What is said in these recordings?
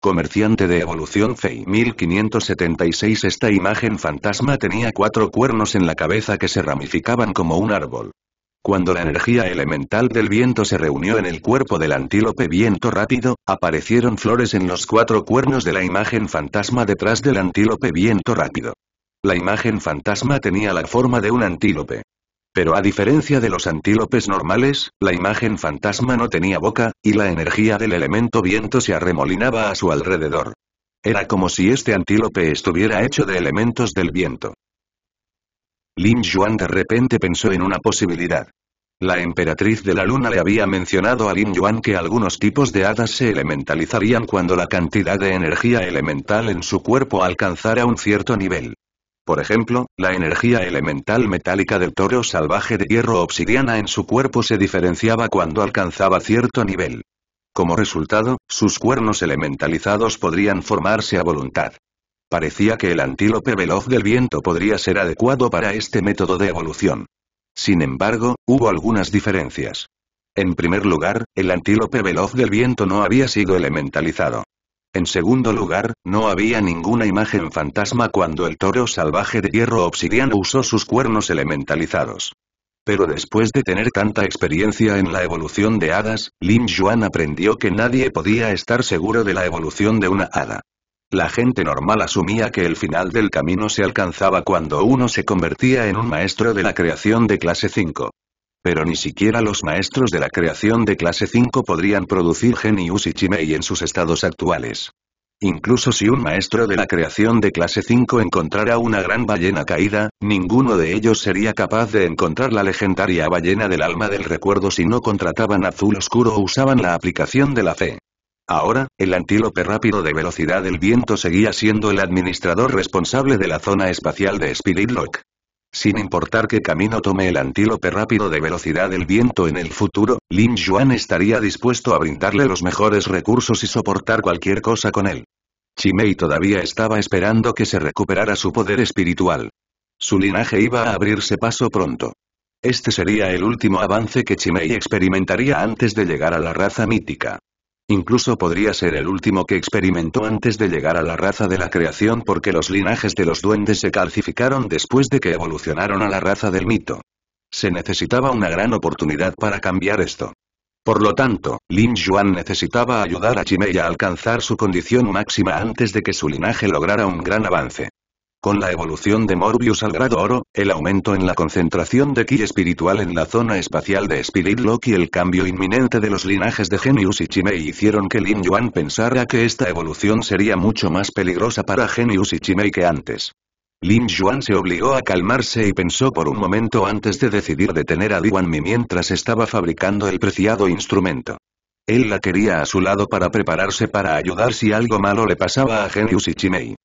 Comerciante de evolución Fey 1576 Esta imagen fantasma tenía cuatro cuernos en la cabeza que se ramificaban como un árbol. Cuando la energía elemental del viento se reunió en el cuerpo del antílope viento rápido, aparecieron flores en los cuatro cuernos de la imagen fantasma detrás del antílope viento rápido. La imagen fantasma tenía la forma de un antílope pero a diferencia de los antílopes normales, la imagen fantasma no tenía boca, y la energía del elemento viento se arremolinaba a su alrededor. Era como si este antílope estuviera hecho de elementos del viento. Lin Yuan de repente pensó en una posibilidad. La emperatriz de la luna le había mencionado a Lin Yuan que algunos tipos de hadas se elementalizarían cuando la cantidad de energía elemental en su cuerpo alcanzara un cierto nivel. Por ejemplo, la energía elemental metálica del toro salvaje de hierro obsidiana en su cuerpo se diferenciaba cuando alcanzaba cierto nivel. Como resultado, sus cuernos elementalizados podrían formarse a voluntad. Parecía que el antílope veloz del viento podría ser adecuado para este método de evolución. Sin embargo, hubo algunas diferencias. En primer lugar, el antílope veloz del viento no había sido elementalizado. En segundo lugar, no había ninguna imagen fantasma cuando el toro salvaje de hierro obsidiano usó sus cuernos elementalizados. Pero después de tener tanta experiencia en la evolución de hadas, Lin Yuan aprendió que nadie podía estar seguro de la evolución de una hada. La gente normal asumía que el final del camino se alcanzaba cuando uno se convertía en un maestro de la creación de clase 5 pero ni siquiera los maestros de la creación de clase 5 podrían producir Genius y Chimei en sus estados actuales. Incluso si un maestro de la creación de clase 5 encontrara una gran ballena caída, ninguno de ellos sería capaz de encontrar la legendaria ballena del alma del recuerdo si no contrataban azul oscuro o usaban la aplicación de la fe. Ahora, el antílope rápido de velocidad del viento seguía siendo el administrador responsable de la zona espacial de Spirit Lock. Sin importar qué camino tome el antílope rápido de velocidad del viento en el futuro, Lin Yuan estaría dispuesto a brindarle los mejores recursos y soportar cualquier cosa con él. Chimei todavía estaba esperando que se recuperara su poder espiritual. Su linaje iba a abrirse paso pronto. Este sería el último avance que Chimei experimentaría antes de llegar a la raza mítica. Incluso podría ser el último que experimentó antes de llegar a la raza de la creación porque los linajes de los duendes se calcificaron después de que evolucionaron a la raza del mito. Se necesitaba una gran oportunidad para cambiar esto. Por lo tanto, Lin Yuan necesitaba ayudar a Chimei a alcanzar su condición máxima antes de que su linaje lograra un gran avance. Con la evolución de Morbius al grado oro, el aumento en la concentración de ki espiritual en la zona espacial de Spirit Lock y el cambio inminente de los linajes de Genius y Chimei hicieron que Lin Yuan pensara que esta evolución sería mucho más peligrosa para Genius y Chimei que antes. Lin Yuan se obligó a calmarse y pensó por un momento antes de decidir detener a Li Mi mientras estaba fabricando el preciado instrumento. Él la quería a su lado para prepararse para ayudar si algo malo le pasaba a Genius y Chimei.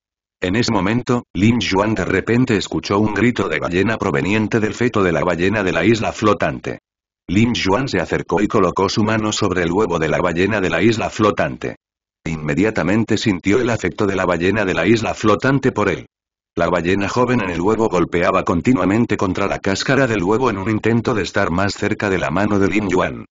En ese momento, Lin Yuan de repente escuchó un grito de ballena proveniente del feto de la ballena de la isla flotante. Lin Yuan se acercó y colocó su mano sobre el huevo de la ballena de la isla flotante. Inmediatamente sintió el afecto de la ballena de la isla flotante por él. La ballena joven en el huevo golpeaba continuamente contra la cáscara del huevo en un intento de estar más cerca de la mano de Lin Yuan.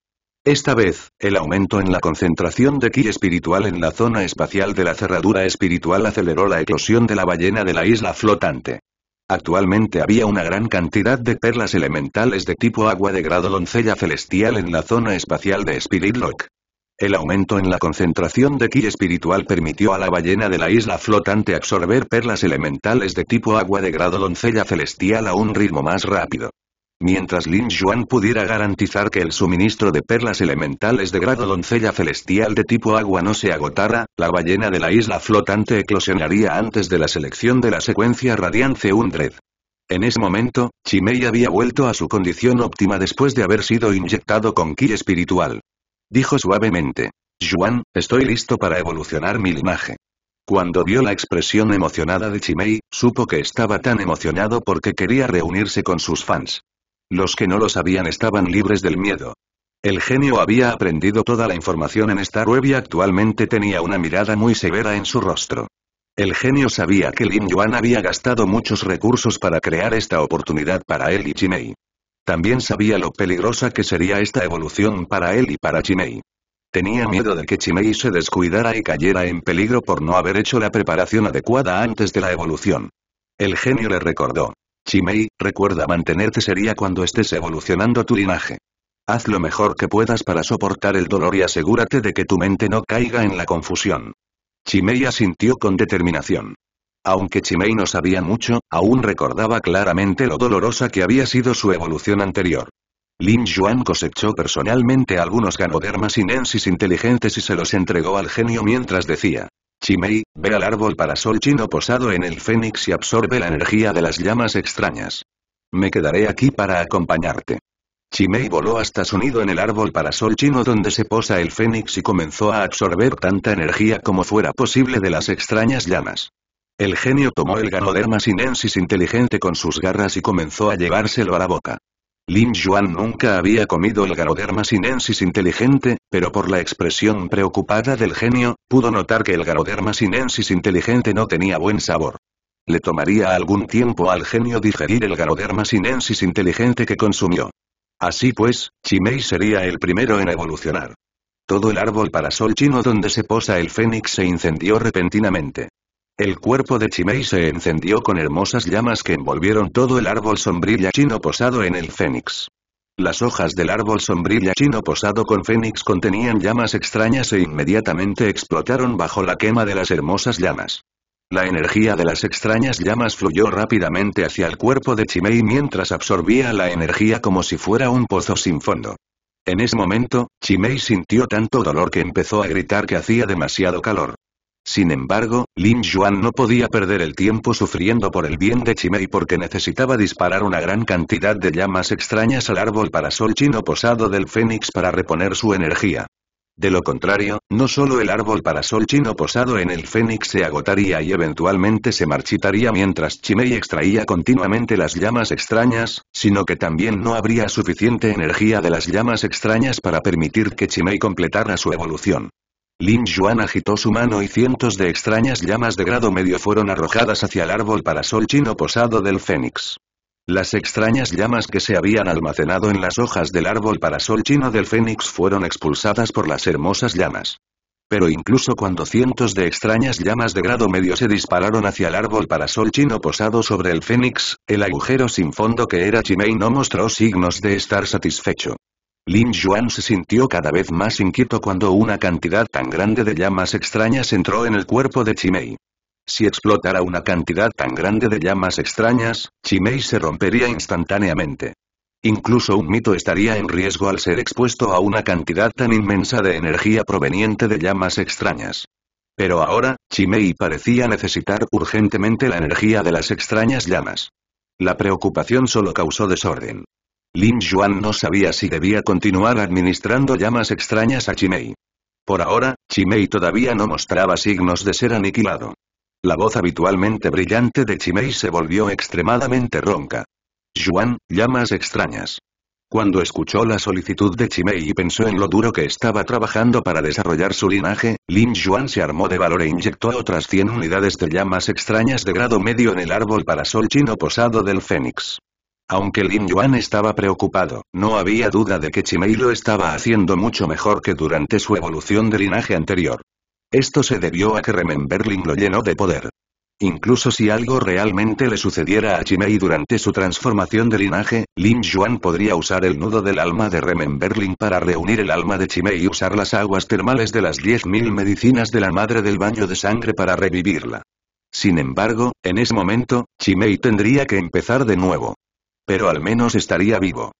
Esta vez, el aumento en la concentración de ki espiritual en la zona espacial de la cerradura espiritual aceleró la eclosión de la ballena de la isla flotante. Actualmente había una gran cantidad de perlas elementales de tipo agua de grado doncella celestial en la zona espacial de Spirit Lock. El aumento en la concentración de ki espiritual permitió a la ballena de la isla flotante absorber perlas elementales de tipo agua de grado doncella celestial a un ritmo más rápido mientras Lin Yuan pudiera garantizar que el suministro de perlas elementales de grado doncella celestial de tipo agua no se agotara, la ballena de la isla flotante eclosionaría antes de la selección de la secuencia Radiance Undred. En ese momento, Chimei había vuelto a su condición óptima después de haber sido inyectado con ki espiritual. Dijo suavemente. Yuan, estoy listo para evolucionar mi linaje. Cuando vio la expresión emocionada de Chimei, supo que estaba tan emocionado porque quería reunirse con sus fans. Los que no lo sabían estaban libres del miedo. El genio había aprendido toda la información en esta web y actualmente tenía una mirada muy severa en su rostro. El genio sabía que Lin Yuan había gastado muchos recursos para crear esta oportunidad para él y Chimei. También sabía lo peligrosa que sería esta evolución para él y para Chimei. Tenía miedo de que Chimei se descuidara y cayera en peligro por no haber hecho la preparación adecuada antes de la evolución. El genio le recordó. Chimei, recuerda mantenerte seria cuando estés evolucionando tu linaje. Haz lo mejor que puedas para soportar el dolor y asegúrate de que tu mente no caiga en la confusión. Chimei asintió con determinación. Aunque Chimei no sabía mucho, aún recordaba claramente lo dolorosa que había sido su evolución anterior. Lin Yuan cosechó personalmente algunos ganodermas inensis inteligentes y se los entregó al genio mientras decía, Chimei, ve al árbol parasol chino posado en el fénix y absorbe la energía de las llamas extrañas. Me quedaré aquí para acompañarte. Chimei voló hasta su nido en el árbol parasol chino donde se posa el fénix y comenzó a absorber tanta energía como fuera posible de las extrañas llamas. El genio tomó el ganoderma sinensis inteligente con sus garras y comenzó a llevárselo a la boca. Lin Yuan nunca había comido el Garoderma sinensis inteligente, pero por la expresión preocupada del genio, pudo notar que el Garoderma sinensis inteligente no tenía buen sabor. Le tomaría algún tiempo al genio digerir el Garoderma sinensis inteligente que consumió. Así pues, Chimei sería el primero en evolucionar. Todo el árbol parasol chino donde se posa el fénix se incendió repentinamente. El cuerpo de Chimei se encendió con hermosas llamas que envolvieron todo el árbol sombrilla chino posado en el fénix. Las hojas del árbol sombrilla chino posado con fénix contenían llamas extrañas e inmediatamente explotaron bajo la quema de las hermosas llamas. La energía de las extrañas llamas fluyó rápidamente hacia el cuerpo de Chimei mientras absorbía la energía como si fuera un pozo sin fondo. En ese momento, Chimei sintió tanto dolor que empezó a gritar que hacía demasiado calor. Sin embargo, Lin Yuan no podía perder el tiempo sufriendo por el bien de Chimei porque necesitaba disparar una gran cantidad de llamas extrañas al árbol parasol chino posado del fénix para reponer su energía. De lo contrario, no solo el árbol parasol chino posado en el fénix se agotaría y eventualmente se marchitaría mientras Chimei extraía continuamente las llamas extrañas, sino que también no habría suficiente energía de las llamas extrañas para permitir que Chimei completara su evolución. Lin Yuan agitó su mano y cientos de extrañas llamas de grado medio fueron arrojadas hacia el árbol parasol chino posado del fénix. Las extrañas llamas que se habían almacenado en las hojas del árbol parasol chino del fénix fueron expulsadas por las hermosas llamas. Pero incluso cuando cientos de extrañas llamas de grado medio se dispararon hacia el árbol parasol chino posado sobre el fénix, el agujero sin fondo que era Chimei no mostró signos de estar satisfecho. Lin Yuan se sintió cada vez más inquieto cuando una cantidad tan grande de llamas extrañas entró en el cuerpo de Chimei. Si explotara una cantidad tan grande de llamas extrañas, Chimei se rompería instantáneamente. Incluso un mito estaría en riesgo al ser expuesto a una cantidad tan inmensa de energía proveniente de llamas extrañas. Pero ahora, Chimei parecía necesitar urgentemente la energía de las extrañas llamas. La preocupación solo causó desorden. Lin Yuan no sabía si debía continuar administrando llamas extrañas a Chimei. Por ahora, Chimei todavía no mostraba signos de ser aniquilado. La voz habitualmente brillante de Chimei se volvió extremadamente ronca. Yuan, llamas extrañas. Cuando escuchó la solicitud de Chimei y pensó en lo duro que estaba trabajando para desarrollar su linaje, Lin Yuan se armó de valor e inyectó otras 100 unidades de llamas extrañas de grado medio en el árbol parasol chino posado del Fénix. Aunque Lin Yuan estaba preocupado, no había duda de que Chimei lo estaba haciendo mucho mejor que durante su evolución de linaje anterior. Esto se debió a que Rememberling lo llenó de poder. Incluso si algo realmente le sucediera a Chimei durante su transformación de linaje, Lin Yuan podría usar el nudo del alma de Rememberling para reunir el alma de Chimei y usar las aguas termales de las 10.000 medicinas de la madre del baño de sangre para revivirla. Sin embargo, en ese momento, Chimei tendría que empezar de nuevo. Pero al menos estaría vivo.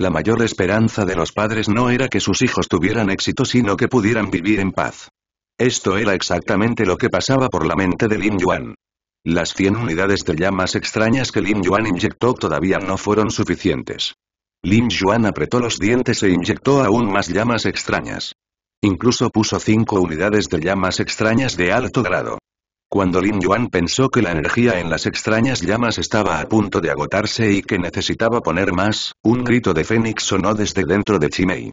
La mayor esperanza de los padres no era que sus hijos tuvieran éxito sino que pudieran vivir en paz. Esto era exactamente lo que pasaba por la mente de Lin Yuan. Las 100 unidades de llamas extrañas que Lin Yuan inyectó todavía no fueron suficientes. Lin Yuan apretó los dientes e inyectó aún más llamas extrañas. Incluso puso cinco unidades de llamas extrañas de alto grado. Cuando Lin Yuan pensó que la energía en las extrañas llamas estaba a punto de agotarse y que necesitaba poner más, un grito de Fénix sonó desde dentro de Chimei.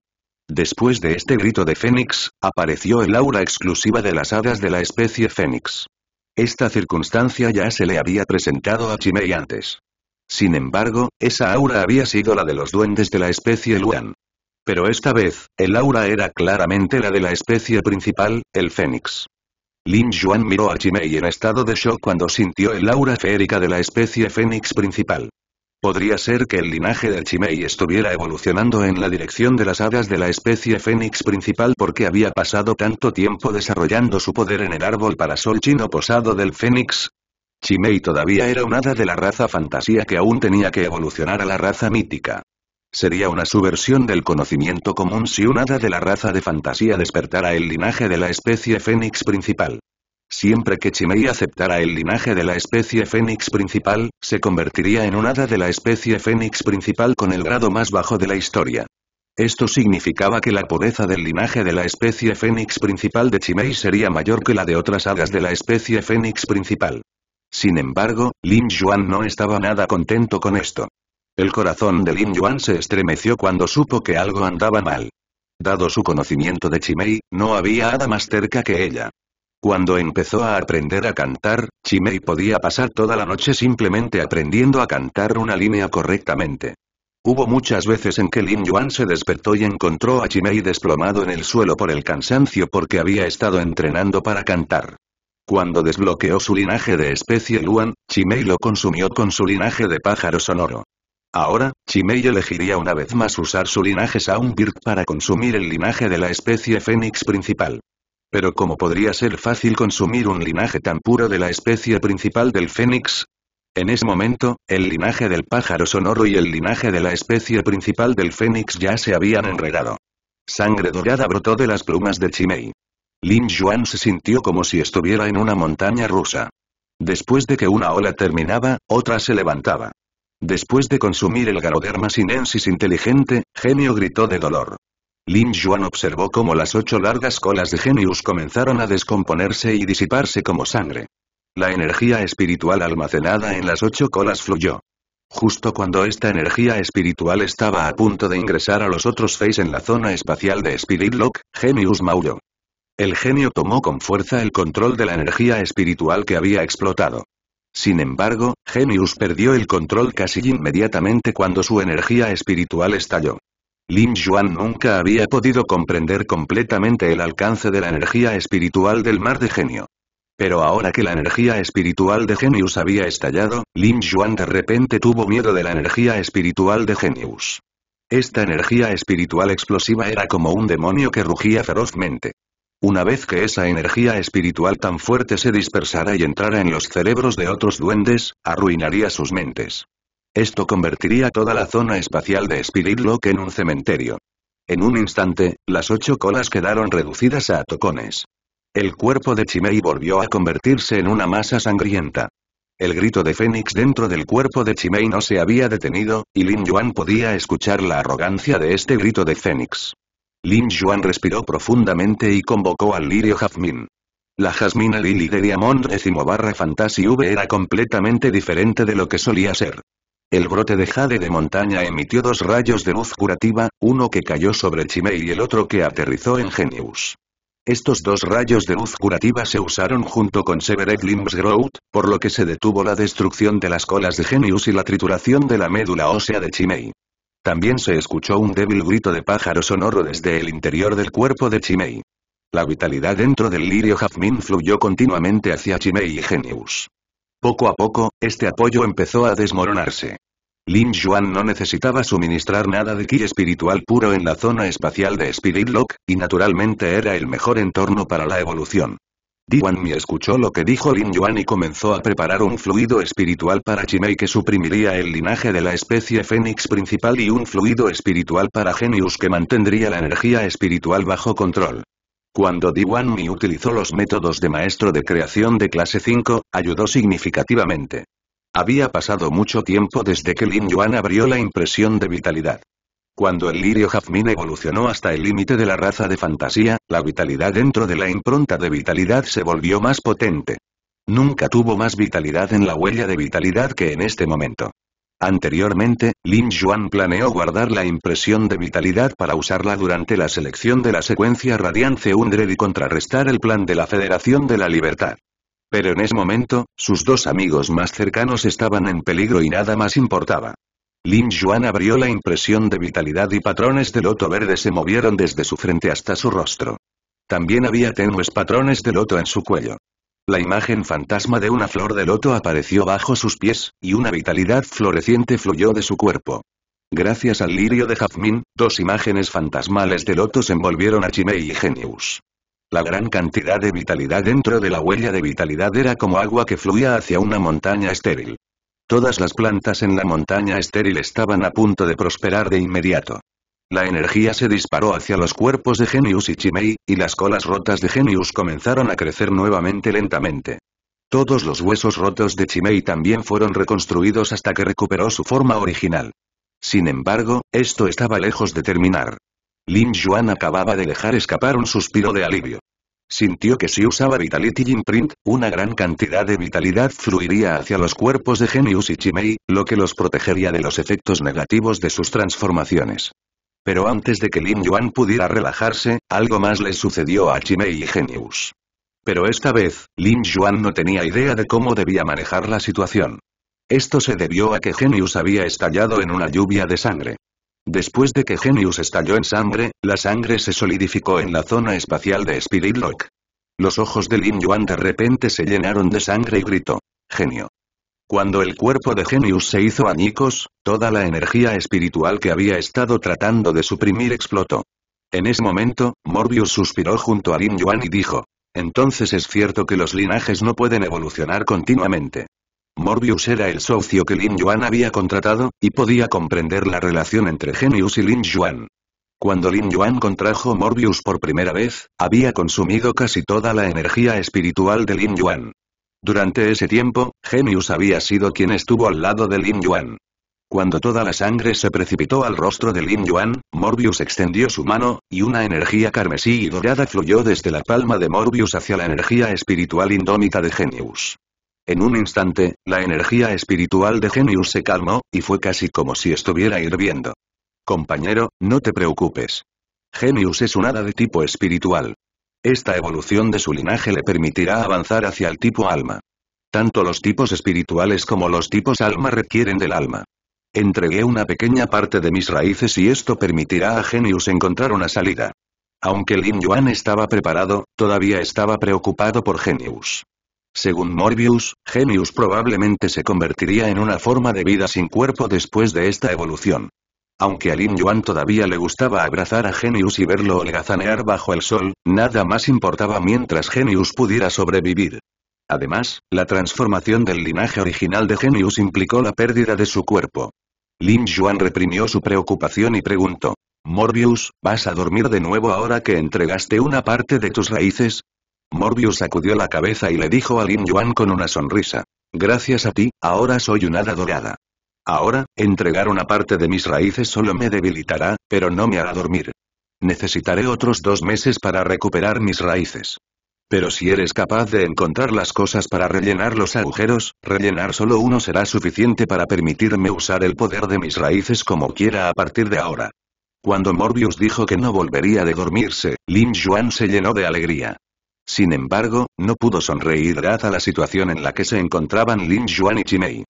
Después de este grito de Fénix, apareció el aura exclusiva de las hadas de la especie Fénix. Esta circunstancia ya se le había presentado a Chimei antes. Sin embargo, esa aura había sido la de los duendes de la especie Luan. Pero esta vez, el aura era claramente la de la especie principal, el Fénix. Lin Yuan miró a Chimei en estado de shock cuando sintió el aura férica de la especie fénix principal. Podría ser que el linaje de Chimei estuviera evolucionando en la dirección de las hadas de la especie fénix principal porque había pasado tanto tiempo desarrollando su poder en el árbol parasol chino posado del fénix. Chimei todavía era un hada de la raza fantasía que aún tenía que evolucionar a la raza mítica. Sería una subversión del conocimiento común si un hada de la raza de fantasía despertara el linaje de la especie fénix principal. Siempre que Chimei aceptara el linaje de la especie fénix principal, se convertiría en un hada de la especie fénix principal con el grado más bajo de la historia. Esto significaba que la pureza del linaje de la especie fénix principal de Chimei sería mayor que la de otras hadas de la especie fénix principal. Sin embargo, Lin Yuan no estaba nada contento con esto. El corazón de Lin Yuan se estremeció cuando supo que algo andaba mal. Dado su conocimiento de Chimei, no había hada más cerca que ella. Cuando empezó a aprender a cantar, Chimei podía pasar toda la noche simplemente aprendiendo a cantar una línea correctamente. Hubo muchas veces en que Lin Yuan se despertó y encontró a Chimei desplomado en el suelo por el cansancio porque había estado entrenando para cantar. Cuando desbloqueó su linaje de especie Luan, Chimei lo consumió con su linaje de pájaro sonoro. Ahora, Chimei elegiría una vez más usar su linaje Bird para consumir el linaje de la especie Fénix principal. Pero ¿cómo podría ser fácil consumir un linaje tan puro de la especie principal del Fénix? En ese momento, el linaje del pájaro sonoro y el linaje de la especie principal del Fénix ya se habían enredado. Sangre dorada brotó de las plumas de Chimei. Lin Yuan se sintió como si estuviera en una montaña rusa. Después de que una ola terminaba, otra se levantaba. Después de consumir el Garoderma sinensis inteligente, Genio gritó de dolor. Lin Yuan observó cómo las ocho largas colas de Genius comenzaron a descomponerse y disiparse como sangre. La energía espiritual almacenada en las ocho colas fluyó. Justo cuando esta energía espiritual estaba a punto de ingresar a los otros Face en la zona espacial de Spirit Lock, Genius maulló. El genio tomó con fuerza el control de la energía espiritual que había explotado. Sin embargo, Genius perdió el control casi inmediatamente cuando su energía espiritual estalló. Lin Yuan nunca había podido comprender completamente el alcance de la energía espiritual del mar de genio. Pero ahora que la energía espiritual de Genius había estallado, Lin Yuan de repente tuvo miedo de la energía espiritual de Genius. Esta energía espiritual explosiva era como un demonio que rugía ferozmente. Una vez que esa energía espiritual tan fuerte se dispersara y entrara en los cerebros de otros duendes, arruinaría sus mentes. Esto convertiría toda la zona espacial de Spirit en un cementerio. En un instante, las ocho colas quedaron reducidas a tocones. El cuerpo de Chimei volvió a convertirse en una masa sangrienta. El grito de Fénix dentro del cuerpo de Chimei no se había detenido, y Lin Yuan podía escuchar la arrogancia de este grito de Fénix. Lin Yuan respiró profundamente y convocó al lirio jazmín. La jazmina lili de Diamond décimo barra Fantasy V era completamente diferente de lo que solía ser. El brote de jade de montaña emitió dos rayos de luz curativa, uno que cayó sobre Chimei y el otro que aterrizó en Genius. Estos dos rayos de luz curativa se usaron junto con Severed Limbs Growth, por lo que se detuvo la destrucción de las colas de Genius y la trituración de la médula ósea de Chimei. También se escuchó un débil grito de pájaro sonoro desde el interior del cuerpo de Chimei. La vitalidad dentro del lirio jazmín fluyó continuamente hacia Chimei y Genius. Poco a poco, este apoyo empezó a desmoronarse. Lin Yuan no necesitaba suministrar nada de ki espiritual puro en la zona espacial de Spirit Lock, y naturalmente era el mejor entorno para la evolución. Wan Mi escuchó lo que dijo Lin Yuan y comenzó a preparar un fluido espiritual para Chimei que suprimiría el linaje de la especie fénix principal y un fluido espiritual para Genius que mantendría la energía espiritual bajo control. Cuando Diwan Mi utilizó los métodos de maestro de creación de clase 5, ayudó significativamente. Había pasado mucho tiempo desde que Lin Yuan abrió la impresión de vitalidad. Cuando el lirio jazmín evolucionó hasta el límite de la raza de fantasía, la vitalidad dentro de la impronta de vitalidad se volvió más potente. Nunca tuvo más vitalidad en la huella de vitalidad que en este momento. Anteriormente, Lin Yuan planeó guardar la impresión de vitalidad para usarla durante la selección de la secuencia Radiance Undred y contrarrestar el plan de la Federación de la Libertad. Pero en ese momento, sus dos amigos más cercanos estaban en peligro y nada más importaba. Lin Yuan abrió la impresión de vitalidad y patrones de loto verde se movieron desde su frente hasta su rostro. También había tenues patrones de loto en su cuello. La imagen fantasma de una flor de loto apareció bajo sus pies, y una vitalidad floreciente fluyó de su cuerpo. Gracias al lirio de jazmín, dos imágenes fantasmales de lotos envolvieron a Chimei y Genius. La gran cantidad de vitalidad dentro de la huella de vitalidad era como agua que fluía hacia una montaña estéril. Todas las plantas en la montaña estéril estaban a punto de prosperar de inmediato. La energía se disparó hacia los cuerpos de Genius y Chimei, y las colas rotas de Genius comenzaron a crecer nuevamente lentamente. Todos los huesos rotos de Chimei también fueron reconstruidos hasta que recuperó su forma original. Sin embargo, esto estaba lejos de terminar. Lin Yuan acababa de dejar escapar un suspiro de alivio. Sintió que si usaba Vitality Imprint, una gran cantidad de vitalidad fluiría hacia los cuerpos de Genius y Chimei, lo que los protegería de los efectos negativos de sus transformaciones. Pero antes de que Lin Yuan pudiera relajarse, algo más le sucedió a Chimei y Genius. Pero esta vez, Lin Yuan no tenía idea de cómo debía manejar la situación. Esto se debió a que Genius había estallado en una lluvia de sangre. Después de que Genius estalló en sangre, la sangre se solidificó en la zona espacial de Spirit Lock. Los ojos de Lin Yuan de repente se llenaron de sangre y gritó. Genio. Cuando el cuerpo de Genius se hizo añicos, toda la energía espiritual que había estado tratando de suprimir explotó. En ese momento, Morbius suspiró junto a Lin Yuan y dijo. Entonces es cierto que los linajes no pueden evolucionar continuamente. Morbius era el socio que Lin Yuan había contratado, y podía comprender la relación entre Genius y Lin Yuan. Cuando Lin Yuan contrajo Morbius por primera vez, había consumido casi toda la energía espiritual de Lin Yuan. Durante ese tiempo, Genius había sido quien estuvo al lado de Lin Yuan. Cuando toda la sangre se precipitó al rostro de Lin Yuan, Morbius extendió su mano, y una energía carmesí y dorada fluyó desde la palma de Morbius hacia la energía espiritual indómita de Genius. En un instante, la energía espiritual de Genius se calmó, y fue casi como si estuviera hirviendo. Compañero, no te preocupes. Genius es un hada de tipo espiritual. Esta evolución de su linaje le permitirá avanzar hacia el tipo alma. Tanto los tipos espirituales como los tipos alma requieren del alma. Entregué una pequeña parte de mis raíces y esto permitirá a Genius encontrar una salida. Aunque Lin Yuan estaba preparado, todavía estaba preocupado por Genius. Según Morbius, Genius probablemente se convertiría en una forma de vida sin cuerpo después de esta evolución. Aunque a Lin Yuan todavía le gustaba abrazar a Genius y verlo holgazanear bajo el sol, nada más importaba mientras Genius pudiera sobrevivir. Además, la transformación del linaje original de Genius implicó la pérdida de su cuerpo. Lin Yuan reprimió su preocupación y preguntó. Morbius, ¿vas a dormir de nuevo ahora que entregaste una parte de tus raíces? Morbius sacudió la cabeza y le dijo a Lin Yuan con una sonrisa. Gracias a ti, ahora soy un hada dorada. Ahora, entregar una parte de mis raíces solo me debilitará, pero no me hará dormir. Necesitaré otros dos meses para recuperar mis raíces. Pero si eres capaz de encontrar las cosas para rellenar los agujeros, rellenar solo uno será suficiente para permitirme usar el poder de mis raíces como quiera a partir de ahora. Cuando Morbius dijo que no volvería de dormirse, Lin Yuan se llenó de alegría. Sin embargo, no pudo sonreír a la situación en la que se encontraban Lin Yuan y Chimei.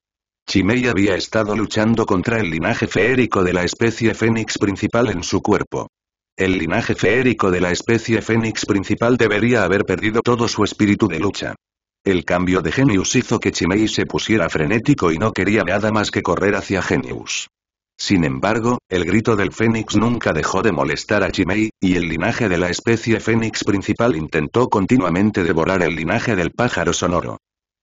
Chimei había estado luchando contra el linaje feérico de la especie fénix principal en su cuerpo. El linaje feérico de la especie fénix principal debería haber perdido todo su espíritu de lucha. El cambio de Genius hizo que Chimei se pusiera frenético y no quería nada más que correr hacia Genius. Sin embargo, el grito del fénix nunca dejó de molestar a Chimei, y el linaje de la especie fénix principal intentó continuamente devorar el linaje del pájaro sonoro.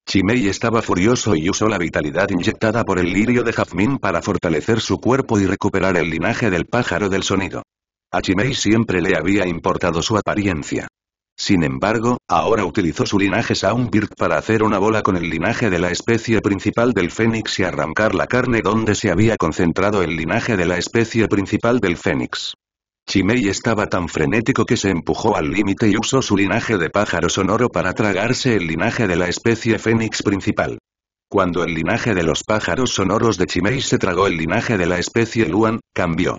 Chimei estaba furioso y usó la vitalidad inyectada por el lirio de jazmín para fortalecer su cuerpo y recuperar el linaje del pájaro del sonido. A Chimei siempre le había importado su apariencia. Sin embargo, ahora utilizó su linaje Soundbird para hacer una bola con el linaje de la especie principal del fénix y arrancar la carne donde se había concentrado el linaje de la especie principal del fénix. Chimei estaba tan frenético que se empujó al límite y usó su linaje de pájaro sonoro para tragarse el linaje de la especie fénix principal. Cuando el linaje de los pájaros sonoros de Chimei se tragó el linaje de la especie Luan, cambió.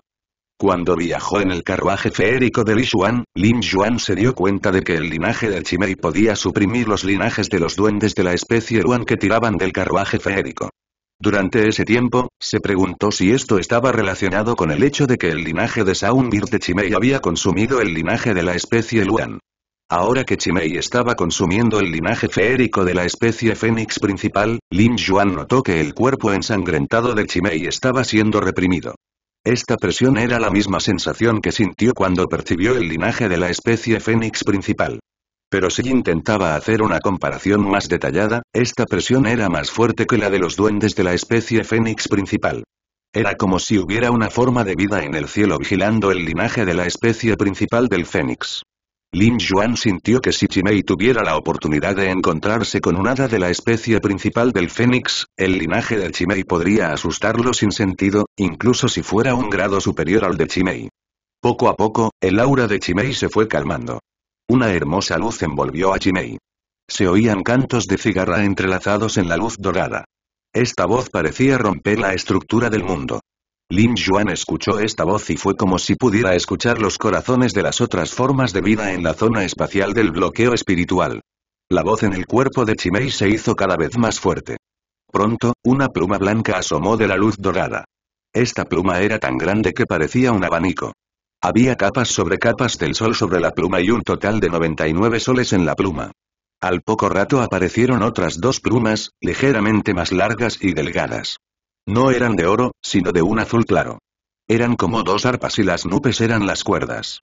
Cuando viajó en el carruaje feérico de Lishuan, Lin Yuan se dio cuenta de que el linaje de Chimei podía suprimir los linajes de los duendes de la especie Luan que tiraban del carruaje feérico. Durante ese tiempo, se preguntó si esto estaba relacionado con el hecho de que el linaje de Saunbir de Chimei había consumido el linaje de la especie Luan. Ahora que Chimei estaba consumiendo el linaje feérico de la especie Fénix principal, Lin Yuan notó que el cuerpo ensangrentado de Chimei estaba siendo reprimido. Esta presión era la misma sensación que sintió cuando percibió el linaje de la especie fénix principal. Pero si intentaba hacer una comparación más detallada, esta presión era más fuerte que la de los duendes de la especie fénix principal. Era como si hubiera una forma de vida en el cielo vigilando el linaje de la especie principal del fénix. Lin Yuan sintió que si Chimei tuviera la oportunidad de encontrarse con un hada de la especie principal del Fénix, el linaje de Chimei podría asustarlo sin sentido, incluso si fuera un grado superior al de Chimei. Poco a poco, el aura de Chimei se fue calmando. Una hermosa luz envolvió a Chimei. Se oían cantos de cigarra entrelazados en la luz dorada. Esta voz parecía romper la estructura del mundo. Lin Juan escuchó esta voz y fue como si pudiera escuchar los corazones de las otras formas de vida en la zona espacial del bloqueo espiritual. La voz en el cuerpo de Chimei se hizo cada vez más fuerte. Pronto, una pluma blanca asomó de la luz dorada. Esta pluma era tan grande que parecía un abanico. Había capas sobre capas del sol sobre la pluma y un total de 99 soles en la pluma. Al poco rato aparecieron otras dos plumas, ligeramente más largas y delgadas. No eran de oro, sino de un azul claro. Eran como dos arpas y las nubes eran las cuerdas.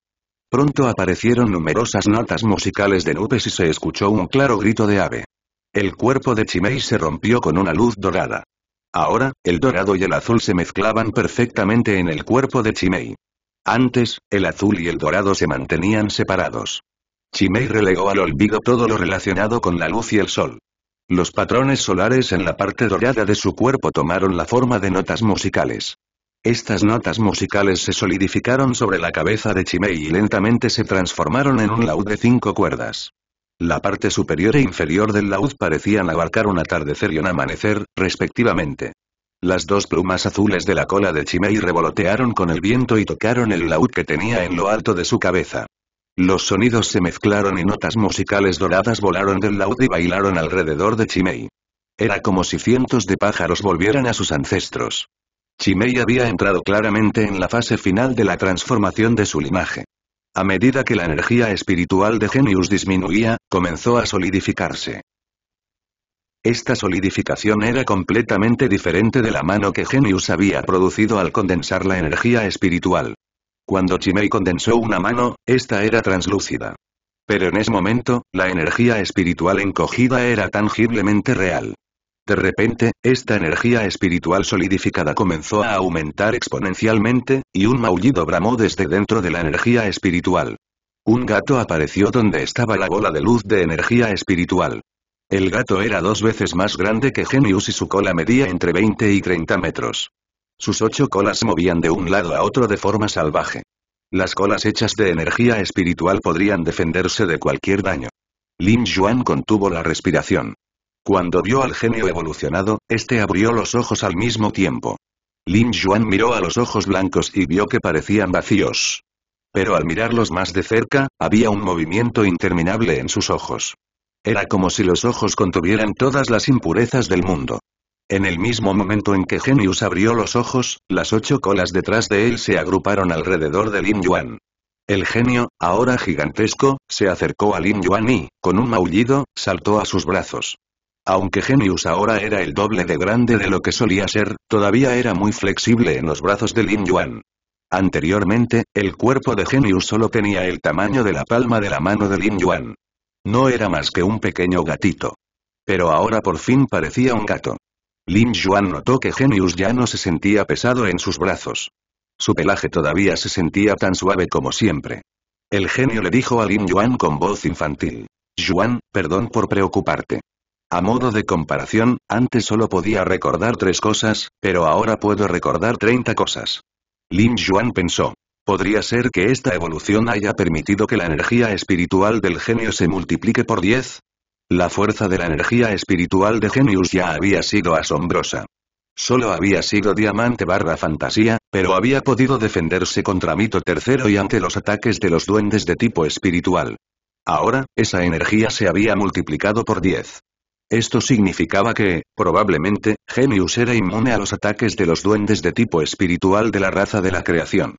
Pronto aparecieron numerosas notas musicales de nubes y se escuchó un claro grito de ave. El cuerpo de Chimei se rompió con una luz dorada. Ahora, el dorado y el azul se mezclaban perfectamente en el cuerpo de Chimei. Antes, el azul y el dorado se mantenían separados. Chimei relegó al olvido todo lo relacionado con la luz y el sol. Los patrones solares en la parte dorada de su cuerpo tomaron la forma de notas musicales. Estas notas musicales se solidificaron sobre la cabeza de Chimei y lentamente se transformaron en un laúd de cinco cuerdas. La parte superior e inferior del laúd parecían abarcar un atardecer y un amanecer, respectivamente. Las dos plumas azules de la cola de Chimei revolotearon con el viento y tocaron el laúd que tenía en lo alto de su cabeza. Los sonidos se mezclaron y notas musicales doradas volaron del laúd y bailaron alrededor de Chimei. Era como si cientos de pájaros volvieran a sus ancestros. Chimei había entrado claramente en la fase final de la transformación de su linaje. A medida que la energía espiritual de Genius disminuía, comenzó a solidificarse. Esta solidificación era completamente diferente de la mano que Genius había producido al condensar la energía espiritual. Cuando Chimei condensó una mano, esta era translúcida. Pero en ese momento, la energía espiritual encogida era tangiblemente real. De repente, esta energía espiritual solidificada comenzó a aumentar exponencialmente, y un maullido bramó desde dentro de la energía espiritual. Un gato apareció donde estaba la bola de luz de energía espiritual. El gato era dos veces más grande que Genius y su cola medía entre 20 y 30 metros. Sus ocho colas movían de un lado a otro de forma salvaje. Las colas hechas de energía espiritual podrían defenderse de cualquier daño. Lin Yuan contuvo la respiración. Cuando vio al genio evolucionado, este abrió los ojos al mismo tiempo. Lin Yuan miró a los ojos blancos y vio que parecían vacíos. Pero al mirarlos más de cerca, había un movimiento interminable en sus ojos. Era como si los ojos contuvieran todas las impurezas del mundo. En el mismo momento en que Genius abrió los ojos, las ocho colas detrás de él se agruparon alrededor de Lin Yuan. El genio, ahora gigantesco, se acercó a Lin Yuan y, con un maullido, saltó a sus brazos. Aunque Genius ahora era el doble de grande de lo que solía ser, todavía era muy flexible en los brazos de Lin Yuan. Anteriormente, el cuerpo de Genius solo tenía el tamaño de la palma de la mano de Lin Yuan. No era más que un pequeño gatito. Pero ahora por fin parecía un gato. Lin Yuan notó que Genius ya no se sentía pesado en sus brazos. Su pelaje todavía se sentía tan suave como siempre. El genio le dijo a Lin Yuan con voz infantil. Yuan, perdón por preocuparte. A modo de comparación, antes solo podía recordar tres cosas, pero ahora puedo recordar treinta cosas. Lin Yuan pensó. Podría ser que esta evolución haya permitido que la energía espiritual del genio se multiplique por 10, la fuerza de la energía espiritual de Genius ya había sido asombrosa. Solo había sido diamante barra fantasía, pero había podido defenderse contra Mito III y ante los ataques de los duendes de tipo espiritual. Ahora, esa energía se había multiplicado por 10. Esto significaba que, probablemente, Genius era inmune a los ataques de los duendes de tipo espiritual de la raza de la creación.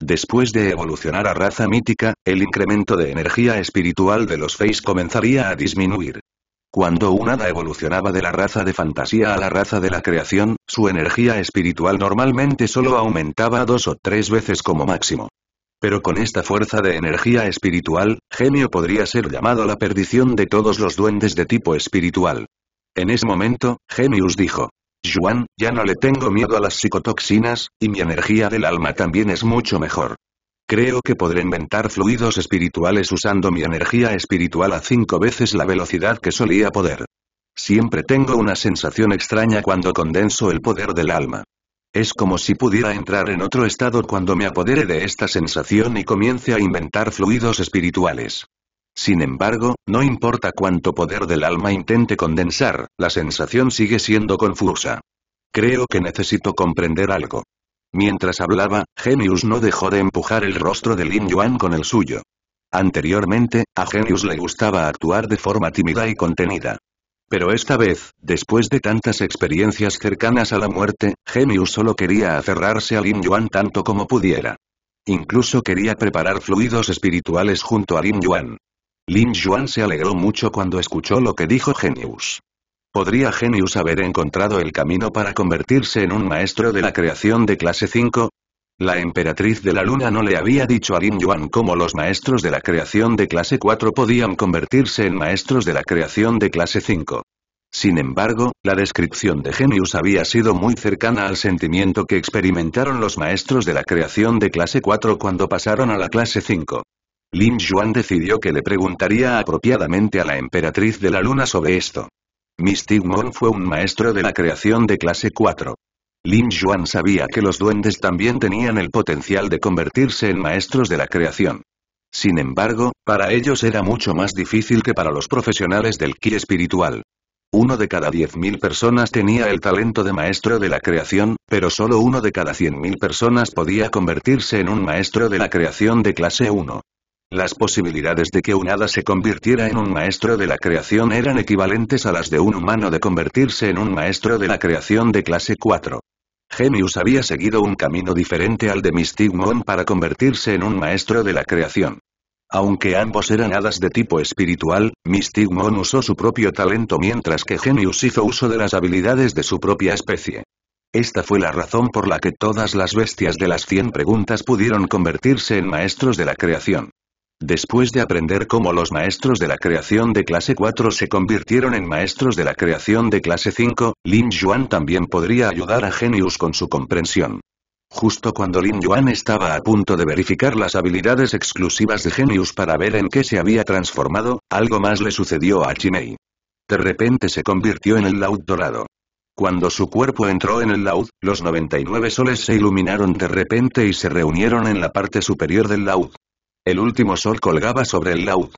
Después de evolucionar a raza mítica, el incremento de energía espiritual de los Face comenzaría a disminuir. Cuando un hada evolucionaba de la raza de fantasía a la raza de la creación, su energía espiritual normalmente solo aumentaba dos o tres veces como máximo. Pero con esta fuerza de energía espiritual, Gemio podría ser llamado la perdición de todos los duendes de tipo espiritual. En ese momento, Gemius dijo, Juan, ya no le tengo miedo a las psicotoxinas, y mi energía del alma también es mucho mejor. Creo que podré inventar fluidos espirituales usando mi energía espiritual a cinco veces la velocidad que solía poder. Siempre tengo una sensación extraña cuando condenso el poder del alma. Es como si pudiera entrar en otro estado cuando me apodere de esta sensación y comience a inventar fluidos espirituales. Sin embargo, no importa cuánto poder del alma intente condensar, la sensación sigue siendo confusa. Creo que necesito comprender algo. Mientras hablaba, Genius no dejó de empujar el rostro de Lin Yuan con el suyo. Anteriormente, a Genius le gustaba actuar de forma tímida y contenida. Pero esta vez, después de tantas experiencias cercanas a la muerte, Genius solo quería aferrarse a Lin Yuan tanto como pudiera. Incluso quería preparar fluidos espirituales junto a Lin Yuan. Lin Yuan se alegró mucho cuando escuchó lo que dijo Genius. ¿Podría Genius haber encontrado el camino para convertirse en un maestro de la creación de clase 5? La emperatriz de la luna no le había dicho a Lin Yuan cómo los maestros de la creación de clase 4 podían convertirse en maestros de la creación de clase 5. Sin embargo, la descripción de Genius había sido muy cercana al sentimiento que experimentaron los maestros de la creación de clase 4 cuando pasaron a la clase 5. Lin Yuan decidió que le preguntaría apropiadamente a la emperatriz de la luna sobre esto. Misty Mon fue un maestro de la creación de clase 4. Lin Yuan sabía que los duendes también tenían el potencial de convertirse en maestros de la creación. Sin embargo, para ellos era mucho más difícil que para los profesionales del ki espiritual. Uno de cada 10.000 personas tenía el talento de maestro de la creación, pero solo uno de cada 100.000 personas podía convertirse en un maestro de la creación de clase 1. Las posibilidades de que un hada se convirtiera en un maestro de la creación eran equivalentes a las de un humano de convertirse en un maestro de la creación de clase 4. Genius había seguido un camino diferente al de Mystic para convertirse en un maestro de la creación. Aunque ambos eran hadas de tipo espiritual, Mystic usó su propio talento mientras que Genius hizo uso de las habilidades de su propia especie. Esta fue la razón por la que todas las bestias de las 100 preguntas pudieron convertirse en maestros de la creación. Después de aprender cómo los maestros de la creación de clase 4 se convirtieron en maestros de la creación de clase 5, Lin Yuan también podría ayudar a Genius con su comprensión. Justo cuando Lin Yuan estaba a punto de verificar las habilidades exclusivas de Genius para ver en qué se había transformado, algo más le sucedió a Chimei. De repente se convirtió en el laud dorado. Cuando su cuerpo entró en el laud, los 99 soles se iluminaron de repente y se reunieron en la parte superior del laud. El último sol colgaba sobre el laúd.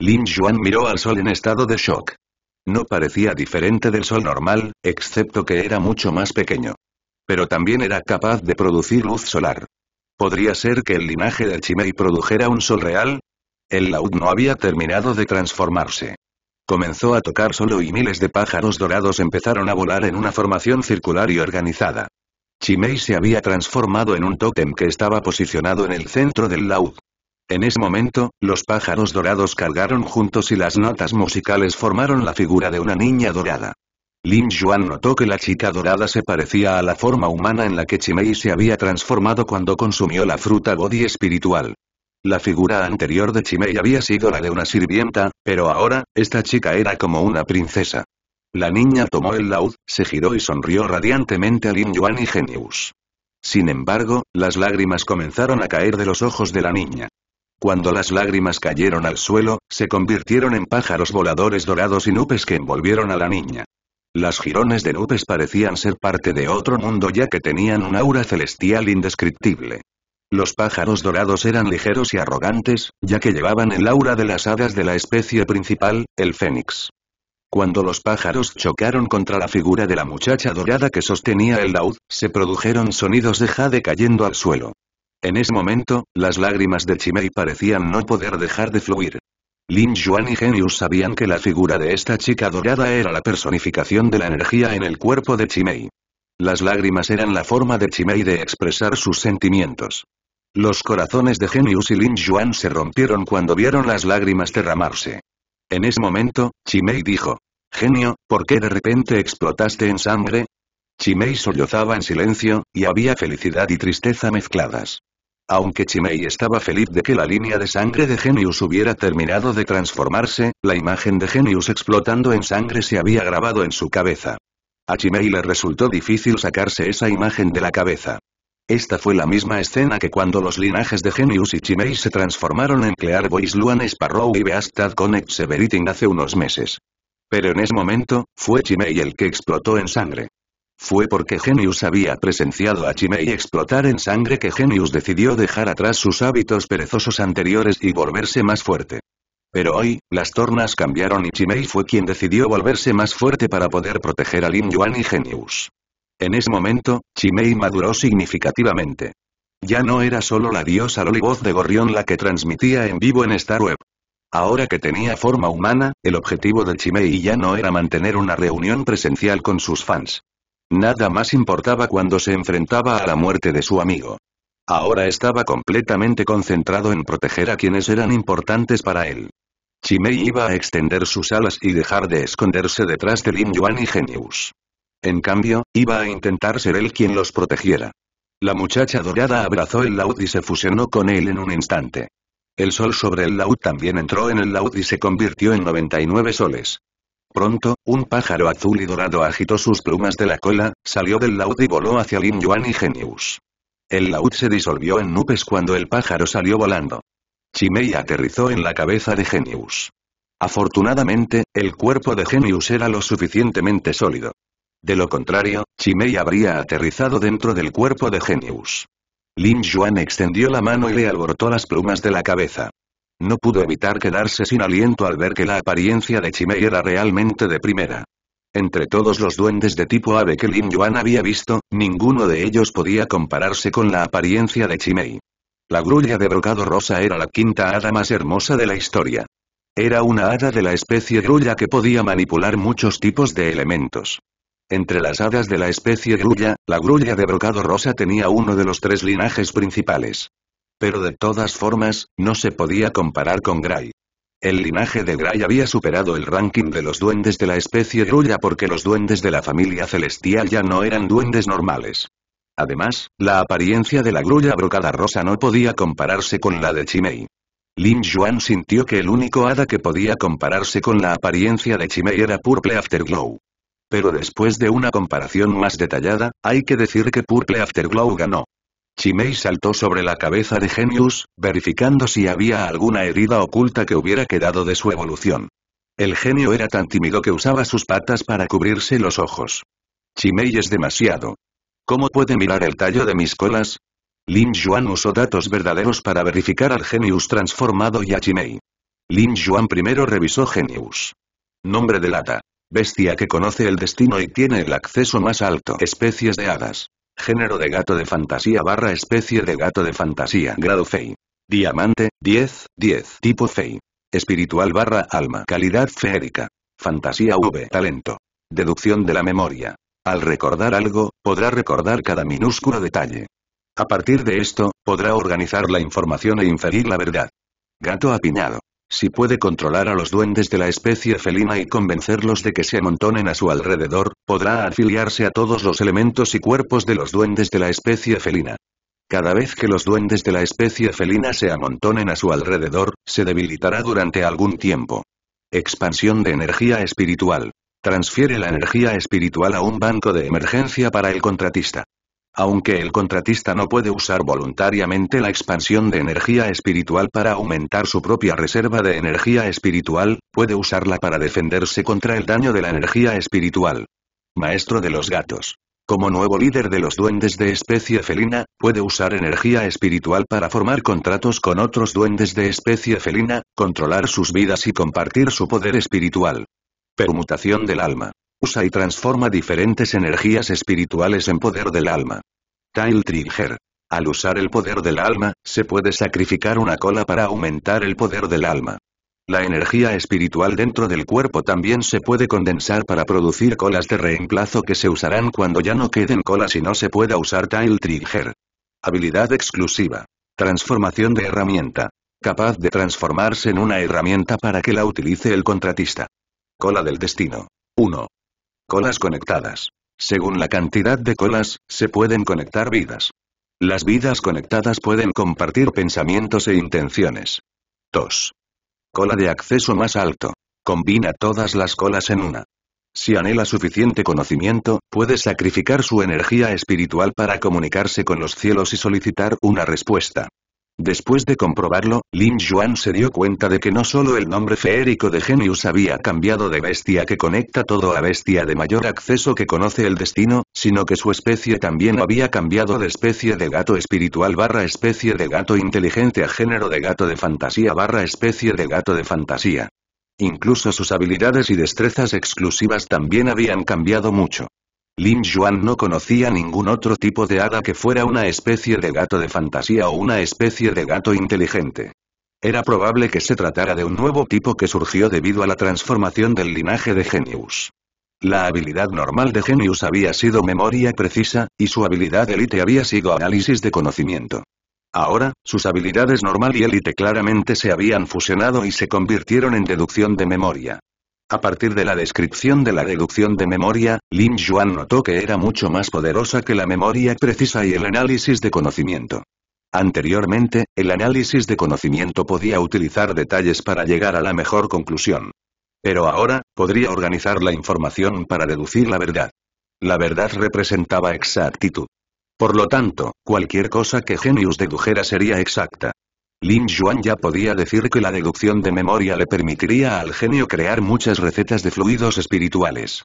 Lin Yuan miró al sol en estado de shock. No parecía diferente del sol normal, excepto que era mucho más pequeño. Pero también era capaz de producir luz solar. ¿Podría ser que el linaje de Chimei produjera un sol real? El laúd no había terminado de transformarse. Comenzó a tocar solo y miles de pájaros dorados empezaron a volar en una formación circular y organizada. Chimei se había transformado en un tótem que estaba posicionado en el centro del laúd. En ese momento, los pájaros dorados cargaron juntos y las notas musicales formaron la figura de una niña dorada. Lin Yuan notó que la chica dorada se parecía a la forma humana en la que Chimei se había transformado cuando consumió la fruta Bodhi espiritual. La figura anterior de Chimei había sido la de una sirvienta, pero ahora, esta chica era como una princesa. La niña tomó el laúd, se giró y sonrió radiantemente a Lin Yuan y Genius. Sin embargo, las lágrimas comenzaron a caer de los ojos de la niña. Cuando las lágrimas cayeron al suelo, se convirtieron en pájaros voladores dorados y nubes que envolvieron a la niña. Las jirones de nubes parecían ser parte de otro mundo ya que tenían un aura celestial indescriptible. Los pájaros dorados eran ligeros y arrogantes, ya que llevaban el aura de las hadas de la especie principal, el fénix. Cuando los pájaros chocaron contra la figura de la muchacha dorada que sostenía el laúd, se produjeron sonidos de jade cayendo al suelo. En ese momento, las lágrimas de Chimei parecían no poder dejar de fluir. Lin Yuan y Genius sabían que la figura de esta chica dorada era la personificación de la energía en el cuerpo de Chimei. Las lágrimas eran la forma de Chimei de expresar sus sentimientos. Los corazones de Genius y Lin Yuan se rompieron cuando vieron las lágrimas derramarse. En ese momento, Chimei dijo. Genio, ¿por qué de repente explotaste en sangre? Chimei sollozaba en silencio, y había felicidad y tristeza mezcladas. Aunque Chimei estaba feliz de que la línea de sangre de Genius hubiera terminado de transformarse, la imagen de Genius explotando en sangre se había grabado en su cabeza. A Chimei le resultó difícil sacarse esa imagen de la cabeza. Esta fue la misma escena que cuando los linajes de Genius y Chimei se transformaron en Clear Voice Luan Sparrow y Beastad Connect Severiting hace unos meses. Pero en ese momento, fue Chimei el que explotó en sangre. Fue porque Genius había presenciado a Chimei explotar en sangre que Genius decidió dejar atrás sus hábitos perezosos anteriores y volverse más fuerte. Pero hoy, las tornas cambiaron y Chimei fue quien decidió volverse más fuerte para poder proteger a Lin Yuan y Genius. En ese momento, Chimei maduró significativamente. Ya no era solo la diosa Loli voz de Gorrión la que transmitía en vivo en Starweb. web. Ahora que tenía forma humana, el objetivo de Chimei ya no era mantener una reunión presencial con sus fans. Nada más importaba cuando se enfrentaba a la muerte de su amigo. Ahora estaba completamente concentrado en proteger a quienes eran importantes para él. Chimei iba a extender sus alas y dejar de esconderse detrás de Lin Yuan y Genius. En cambio, iba a intentar ser él quien los protegiera. La muchacha dorada abrazó el laúd y se fusionó con él en un instante. El sol sobre el laúd también entró en el laúd y se convirtió en 99 soles. Pronto, un pájaro azul y dorado agitó sus plumas de la cola, salió del laúd y voló hacia Lin Yuan y Genius. El laúd se disolvió en nubes cuando el pájaro salió volando. Chimei aterrizó en la cabeza de Genius. Afortunadamente, el cuerpo de Genius era lo suficientemente sólido. De lo contrario, Chimei habría aterrizado dentro del cuerpo de Genius. Lin Yuan extendió la mano y le alborotó las plumas de la cabeza no pudo evitar quedarse sin aliento al ver que la apariencia de Chimei era realmente de primera. Entre todos los duendes de tipo ave que Lin Yuan había visto, ninguno de ellos podía compararse con la apariencia de Chimei. La grulla de brocado rosa era la quinta hada más hermosa de la historia. Era una hada de la especie grulla que podía manipular muchos tipos de elementos. Entre las hadas de la especie grulla, la grulla de brocado rosa tenía uno de los tres linajes principales pero de todas formas, no se podía comparar con Gray. El linaje de Gray había superado el ranking de los duendes de la especie Grulla porque los duendes de la familia celestial ya no eran duendes normales. Además, la apariencia de la grulla brocada rosa no podía compararse con la de Chimei. Lin Yuan sintió que el único hada que podía compararse con la apariencia de Chimei era Purple Afterglow. Pero después de una comparación más detallada, hay que decir que Purple Afterglow ganó. Chimei saltó sobre la cabeza de Genius, verificando si había alguna herida oculta que hubiera quedado de su evolución. El genio era tan tímido que usaba sus patas para cubrirse los ojos. Chimei es demasiado. ¿Cómo puede mirar el tallo de mis colas? Lin Yuan usó datos verdaderos para verificar al Genius transformado y a Chimei. Lin Yuan primero revisó Genius. Nombre de lata. Bestia que conoce el destino y tiene el acceso más alto. Especies de hadas. Género de gato de fantasía barra especie de gato de fantasía grado Fey. Diamante, 10, 10 tipo Fey. Espiritual barra alma calidad feérica. Fantasía V talento. Deducción de la memoria. Al recordar algo, podrá recordar cada minúsculo detalle. A partir de esto, podrá organizar la información e inferir la verdad. Gato apiñado. Si puede controlar a los duendes de la especie felina y convencerlos de que se amontonen a su alrededor, podrá afiliarse a todos los elementos y cuerpos de los duendes de la especie felina. Cada vez que los duendes de la especie felina se amontonen a su alrededor, se debilitará durante algún tiempo. Expansión de energía espiritual. Transfiere la energía espiritual a un banco de emergencia para el contratista. Aunque el contratista no puede usar voluntariamente la expansión de energía espiritual para aumentar su propia reserva de energía espiritual, puede usarla para defenderse contra el daño de la energía espiritual. Maestro de los gatos. Como nuevo líder de los duendes de especie felina, puede usar energía espiritual para formar contratos con otros duendes de especie felina, controlar sus vidas y compartir su poder espiritual. Permutación del alma usa y transforma diferentes energías espirituales en poder del alma. Tail Trigger. Al usar el poder del alma, se puede sacrificar una cola para aumentar el poder del alma. La energía espiritual dentro del cuerpo también se puede condensar para producir colas de reemplazo que se usarán cuando ya no queden colas y no se pueda usar Tail Trigger. Habilidad exclusiva. Transformación de herramienta. Capaz de transformarse en una herramienta para que la utilice el contratista. Cola del destino. 1. Colas conectadas. Según la cantidad de colas, se pueden conectar vidas. Las vidas conectadas pueden compartir pensamientos e intenciones. 2. Cola de acceso más alto. Combina todas las colas en una. Si anhela suficiente conocimiento, puede sacrificar su energía espiritual para comunicarse con los cielos y solicitar una respuesta. Después de comprobarlo, Lin Yuan se dio cuenta de que no solo el nombre feérico de Genius había cambiado de bestia que conecta todo a bestia de mayor acceso que conoce el destino, sino que su especie también había cambiado de especie de gato espiritual barra especie de gato inteligente a género de gato de fantasía barra especie de gato de fantasía. Incluso sus habilidades y destrezas exclusivas también habían cambiado mucho. Lin Yuan no conocía ningún otro tipo de hada que fuera una especie de gato de fantasía o una especie de gato inteligente. Era probable que se tratara de un nuevo tipo que surgió debido a la transformación del linaje de Genius. La habilidad normal de Genius había sido memoria precisa, y su habilidad élite había sido análisis de conocimiento. Ahora, sus habilidades normal y élite claramente se habían fusionado y se convirtieron en deducción de memoria. A partir de la descripción de la deducción de memoria, Lin Yuan notó que era mucho más poderosa que la memoria precisa y el análisis de conocimiento. Anteriormente, el análisis de conocimiento podía utilizar detalles para llegar a la mejor conclusión. Pero ahora, podría organizar la información para deducir la verdad. La verdad representaba exactitud. Por lo tanto, cualquier cosa que Genius dedujera sería exacta. Lin Yuan ya podía decir que la deducción de memoria le permitiría al genio crear muchas recetas de fluidos espirituales.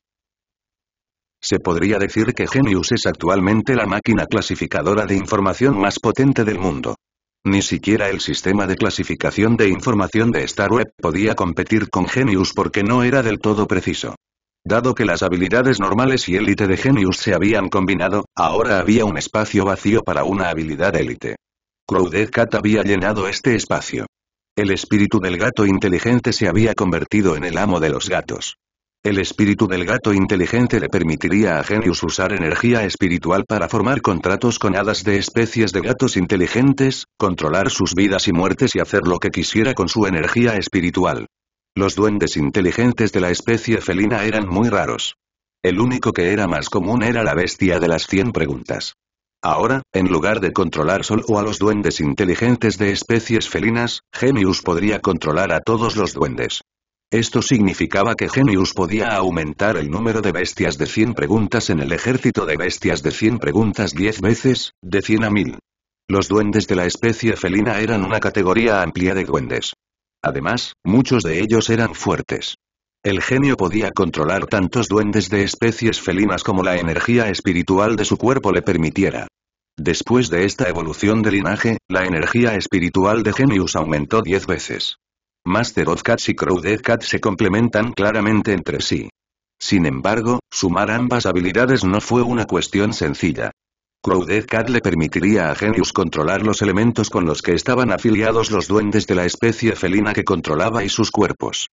Se podría decir que Genius es actualmente la máquina clasificadora de información más potente del mundo. Ni siquiera el sistema de clasificación de información de StarWeb podía competir con Genius porque no era del todo preciso. Dado que las habilidades normales y élite de Genius se habían combinado, ahora había un espacio vacío para una habilidad élite. Crowded Cat había llenado este espacio. El espíritu del gato inteligente se había convertido en el amo de los gatos. El espíritu del gato inteligente le permitiría a Genius usar energía espiritual para formar contratos con hadas de especies de gatos inteligentes, controlar sus vidas y muertes y hacer lo que quisiera con su energía espiritual. Los duendes inteligentes de la especie felina eran muy raros. El único que era más común era la bestia de las cien preguntas. Ahora, en lugar de controlar solo a los duendes inteligentes de especies felinas, Genius podría controlar a todos los duendes. Esto significaba que Genius podía aumentar el número de bestias de 100 preguntas en el ejército de bestias de 100 preguntas 10 veces, de 100 a 1000. Los duendes de la especie felina eran una categoría amplia de duendes. Además, muchos de ellos eran fuertes. El genio podía controlar tantos duendes de especies felinas como la energía espiritual de su cuerpo le permitiera. Después de esta evolución de linaje, la energía espiritual de Genius aumentó 10 veces. Master of Cats y Crowded Cat se complementan claramente entre sí. Sin embargo, sumar ambas habilidades no fue una cuestión sencilla. Crowded Cat le permitiría a Genius controlar los elementos con los que estaban afiliados los duendes de la especie felina que controlaba y sus cuerpos.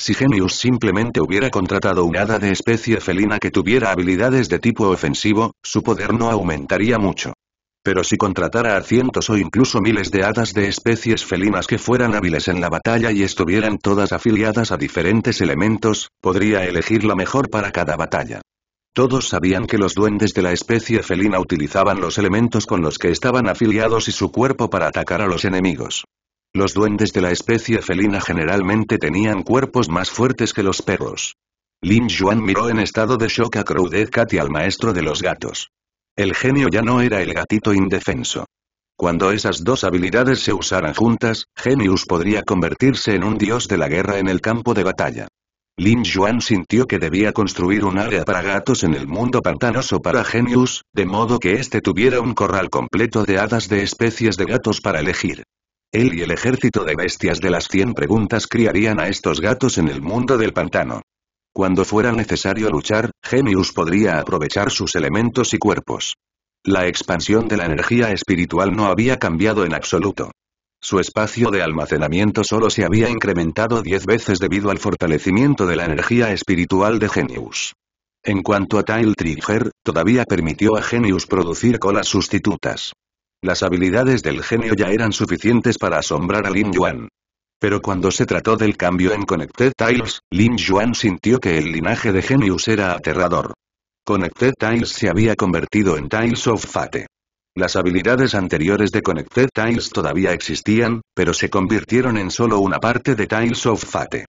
Si Genius simplemente hubiera contratado un hada de especie felina que tuviera habilidades de tipo ofensivo, su poder no aumentaría mucho. Pero si contratara a cientos o incluso miles de hadas de especies felinas que fueran hábiles en la batalla y estuvieran todas afiliadas a diferentes elementos, podría elegir la mejor para cada batalla. Todos sabían que los duendes de la especie felina utilizaban los elementos con los que estaban afiliados y su cuerpo para atacar a los enemigos. Los duendes de la especie felina generalmente tenían cuerpos más fuertes que los perros. Lin Yuan miró en estado de shock a Crow y al maestro de los gatos. El genio ya no era el gatito indefenso. Cuando esas dos habilidades se usaran juntas, Genius podría convertirse en un dios de la guerra en el campo de batalla. Lin Yuan sintió que debía construir un área para gatos en el mundo pantanoso para Genius, de modo que éste tuviera un corral completo de hadas de especies de gatos para elegir. Él y el ejército de bestias de las cien preguntas criarían a estos gatos en el mundo del pantano. Cuando fuera necesario luchar, Genius podría aprovechar sus elementos y cuerpos. La expansión de la energía espiritual no había cambiado en absoluto. Su espacio de almacenamiento solo se había incrementado diez veces debido al fortalecimiento de la energía espiritual de Genius. En cuanto a Tile Trigger, todavía permitió a Genius producir colas sustitutas. Las habilidades del genio ya eran suficientes para asombrar a Lin Yuan. Pero cuando se trató del cambio en Connected Tiles, Lin Yuan sintió que el linaje de Genius era aterrador. Connected Tiles se había convertido en Tiles of Fate. Las habilidades anteriores de Connected Tiles todavía existían, pero se convirtieron en solo una parte de Tiles of Fate.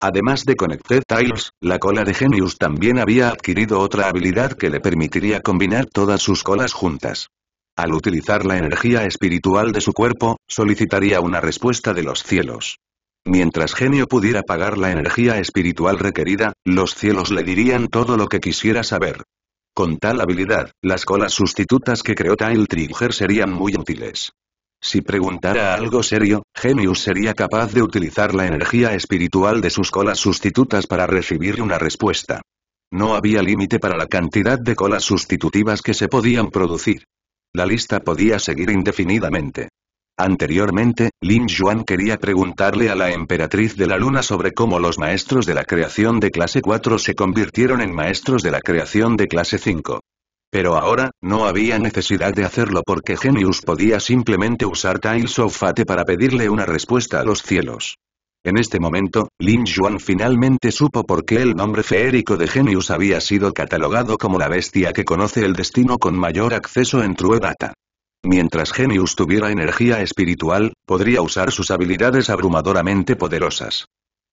Además de Connected Tiles, la cola de Genius también había adquirido otra habilidad que le permitiría combinar todas sus colas juntas. Al utilizar la energía espiritual de su cuerpo, solicitaría una respuesta de los cielos. Mientras Genio pudiera pagar la energía espiritual requerida, los cielos le dirían todo lo que quisiera saber. Con tal habilidad, las colas sustitutas que creó Tail Trigger serían muy útiles. Si preguntara algo serio, Genius sería capaz de utilizar la energía espiritual de sus colas sustitutas para recibir una respuesta. No había límite para la cantidad de colas sustitutivas que se podían producir. La lista podía seguir indefinidamente. Anteriormente, Lin Yuan quería preguntarle a la emperatriz de la luna sobre cómo los maestros de la creación de clase 4 se convirtieron en maestros de la creación de clase 5. Pero ahora, no había necesidad de hacerlo porque Genius podía simplemente usar Tiles of Fate para pedirle una respuesta a los cielos. En este momento, Lin Yuan finalmente supo por qué el nombre feérico de Genius había sido catalogado como la bestia que conoce el destino con mayor acceso en True Data. Mientras Genius tuviera energía espiritual, podría usar sus habilidades abrumadoramente poderosas.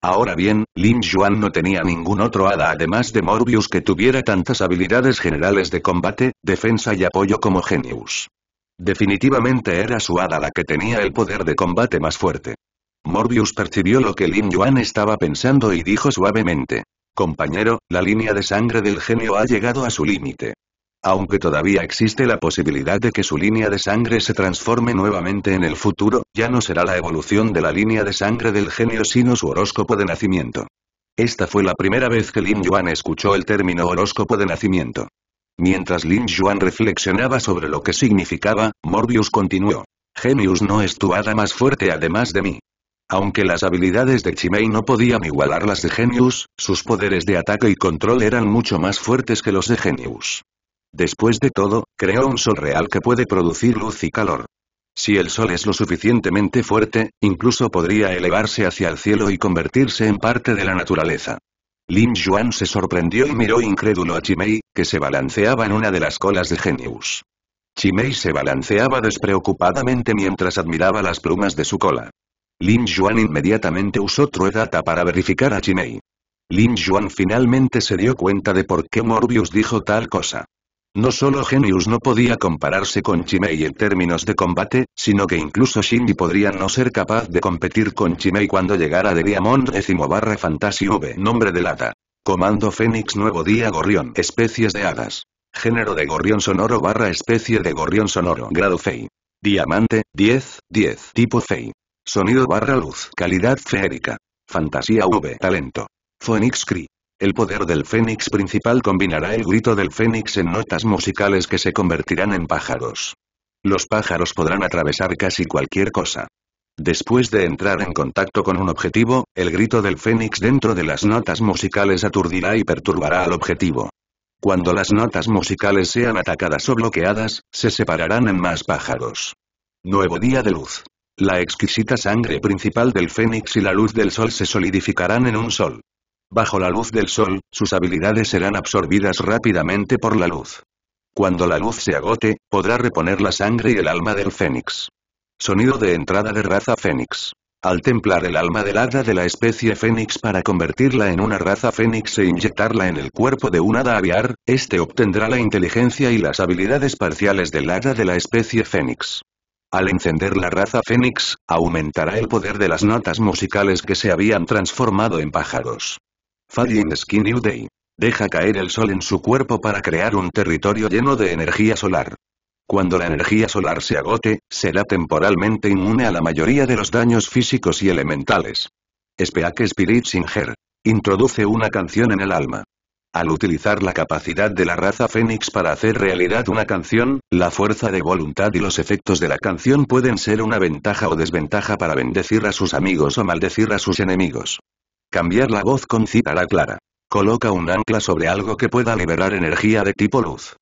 Ahora bien, Lin Yuan no tenía ningún otro hada además de Morbius que tuviera tantas habilidades generales de combate, defensa y apoyo como Genius. Definitivamente era su hada la que tenía el poder de combate más fuerte. Morbius percibió lo que Lin Yuan estaba pensando y dijo suavemente. Compañero, la línea de sangre del genio ha llegado a su límite. Aunque todavía existe la posibilidad de que su línea de sangre se transforme nuevamente en el futuro, ya no será la evolución de la línea de sangre del genio sino su horóscopo de nacimiento. Esta fue la primera vez que Lin Yuan escuchó el término horóscopo de nacimiento. Mientras Lin Yuan reflexionaba sobre lo que significaba, Morbius continuó. Genius no es tu hada más fuerte además de mí. Aunque las habilidades de Chimei no podían igualar las de Genius, sus poderes de ataque y control eran mucho más fuertes que los de Genius. Después de todo, creó un sol real que puede producir luz y calor. Si el sol es lo suficientemente fuerte, incluso podría elevarse hacia el cielo y convertirse en parte de la naturaleza. Lin Yuan se sorprendió y miró incrédulo a Chimei, que se balanceaba en una de las colas de Genius. Chimei se balanceaba despreocupadamente mientras admiraba las plumas de su cola. Lin Yuan inmediatamente usó True Data para verificar a Chimei. Lin Yuan finalmente se dio cuenta de por qué Morbius dijo tal cosa. No solo Genius no podía compararse con Chimei en términos de combate, sino que incluso Shinji podría no ser capaz de competir con Chimei cuando llegara de Diamond décimo barra Fantasy V nombre del Lata. Comando Fénix Nuevo Día Gorrión Especies de hadas. Género de gorrión sonoro barra especie de gorrión sonoro grado Fei. Diamante, 10, 10 tipo Fei. Sonido barra luz. Calidad feérica. Fantasía V. Talento. Phoenix Cree. El poder del fénix principal combinará el grito del fénix en notas musicales que se convertirán en pájaros. Los pájaros podrán atravesar casi cualquier cosa. Después de entrar en contacto con un objetivo, el grito del fénix dentro de las notas musicales aturdirá y perturbará al objetivo. Cuando las notas musicales sean atacadas o bloqueadas, se separarán en más pájaros. Nuevo día de luz la exquisita sangre principal del fénix y la luz del sol se solidificarán en un sol. Bajo la luz del sol, sus habilidades serán absorbidas rápidamente por la luz. Cuando la luz se agote, podrá reponer la sangre y el alma del fénix. Sonido de entrada de raza fénix. Al templar el alma del hada de la especie fénix para convertirla en una raza fénix e inyectarla en el cuerpo de un hada aviar, este obtendrá la inteligencia y las habilidades parciales del hada de la especie fénix. Al encender la raza Fénix, aumentará el poder de las notas musicales que se habían transformado en pájaros. Fading Skin New Day. Deja caer el sol en su cuerpo para crear un territorio lleno de energía solar. Cuando la energía solar se agote, será temporalmente inmune a la mayoría de los daños físicos y elementales. Speak Spirit Singer. Introduce una canción en el alma. Al utilizar la capacidad de la raza Fénix para hacer realidad una canción, la fuerza de voluntad y los efectos de la canción pueden ser una ventaja o desventaja para bendecir a sus amigos o maldecir a sus enemigos. Cambiar la voz con cítara clara. Coloca un ancla sobre algo que pueda liberar energía de tipo luz.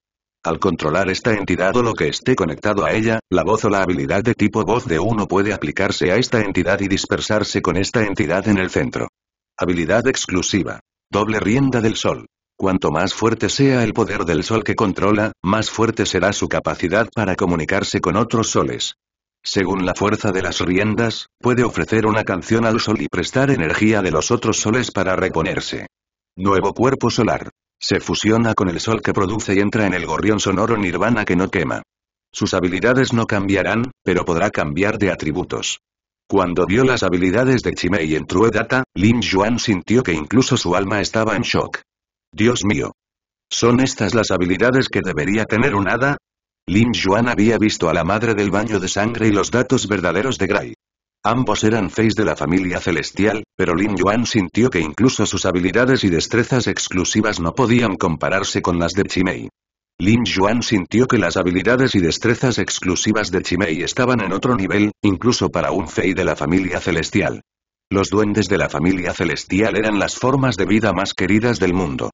Al controlar esta entidad o lo que esté conectado a ella, la voz o la habilidad de tipo voz de uno puede aplicarse a esta entidad y dispersarse con esta entidad en el centro. Habilidad exclusiva. Doble rienda del sol. Cuanto más fuerte sea el poder del sol que controla, más fuerte será su capacidad para comunicarse con otros soles. Según la fuerza de las riendas, puede ofrecer una canción al sol y prestar energía de los otros soles para reponerse. Nuevo cuerpo solar. Se fusiona con el sol que produce y entra en el gorrión sonoro nirvana que no quema. Sus habilidades no cambiarán, pero podrá cambiar de atributos. Cuando vio las habilidades de Chimei en True Data, Lin Yuan sintió que incluso su alma estaba en shock. Dios mío. ¿Son estas las habilidades que debería tener un hada? Lin Yuan había visto a la madre del baño de sangre y los datos verdaderos de Gray. Ambos eran feis de la familia celestial, pero Lin Yuan sintió que incluso sus habilidades y destrezas exclusivas no podían compararse con las de Chimei. Lin Yuan sintió que las habilidades y destrezas exclusivas de Chimei estaban en otro nivel, incluso para un fei de la familia celestial. Los duendes de la familia celestial eran las formas de vida más queridas del mundo.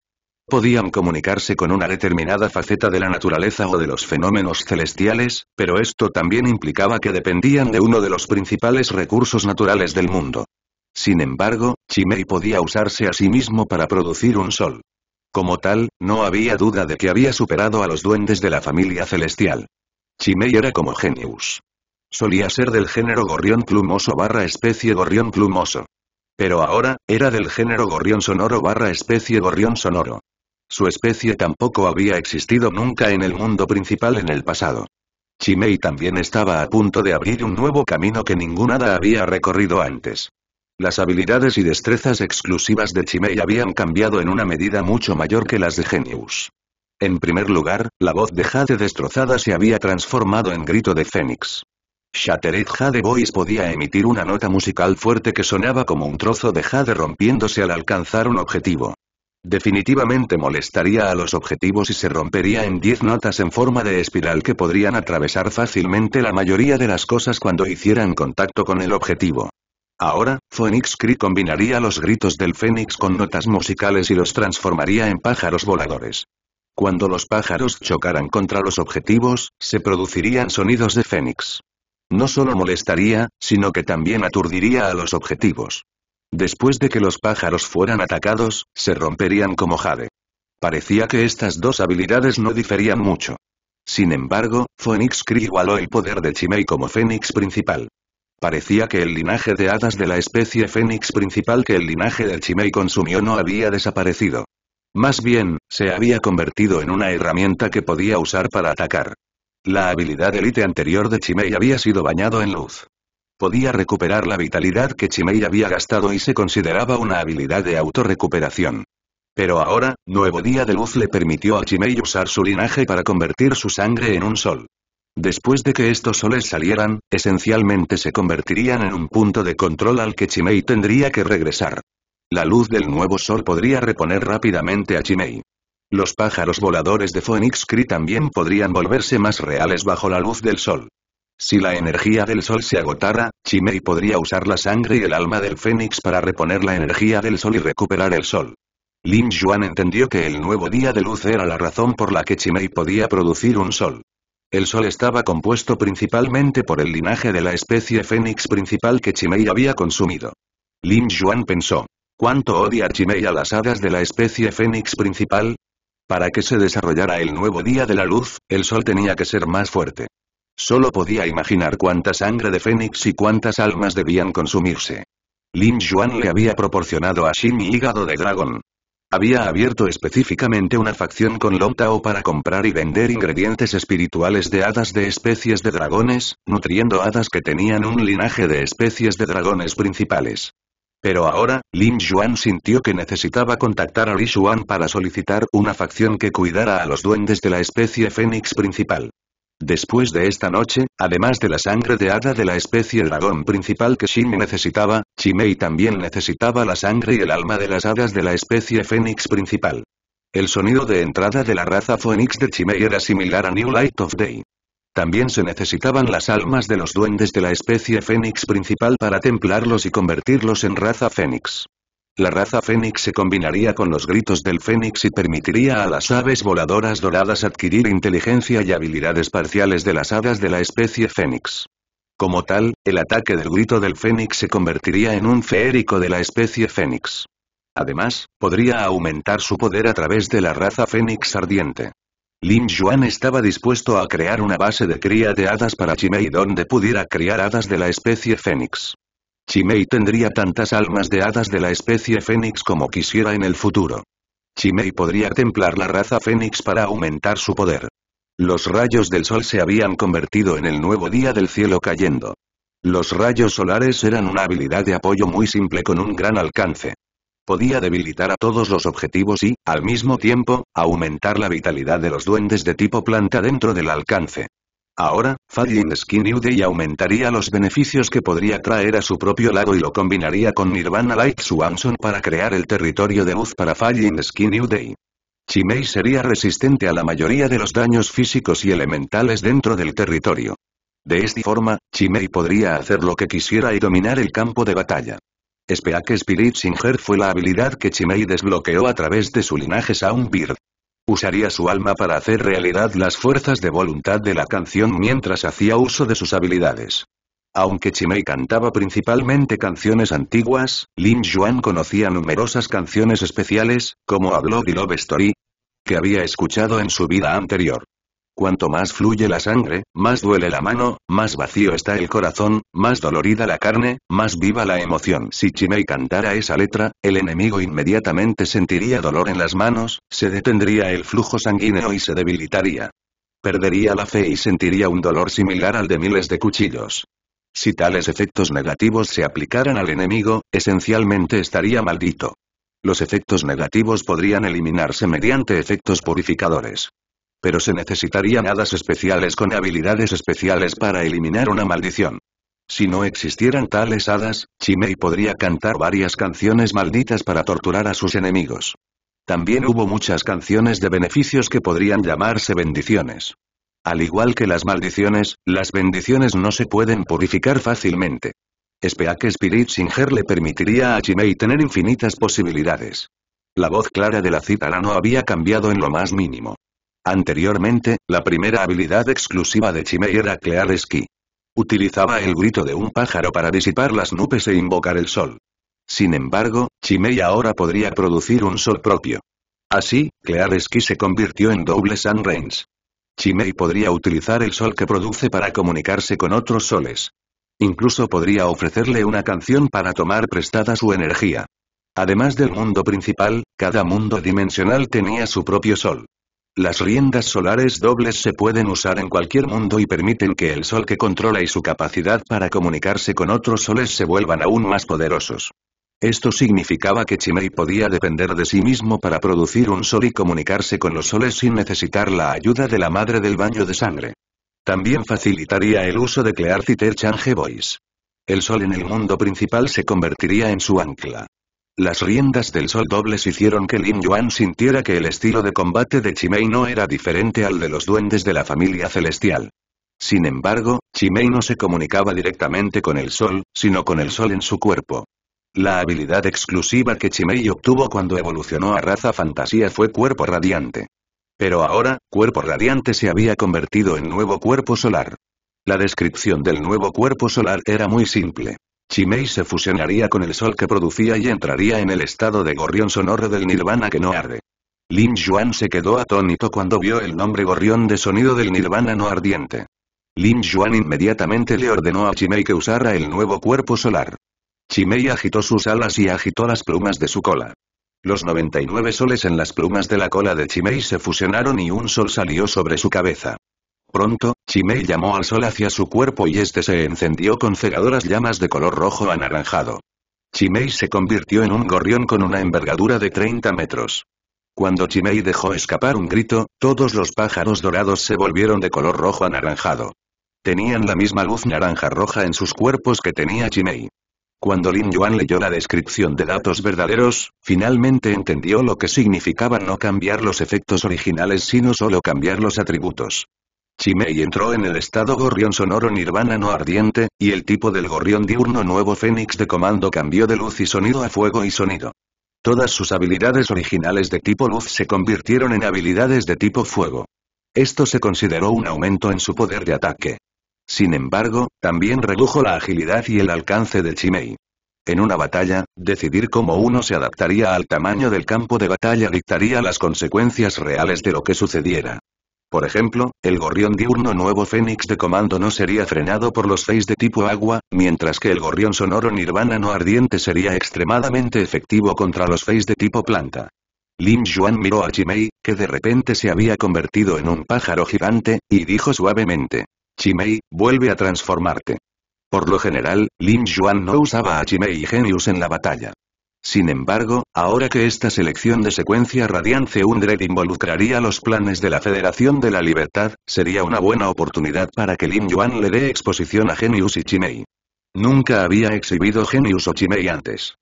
Podían comunicarse con una determinada faceta de la naturaleza o de los fenómenos celestiales, pero esto también implicaba que dependían de uno de los principales recursos naturales del mundo. Sin embargo, Chimei podía usarse a sí mismo para producir un sol. Como tal, no había duda de que había superado a los duendes de la familia celestial. Chimei era como Genius. Solía ser del género gorrión plumoso barra especie gorrión plumoso. Pero ahora, era del género gorrión sonoro barra especie gorrión sonoro. Su especie tampoco había existido nunca en el mundo principal en el pasado. Chimei también estaba a punto de abrir un nuevo camino que ningún hada había recorrido antes. Las habilidades y destrezas exclusivas de Chimei habían cambiado en una medida mucho mayor que las de Genius. En primer lugar, la voz de Jade destrozada se había transformado en grito de Fénix. Shattered Jade Voice podía emitir una nota musical fuerte que sonaba como un trozo de jade rompiéndose al alcanzar un objetivo. Definitivamente molestaría a los objetivos y se rompería en 10 notas en forma de espiral que podrían atravesar fácilmente la mayoría de las cosas cuando hicieran contacto con el objetivo. Ahora, Phoenix Cree combinaría los gritos del Fénix con notas musicales y los transformaría en pájaros voladores. Cuando los pájaros chocaran contra los objetivos, se producirían sonidos de Fénix. No solo molestaría, sino que también aturdiría a los objetivos. Después de que los pájaros fueran atacados, se romperían como jade. Parecía que estas dos habilidades no diferían mucho. Sin embargo, Phoenix Kree igualó el poder de Chimei como Fénix principal. Parecía que el linaje de hadas de la especie Fénix principal que el linaje de Chimei consumió no había desaparecido. Más bien, se había convertido en una herramienta que podía usar para atacar. La habilidad élite anterior de Chimei había sido bañado en luz. Podía recuperar la vitalidad que Chimei había gastado y se consideraba una habilidad de autorrecuperación. Pero ahora, Nuevo Día de Luz le permitió a Chimei usar su linaje para convertir su sangre en un sol. Después de que estos soles salieran, esencialmente se convertirían en un punto de control al que Chimei tendría que regresar. La luz del nuevo sol podría reponer rápidamente a Chimei. Los pájaros voladores de Phoenix Cree también podrían volverse más reales bajo la luz del sol. Si la energía del sol se agotara, Chimei podría usar la sangre y el alma del fénix para reponer la energía del sol y recuperar el sol. Lin Yuan entendió que el nuevo día de luz era la razón por la que Chimei podía producir un sol. El sol estaba compuesto principalmente por el linaje de la especie fénix principal que Chimei había consumido. Lin Yuan pensó. ¿Cuánto odia Chimei a las hadas de la especie fénix principal? Para que se desarrollara el nuevo día de la luz, el sol tenía que ser más fuerte. Solo podía imaginar cuánta sangre de Fénix y cuántas almas debían consumirse. Lin Yuan le había proporcionado a Shi mi hígado de dragón. Había abierto específicamente una facción con Tao para comprar y vender ingredientes espirituales de hadas de especies de dragones, nutriendo hadas que tenían un linaje de especies de dragones principales. Pero ahora, Lin Yuan sintió que necesitaba contactar a Li Xuan para solicitar una facción que cuidara a los duendes de la especie fénix principal. Después de esta noche, además de la sangre de hada de la especie dragón principal que Shimei necesitaba, Chimei también necesitaba la sangre y el alma de las hadas de la especie fénix principal. El sonido de entrada de la raza fénix de Chimei era similar a New Light of Day. También se necesitaban las almas de los duendes de la especie fénix principal para templarlos y convertirlos en raza fénix. La raza fénix se combinaría con los gritos del fénix y permitiría a las aves voladoras doradas adquirir inteligencia y habilidades parciales de las hadas de la especie fénix. Como tal, el ataque del grito del fénix se convertiría en un feérico de la especie fénix. Además, podría aumentar su poder a través de la raza fénix ardiente. Lin Yuan estaba dispuesto a crear una base de cría de hadas para Chimei donde pudiera criar hadas de la especie fénix. Chimei tendría tantas almas de hadas de la especie Fénix como quisiera en el futuro. Chimei podría templar la raza Fénix para aumentar su poder. Los rayos del sol se habían convertido en el nuevo día del cielo cayendo. Los rayos solares eran una habilidad de apoyo muy simple con un gran alcance. Podía debilitar a todos los objetivos y, al mismo tiempo, aumentar la vitalidad de los duendes de tipo planta dentro del alcance. Ahora, Falling Skin New Day aumentaría los beneficios que podría traer a su propio lado y lo combinaría con Nirvana Light Swanson para crear el territorio de luz para Falling Skin New Day. Chimei sería resistente a la mayoría de los daños físicos y elementales dentro del territorio. De esta forma, Chimei podría hacer lo que quisiera y dominar el campo de batalla. Speak Spirit Singer fue la habilidad que Chimei desbloqueó a través de su linaje Soundbeard. Usaría su alma para hacer realidad las fuerzas de voluntad de la canción mientras hacía uso de sus habilidades. Aunque Chimei cantaba principalmente canciones antiguas, Lin Yuan conocía numerosas canciones especiales, como Habló de Love Story, que había escuchado en su vida anterior. Cuanto más fluye la sangre, más duele la mano, más vacío está el corazón, más dolorida la carne, más viva la emoción. Si Chimei cantara esa letra, el enemigo inmediatamente sentiría dolor en las manos, se detendría el flujo sanguíneo y se debilitaría. Perdería la fe y sentiría un dolor similar al de miles de cuchillos. Si tales efectos negativos se aplicaran al enemigo, esencialmente estaría maldito. Los efectos negativos podrían eliminarse mediante efectos purificadores pero se necesitarían hadas especiales con habilidades especiales para eliminar una maldición. Si no existieran tales hadas, Chimei podría cantar varias canciones malditas para torturar a sus enemigos. También hubo muchas canciones de beneficios que podrían llamarse bendiciones. Al igual que las maldiciones, las bendiciones no se pueden purificar fácilmente. Speak Spirit Singer le permitiría a Chimei tener infinitas posibilidades. La voz clara de la cítara no había cambiado en lo más mínimo. Anteriormente, la primera habilidad exclusiva de Chimei era Clear Ski. Utilizaba el grito de un pájaro para disipar las nubes e invocar el sol. Sin embargo, Chimei ahora podría producir un sol propio. Así, Clear Ski se convirtió en doble Sun Range. Chimei podría utilizar el sol que produce para comunicarse con otros soles. Incluso podría ofrecerle una canción para tomar prestada su energía. Además del mundo principal, cada mundo dimensional tenía su propio sol. Las riendas solares dobles se pueden usar en cualquier mundo y permiten que el sol que controla y su capacidad para comunicarse con otros soles se vuelvan aún más poderosos. Esto significaba que Chimei podía depender de sí mismo para producir un sol y comunicarse con los soles sin necesitar la ayuda de la madre del baño de sangre. También facilitaría el uso de Clearciter Change boys El sol en el mundo principal se convertiría en su ancla. Las riendas del sol dobles hicieron que Lin Yuan sintiera que el estilo de combate de Chimei no era diferente al de los duendes de la familia celestial. Sin embargo, Chimei no se comunicaba directamente con el sol, sino con el sol en su cuerpo. La habilidad exclusiva que Chimei obtuvo cuando evolucionó a raza fantasía fue cuerpo radiante. Pero ahora, cuerpo radiante se había convertido en nuevo cuerpo solar. La descripción del nuevo cuerpo solar era muy simple. Chimei se fusionaría con el sol que producía y entraría en el estado de gorrión sonoro del nirvana que no arde. Lin Yuan se quedó atónito cuando vio el nombre gorrión de sonido del nirvana no ardiente. Lin Yuan inmediatamente le ordenó a Chimei que usara el nuevo cuerpo solar. Chimei agitó sus alas y agitó las plumas de su cola. Los 99 soles en las plumas de la cola de Chimei se fusionaron y un sol salió sobre su cabeza. Pronto, Chimei llamó al sol hacia su cuerpo y este se encendió con cegadoras llamas de color rojo anaranjado. Chimei se convirtió en un gorrión con una envergadura de 30 metros. Cuando Chimei dejó escapar un grito, todos los pájaros dorados se volvieron de color rojo anaranjado. Tenían la misma luz naranja-roja en sus cuerpos que tenía Chimei. Cuando Lin Yuan leyó la descripción de datos verdaderos, finalmente entendió lo que significaba no cambiar los efectos originales sino solo cambiar los atributos. Chimei entró en el estado gorrión sonoro nirvana no ardiente, y el tipo del gorrión diurno nuevo fénix de comando cambió de luz y sonido a fuego y sonido. Todas sus habilidades originales de tipo luz se convirtieron en habilidades de tipo fuego. Esto se consideró un aumento en su poder de ataque. Sin embargo, también redujo la agilidad y el alcance de Chimei. En una batalla, decidir cómo uno se adaptaría al tamaño del campo de batalla dictaría las consecuencias reales de lo que sucediera. Por ejemplo, el gorrión diurno nuevo Fénix de comando no sería frenado por los feis de tipo agua, mientras que el gorrión sonoro nirvana no ardiente sería extremadamente efectivo contra los feis de tipo planta. Lin Yuan miró a Chimei, que de repente se había convertido en un pájaro gigante, y dijo suavemente. Chimei, vuelve a transformarte. Por lo general, Lin Yuan no usaba a Chimei y Genius en la batalla. Sin embargo, ahora que esta selección de secuencia Radiance Undred involucraría los planes de la Federación de la Libertad, sería una buena oportunidad para que Lin Yuan le dé exposición a Genius y Chimei. Nunca había exhibido Genius o Chimei antes.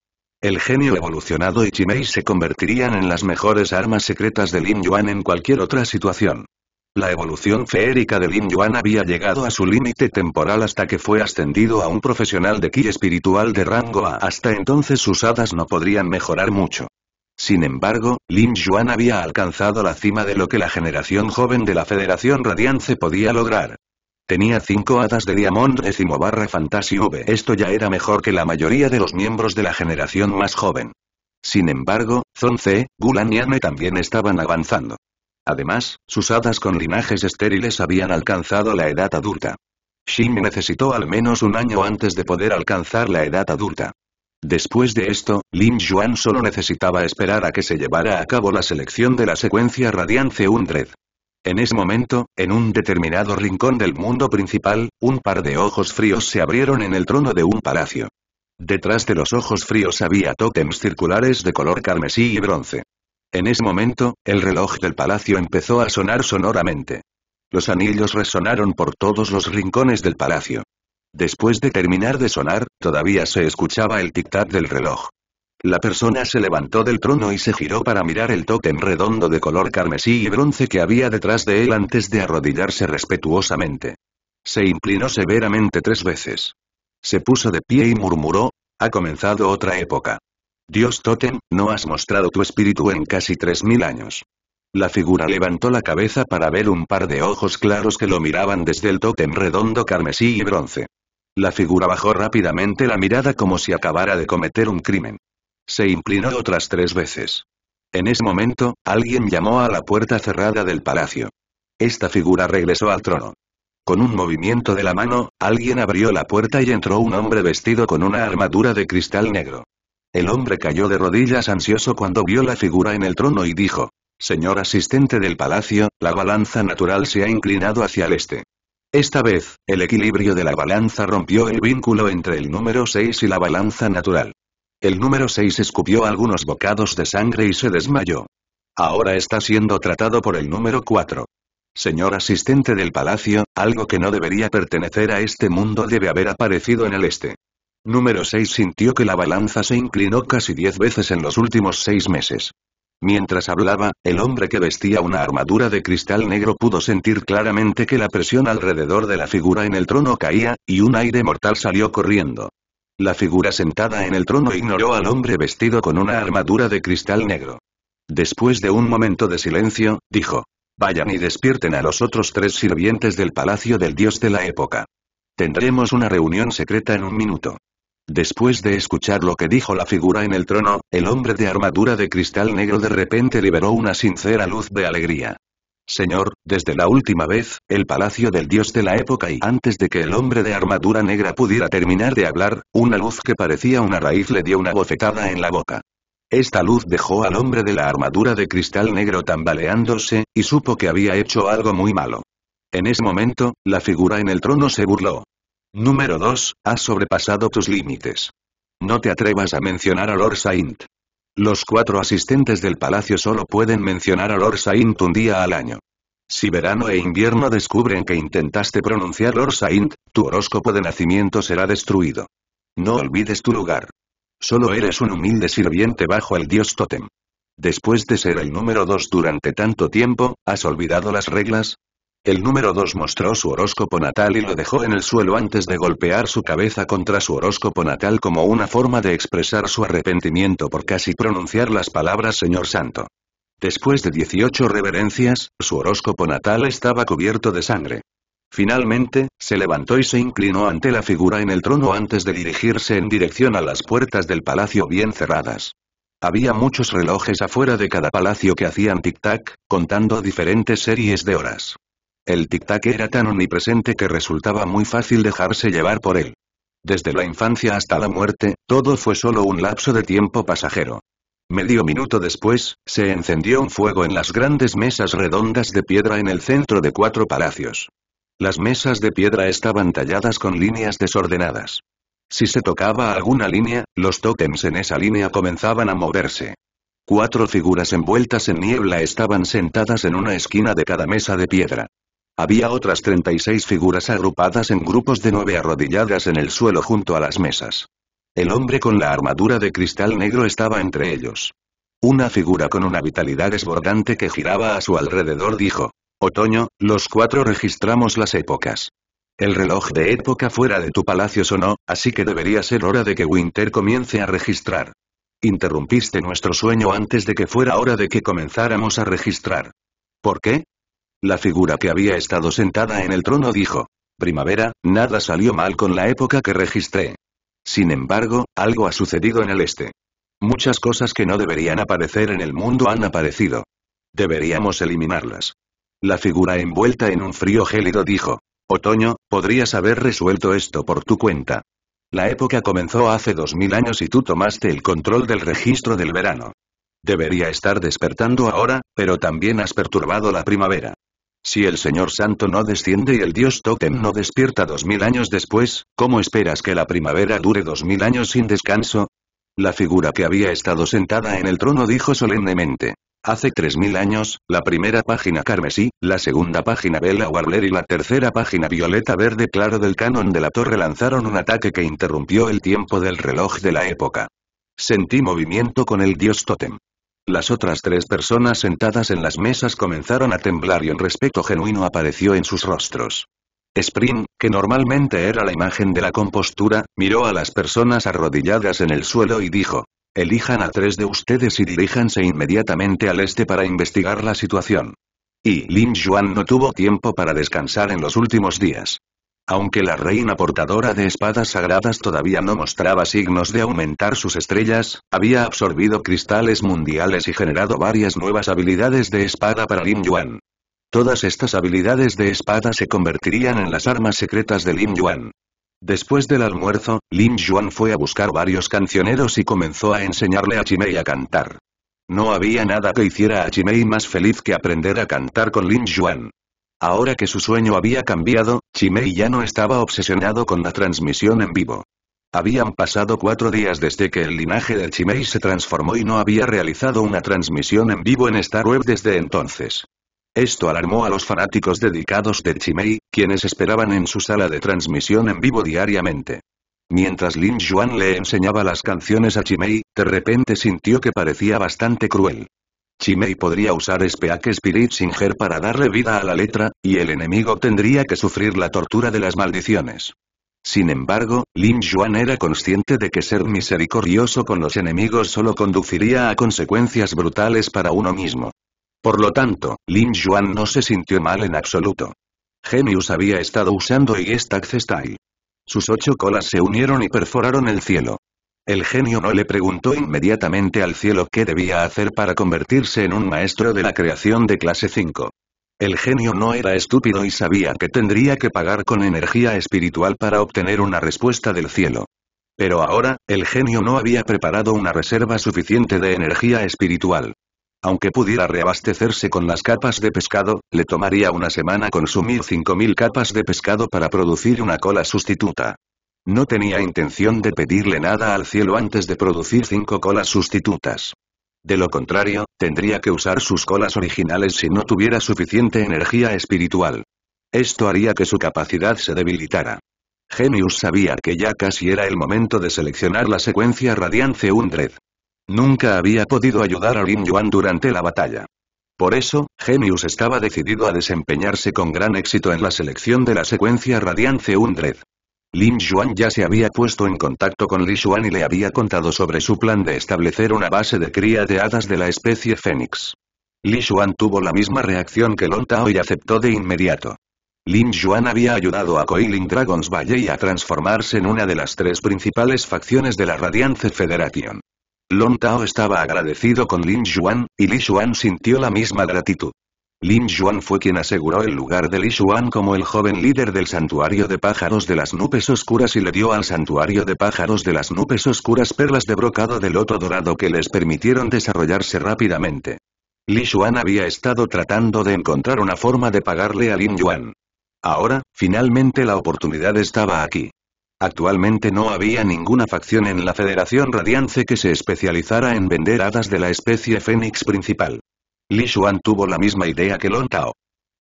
El genio evolucionado y Chimei se convertirían en las mejores armas secretas de Lin Yuan en cualquier otra situación. La evolución feérica de Lin Yuan había llegado a su límite temporal hasta que fue ascendido a un profesional de ki espiritual de rango A. Hasta entonces sus hadas no podrían mejorar mucho. Sin embargo, Lin Yuan había alcanzado la cima de lo que la generación joven de la Federación Radiance podía lograr. Tenía cinco hadas de Diamond décimo barra Fantasy V. Esto ya era mejor que la mayoría de los miembros de la generación más joven. Sin embargo, Zon C, Gulan y Anne también estaban avanzando. Además, sus hadas con linajes estériles habían alcanzado la edad adulta. Shin necesitó al menos un año antes de poder alcanzar la edad adulta. Después de esto, Lin Yuan solo necesitaba esperar a que se llevara a cabo la selección de la secuencia Radiance Undred. En ese momento, en un determinado rincón del mundo principal, un par de ojos fríos se abrieron en el trono de un palacio. Detrás de los ojos fríos había tótems circulares de color carmesí y bronce. En ese momento, el reloj del palacio empezó a sonar sonoramente. Los anillos resonaron por todos los rincones del palacio. Después de terminar de sonar, todavía se escuchaba el tic-tac del reloj. La persona se levantó del trono y se giró para mirar el tótem redondo de color carmesí y bronce que había detrás de él antes de arrodillarse respetuosamente. Se inclinó severamente tres veces. Se puso de pie y murmuró, ha comenzado otra época. Dios Totem, no has mostrado tu espíritu en casi tres mil años. La figura levantó la cabeza para ver un par de ojos claros que lo miraban desde el Totem redondo carmesí y bronce. La figura bajó rápidamente la mirada como si acabara de cometer un crimen. Se inclinó otras tres veces. En ese momento, alguien llamó a la puerta cerrada del palacio. Esta figura regresó al trono. Con un movimiento de la mano, alguien abrió la puerta y entró un hombre vestido con una armadura de cristal negro. El hombre cayó de rodillas ansioso cuando vio la figura en el trono y dijo, Señor asistente del palacio, la balanza natural se ha inclinado hacia el este. Esta vez, el equilibrio de la balanza rompió el vínculo entre el número 6 y la balanza natural. El número 6 escupió algunos bocados de sangre y se desmayó. Ahora está siendo tratado por el número 4. Señor asistente del palacio, algo que no debería pertenecer a este mundo debe haber aparecido en el este. Número 6 sintió que la balanza se inclinó casi diez veces en los últimos seis meses. Mientras hablaba, el hombre que vestía una armadura de cristal negro pudo sentir claramente que la presión alrededor de la figura en el trono caía, y un aire mortal salió corriendo. La figura sentada en el trono ignoró al hombre vestido con una armadura de cristal negro. Después de un momento de silencio, dijo. Vayan y despierten a los otros tres sirvientes del palacio del dios de la época. Tendremos una reunión secreta en un minuto. Después de escuchar lo que dijo la figura en el trono, el hombre de armadura de cristal negro de repente liberó una sincera luz de alegría. Señor, desde la última vez, el palacio del dios de la época y antes de que el hombre de armadura negra pudiera terminar de hablar, una luz que parecía una raíz le dio una bofetada en la boca. Esta luz dejó al hombre de la armadura de cristal negro tambaleándose, y supo que había hecho algo muy malo. En ese momento, la figura en el trono se burló. Número 2, has sobrepasado tus límites. No te atrevas a mencionar a Lord Saint. Los cuatro asistentes del palacio solo pueden mencionar a Lord Saint un día al año. Si verano e invierno descubren que intentaste pronunciar Lord Saint, tu horóscopo de nacimiento será destruido. No olvides tu lugar. Solo eres un humilde sirviente bajo el dios Totem. Después de ser el número dos durante tanto tiempo, ¿has olvidado las reglas? El número 2 mostró su horóscopo natal y lo dejó en el suelo antes de golpear su cabeza contra su horóscopo natal como una forma de expresar su arrepentimiento por casi pronunciar las palabras Señor Santo. Después de 18 reverencias, su horóscopo natal estaba cubierto de sangre. Finalmente, se levantó y se inclinó ante la figura en el trono antes de dirigirse en dirección a las puertas del palacio bien cerradas. Había muchos relojes afuera de cada palacio que hacían tic-tac, contando diferentes series de horas. El tic-tac era tan omnipresente que resultaba muy fácil dejarse llevar por él. Desde la infancia hasta la muerte, todo fue solo un lapso de tiempo pasajero. Medio minuto después, se encendió un fuego en las grandes mesas redondas de piedra en el centro de cuatro palacios. Las mesas de piedra estaban talladas con líneas desordenadas. Si se tocaba alguna línea, los tokens en esa línea comenzaban a moverse. Cuatro figuras envueltas en niebla estaban sentadas en una esquina de cada mesa de piedra. Había otras 36 figuras agrupadas en grupos de nueve arrodilladas en el suelo junto a las mesas. El hombre con la armadura de cristal negro estaba entre ellos. Una figura con una vitalidad esbordante que giraba a su alrededor dijo, Otoño, los cuatro registramos las épocas. El reloj de época fuera de tu palacio sonó, así que debería ser hora de que Winter comience a registrar. Interrumpiste nuestro sueño antes de que fuera hora de que comenzáramos a registrar. ¿Por qué? La figura que había estado sentada en el trono dijo. Primavera, nada salió mal con la época que registré. Sin embargo, algo ha sucedido en el este. Muchas cosas que no deberían aparecer en el mundo han aparecido. Deberíamos eliminarlas. La figura envuelta en un frío gélido dijo. Otoño, podrías haber resuelto esto por tu cuenta. La época comenzó hace dos mil años y tú tomaste el control del registro del verano. Debería estar despertando ahora, pero también has perturbado la primavera. Si el Señor Santo no desciende y el dios Totem no despierta dos mil años después, ¿cómo esperas que la primavera dure dos mil años sin descanso? La figura que había estado sentada en el trono dijo solemnemente. Hace tres mil años, la primera página carmesí, la segunda página vela warbler y la tercera página violeta verde claro del canon de la torre lanzaron un ataque que interrumpió el tiempo del reloj de la época. Sentí movimiento con el dios Totem. Las otras tres personas sentadas en las mesas comenzaron a temblar y un respeto genuino apareció en sus rostros. Spring, que normalmente era la imagen de la compostura, miró a las personas arrodilladas en el suelo y dijo, Elijan a tres de ustedes y diríjanse inmediatamente al este para investigar la situación. Y Lin Yuan no tuvo tiempo para descansar en los últimos días. Aunque la reina portadora de espadas sagradas todavía no mostraba signos de aumentar sus estrellas, había absorbido cristales mundiales y generado varias nuevas habilidades de espada para Lin Yuan. Todas estas habilidades de espada se convertirían en las armas secretas de Lin Yuan. Después del almuerzo, Lin Yuan fue a buscar varios cancioneros y comenzó a enseñarle a Chimei a cantar. No había nada que hiciera a Chimei más feliz que aprender a cantar con Lin Yuan. Ahora que su sueño había cambiado, Chimei ya no estaba obsesionado con la transmisión en vivo. Habían pasado cuatro días desde que el linaje de Chimei se transformó y no había realizado una transmisión en vivo en Star Web desde entonces. Esto alarmó a los fanáticos dedicados de Chimei, quienes esperaban en su sala de transmisión en vivo diariamente. Mientras Lin Yuan le enseñaba las canciones a Chimei, de repente sintió que parecía bastante cruel. Chimei podría usar Speak Spirit Singer para darle vida a la letra, y el enemigo tendría que sufrir la tortura de las maldiciones. Sin embargo, Lin Yuan era consciente de que ser misericordioso con los enemigos solo conduciría a consecuencias brutales para uno mismo. Por lo tanto, Lin Yuan no se sintió mal en absoluto. Genius había estado usando y Sus ocho colas se unieron y perforaron el cielo. El genio no le preguntó inmediatamente al cielo qué debía hacer para convertirse en un maestro de la creación de clase 5. El genio no era estúpido y sabía que tendría que pagar con energía espiritual para obtener una respuesta del cielo. Pero ahora, el genio no había preparado una reserva suficiente de energía espiritual. Aunque pudiera reabastecerse con las capas de pescado, le tomaría una semana consumir 5.000 capas de pescado para producir una cola sustituta. No tenía intención de pedirle nada al cielo antes de producir cinco colas sustitutas. De lo contrario, tendría que usar sus colas originales si no tuviera suficiente energía espiritual. Esto haría que su capacidad se debilitara. Genius sabía que ya casi era el momento de seleccionar la secuencia Radiance Undred. Nunca había podido ayudar a Lin Yuan durante la batalla. Por eso, Genius estaba decidido a desempeñarse con gran éxito en la selección de la secuencia Radiance Undred. Lin Xuan ya se había puesto en contacto con Li Xuan y le había contado sobre su plan de establecer una base de cría de hadas de la especie Fénix. Li Xuan tuvo la misma reacción que Long Tao y aceptó de inmediato. Lin Xuan había ayudado a Coiling Dragons Valley a transformarse en una de las tres principales facciones de la Radiance Federation. Long Tao estaba agradecido con Lin Xuan, y Li Xuan sintió la misma gratitud. Lin Yuan fue quien aseguró el lugar de Li Xuan como el joven líder del santuario de pájaros de las nubes oscuras y le dio al santuario de pájaros de las nubes oscuras perlas de brocado de loto dorado que les permitieron desarrollarse rápidamente. Li Xuan había estado tratando de encontrar una forma de pagarle a Lin Yuan. Ahora, finalmente la oportunidad estaba aquí. Actualmente no había ninguna facción en la Federación Radiance que se especializara en vender hadas de la especie Fénix principal. Li Xuan tuvo la misma idea que Long Tao.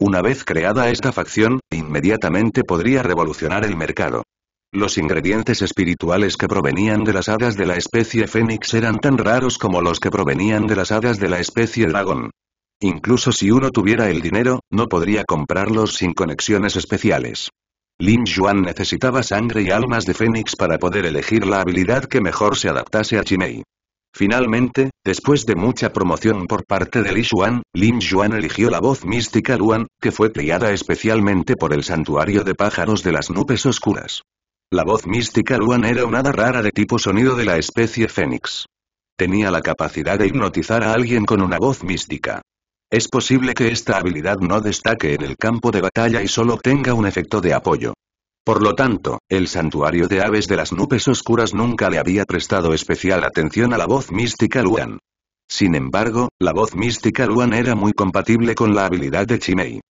Una vez creada esta facción, inmediatamente podría revolucionar el mercado. Los ingredientes espirituales que provenían de las hadas de la especie Fénix eran tan raros como los que provenían de las hadas de la especie Dragón. Incluso si uno tuviera el dinero, no podría comprarlos sin conexiones especiales. Lin Xuan necesitaba sangre y almas de Fénix para poder elegir la habilidad que mejor se adaptase a Chimei. Finalmente, después de mucha promoción por parte de Li Xuan, Lin Xuan eligió la voz mística Luan, que fue criada especialmente por el santuario de pájaros de las nubes oscuras. La voz mística Luan era una hada rara de tipo sonido de la especie Fénix. Tenía la capacidad de hipnotizar a alguien con una voz mística. Es posible que esta habilidad no destaque en el campo de batalla y solo tenga un efecto de apoyo. Por lo tanto, el santuario de aves de las nubes oscuras nunca le había prestado especial atención a la voz mística Luan. Sin embargo, la voz mística Luan era muy compatible con la habilidad de Chimei.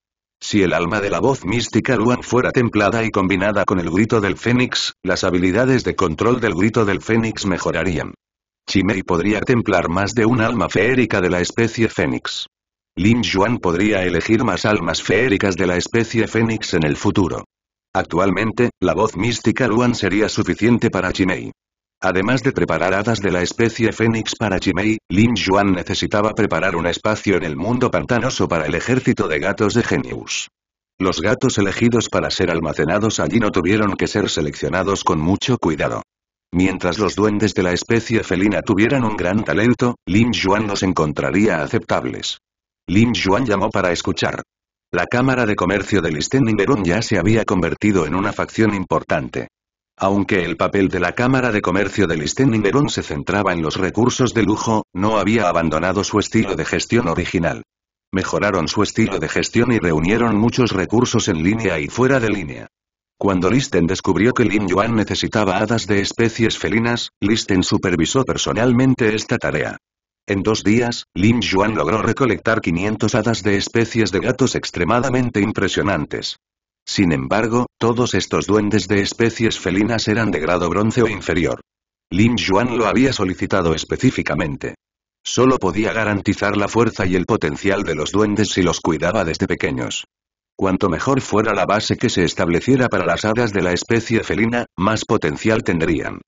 Si el alma de la voz mística Luan fuera templada y combinada con el grito del Fénix, las habilidades de control del grito del Fénix mejorarían. Chimei podría templar más de un alma feérica de la especie Fénix. Lin Yuan podría elegir más almas feéricas de la especie Fénix en el futuro. Actualmente, la voz mística Luan sería suficiente para Chimei. Además de preparar hadas de la especie Fénix para Chimei, Lin Yuan necesitaba preparar un espacio en el mundo pantanoso para el ejército de gatos de Genius. Los gatos elegidos para ser almacenados allí no tuvieron que ser seleccionados con mucho cuidado. Mientras los duendes de la especie felina tuvieran un gran talento, Lin Yuan los encontraría aceptables. Lin Yuan llamó para escuchar. La Cámara de Comercio de Listen ya se había convertido en una facción importante. Aunque el papel de la Cámara de Comercio de Listen se centraba en los recursos de lujo, no había abandonado su estilo de gestión original. Mejoraron su estilo de gestión y reunieron muchos recursos en línea y fuera de línea. Cuando Listen descubrió que Lin Yuan necesitaba hadas de especies felinas, Listen supervisó personalmente esta tarea. En dos días, Lin Yuan logró recolectar 500 hadas de especies de gatos extremadamente impresionantes. Sin embargo, todos estos duendes de especies felinas eran de grado bronce o inferior. Lin Yuan lo había solicitado específicamente. Solo podía garantizar la fuerza y el potencial de los duendes si los cuidaba desde pequeños. Cuanto mejor fuera la base que se estableciera para las hadas de la especie felina, más potencial tendrían.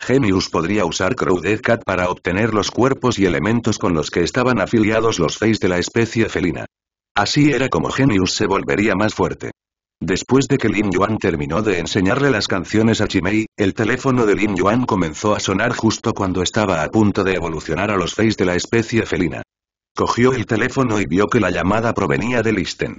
Genius podría usar Crow Cat para obtener los cuerpos y elementos con los que estaban afiliados los Face de la especie felina. Así era como Genius se volvería más fuerte. Después de que Lin Yuan terminó de enseñarle las canciones a Chimei, el teléfono de Lin Yuan comenzó a sonar justo cuando estaba a punto de evolucionar a los Face de la especie felina. Cogió el teléfono y vio que la llamada provenía de Listen.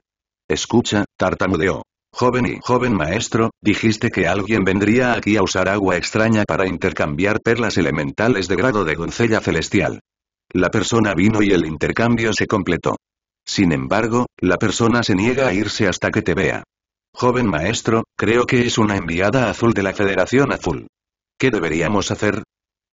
Escucha, tartamudeó. Joven y joven maestro, dijiste que alguien vendría aquí a usar agua extraña para intercambiar perlas elementales de grado de doncella celestial. La persona vino y el intercambio se completó. Sin embargo, la persona se niega a irse hasta que te vea. Joven maestro, creo que es una enviada azul de la Federación Azul. ¿Qué deberíamos hacer?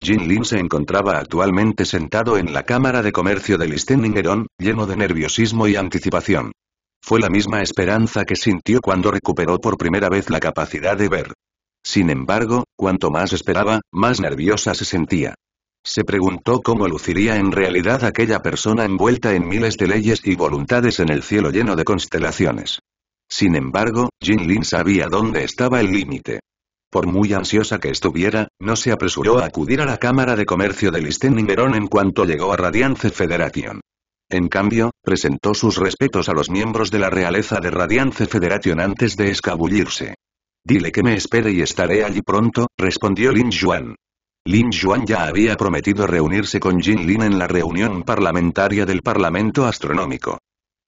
Jin Lin se encontraba actualmente sentado en la Cámara de Comercio del Stenningeron, lleno de nerviosismo y anticipación. Fue la misma esperanza que sintió cuando recuperó por primera vez la capacidad de ver. Sin embargo, cuanto más esperaba, más nerviosa se sentía. Se preguntó cómo luciría en realidad aquella persona envuelta en miles de leyes y voluntades en el cielo lleno de constelaciones. Sin embargo, Jin Lin sabía dónde estaba el límite. Por muy ansiosa que estuviera, no se apresuró a acudir a la Cámara de Comercio de Listen en cuanto llegó a Radiance Federation. En cambio, presentó sus respetos a los miembros de la realeza de Radiance Federation antes de escabullirse. Dile que me espere y estaré allí pronto, respondió Lin Yuan. Lin Yuan ya había prometido reunirse con Jin Lin en la reunión parlamentaria del Parlamento Astronómico.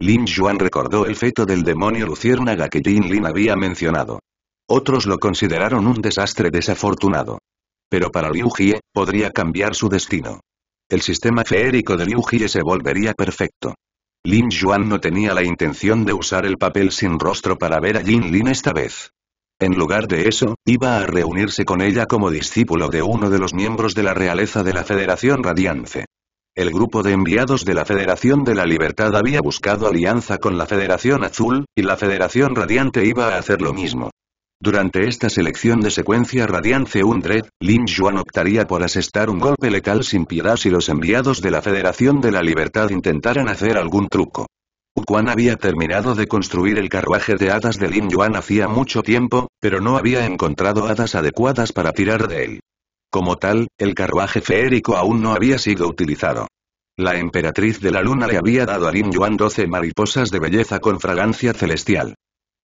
Lin Yuan recordó el feto del demonio luciérnaga que Jin Lin había mencionado. Otros lo consideraron un desastre desafortunado. Pero para Liu Jie, podría cambiar su destino el sistema feérico de Liu Jie se volvería perfecto. Lin Yuan no tenía la intención de usar el papel sin rostro para ver a Jin Lin esta vez. En lugar de eso, iba a reunirse con ella como discípulo de uno de los miembros de la realeza de la Federación Radiance. El grupo de enviados de la Federación de la Libertad había buscado alianza con la Federación Azul, y la Federación Radiante iba a hacer lo mismo. Durante esta selección de secuencia Radiance Undred, Lin Yuan optaría por asestar un golpe letal sin piedad si los enviados de la Federación de la Libertad intentaran hacer algún truco. Quan había terminado de construir el carruaje de hadas de Lin Yuan hacía mucho tiempo, pero no había encontrado hadas adecuadas para tirar de él. Como tal, el carruaje feérico aún no había sido utilizado. La emperatriz de la luna le había dado a Lin Yuan 12 mariposas de belleza con fragancia celestial.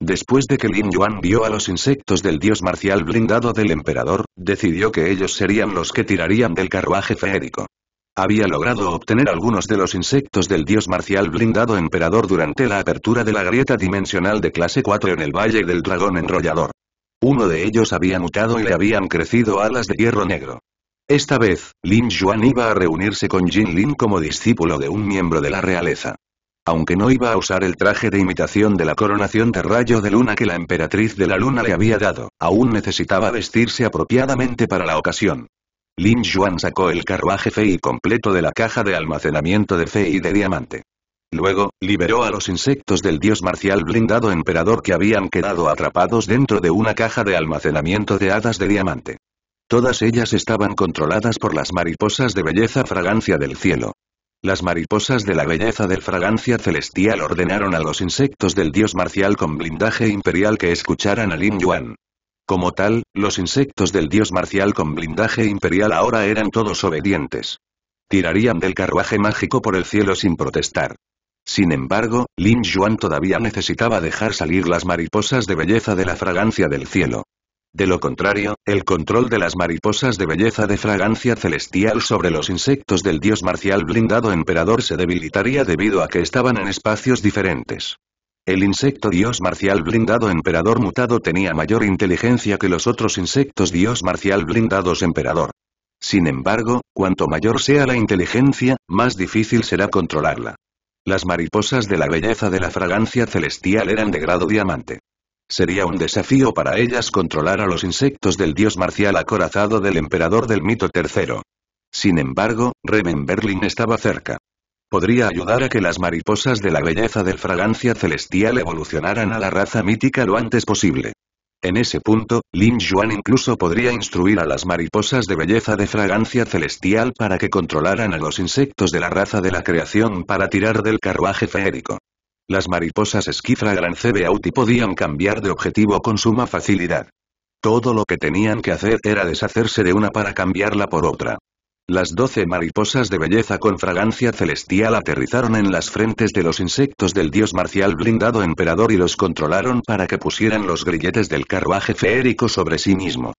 Después de que Lin Yuan vio a los insectos del dios marcial blindado del emperador, decidió que ellos serían los que tirarían del carruaje feérico. Había logrado obtener algunos de los insectos del dios marcial blindado emperador durante la apertura de la grieta dimensional de clase 4 en el Valle del Dragón Enrollador. Uno de ellos había mutado y le habían crecido alas de hierro negro. Esta vez, Lin Yuan iba a reunirse con Jin Lin como discípulo de un miembro de la realeza. Aunque no iba a usar el traje de imitación de la coronación de rayo de luna que la emperatriz de la luna le había dado, aún necesitaba vestirse apropiadamente para la ocasión. Lin Yuan sacó el carruaje Fei completo de la caja de almacenamiento de fe y de diamante. Luego, liberó a los insectos del dios marcial blindado emperador que habían quedado atrapados dentro de una caja de almacenamiento de hadas de diamante. Todas ellas estaban controladas por las mariposas de belleza fragancia del cielo, las mariposas de la belleza del fragancia celestial ordenaron a los insectos del dios marcial con blindaje imperial que escucharan a Lin Yuan. Como tal, los insectos del dios marcial con blindaje imperial ahora eran todos obedientes. Tirarían del carruaje mágico por el cielo sin protestar. Sin embargo, Lin Yuan todavía necesitaba dejar salir las mariposas de belleza de la fragancia del cielo. De lo contrario, el control de las mariposas de belleza de fragancia celestial sobre los insectos del dios marcial blindado emperador se debilitaría debido a que estaban en espacios diferentes. El insecto dios marcial blindado emperador mutado tenía mayor inteligencia que los otros insectos dios marcial blindados emperador. Sin embargo, cuanto mayor sea la inteligencia, más difícil será controlarla. Las mariposas de la belleza de la fragancia celestial eran de grado diamante. Sería un desafío para ellas controlar a los insectos del dios marcial acorazado del emperador del mito tercero. Sin embargo, Berlin estaba cerca. Podría ayudar a que las mariposas de la belleza de fragancia celestial evolucionaran a la raza mítica lo antes posible. En ese punto, Lin Yuan incluso podría instruir a las mariposas de belleza de fragancia celestial para que controlaran a los insectos de la raza de la creación para tirar del carruaje feérico. Las mariposas Esquifra Gran cebeauti podían cambiar de objetivo con suma facilidad. Todo lo que tenían que hacer era deshacerse de una para cambiarla por otra. Las doce mariposas de belleza con fragancia celestial aterrizaron en las frentes de los insectos del dios marcial blindado emperador y los controlaron para que pusieran los grilletes del carruaje feérico sobre sí mismo.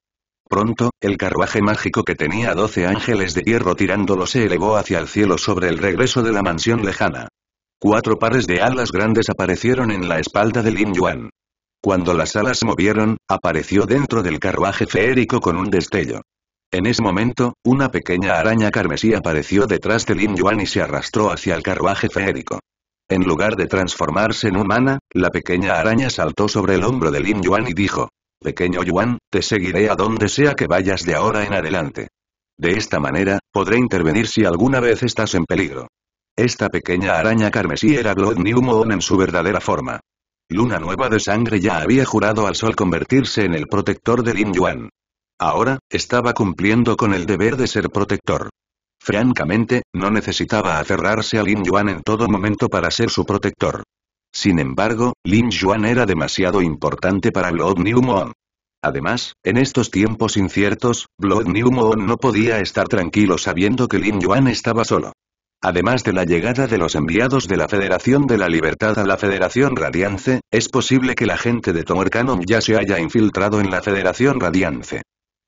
Pronto, el carruaje mágico que tenía doce ángeles de hierro tirándolo se elevó hacia el cielo sobre el regreso de la mansión lejana. Cuatro pares de alas grandes aparecieron en la espalda de Lin Yuan. Cuando las alas se movieron, apareció dentro del carruaje feérico con un destello. En ese momento, una pequeña araña carmesí apareció detrás de Lin Yuan y se arrastró hacia el carruaje feérico. En lugar de transformarse en humana, la pequeña araña saltó sobre el hombro de Lin Yuan y dijo, Pequeño Yuan, te seguiré a donde sea que vayas de ahora en adelante. De esta manera, podré intervenir si alguna vez estás en peligro. Esta pequeña araña carmesí era Blood New Moon en su verdadera forma. Luna Nueva de Sangre ya había jurado al sol convertirse en el protector de Lin Yuan. Ahora, estaba cumpliendo con el deber de ser protector. Francamente, no necesitaba aferrarse a Lin Yuan en todo momento para ser su protector. Sin embargo, Lin Yuan era demasiado importante para Blood New Moon. Además, en estos tiempos inciertos, Blood New Moon no podía estar tranquilo sabiendo que Lin Yuan estaba solo. Además de la llegada de los enviados de la Federación de la Libertad a la Federación Radiance, es posible que la gente de Tomercanon ya se haya infiltrado en la Federación Radiance.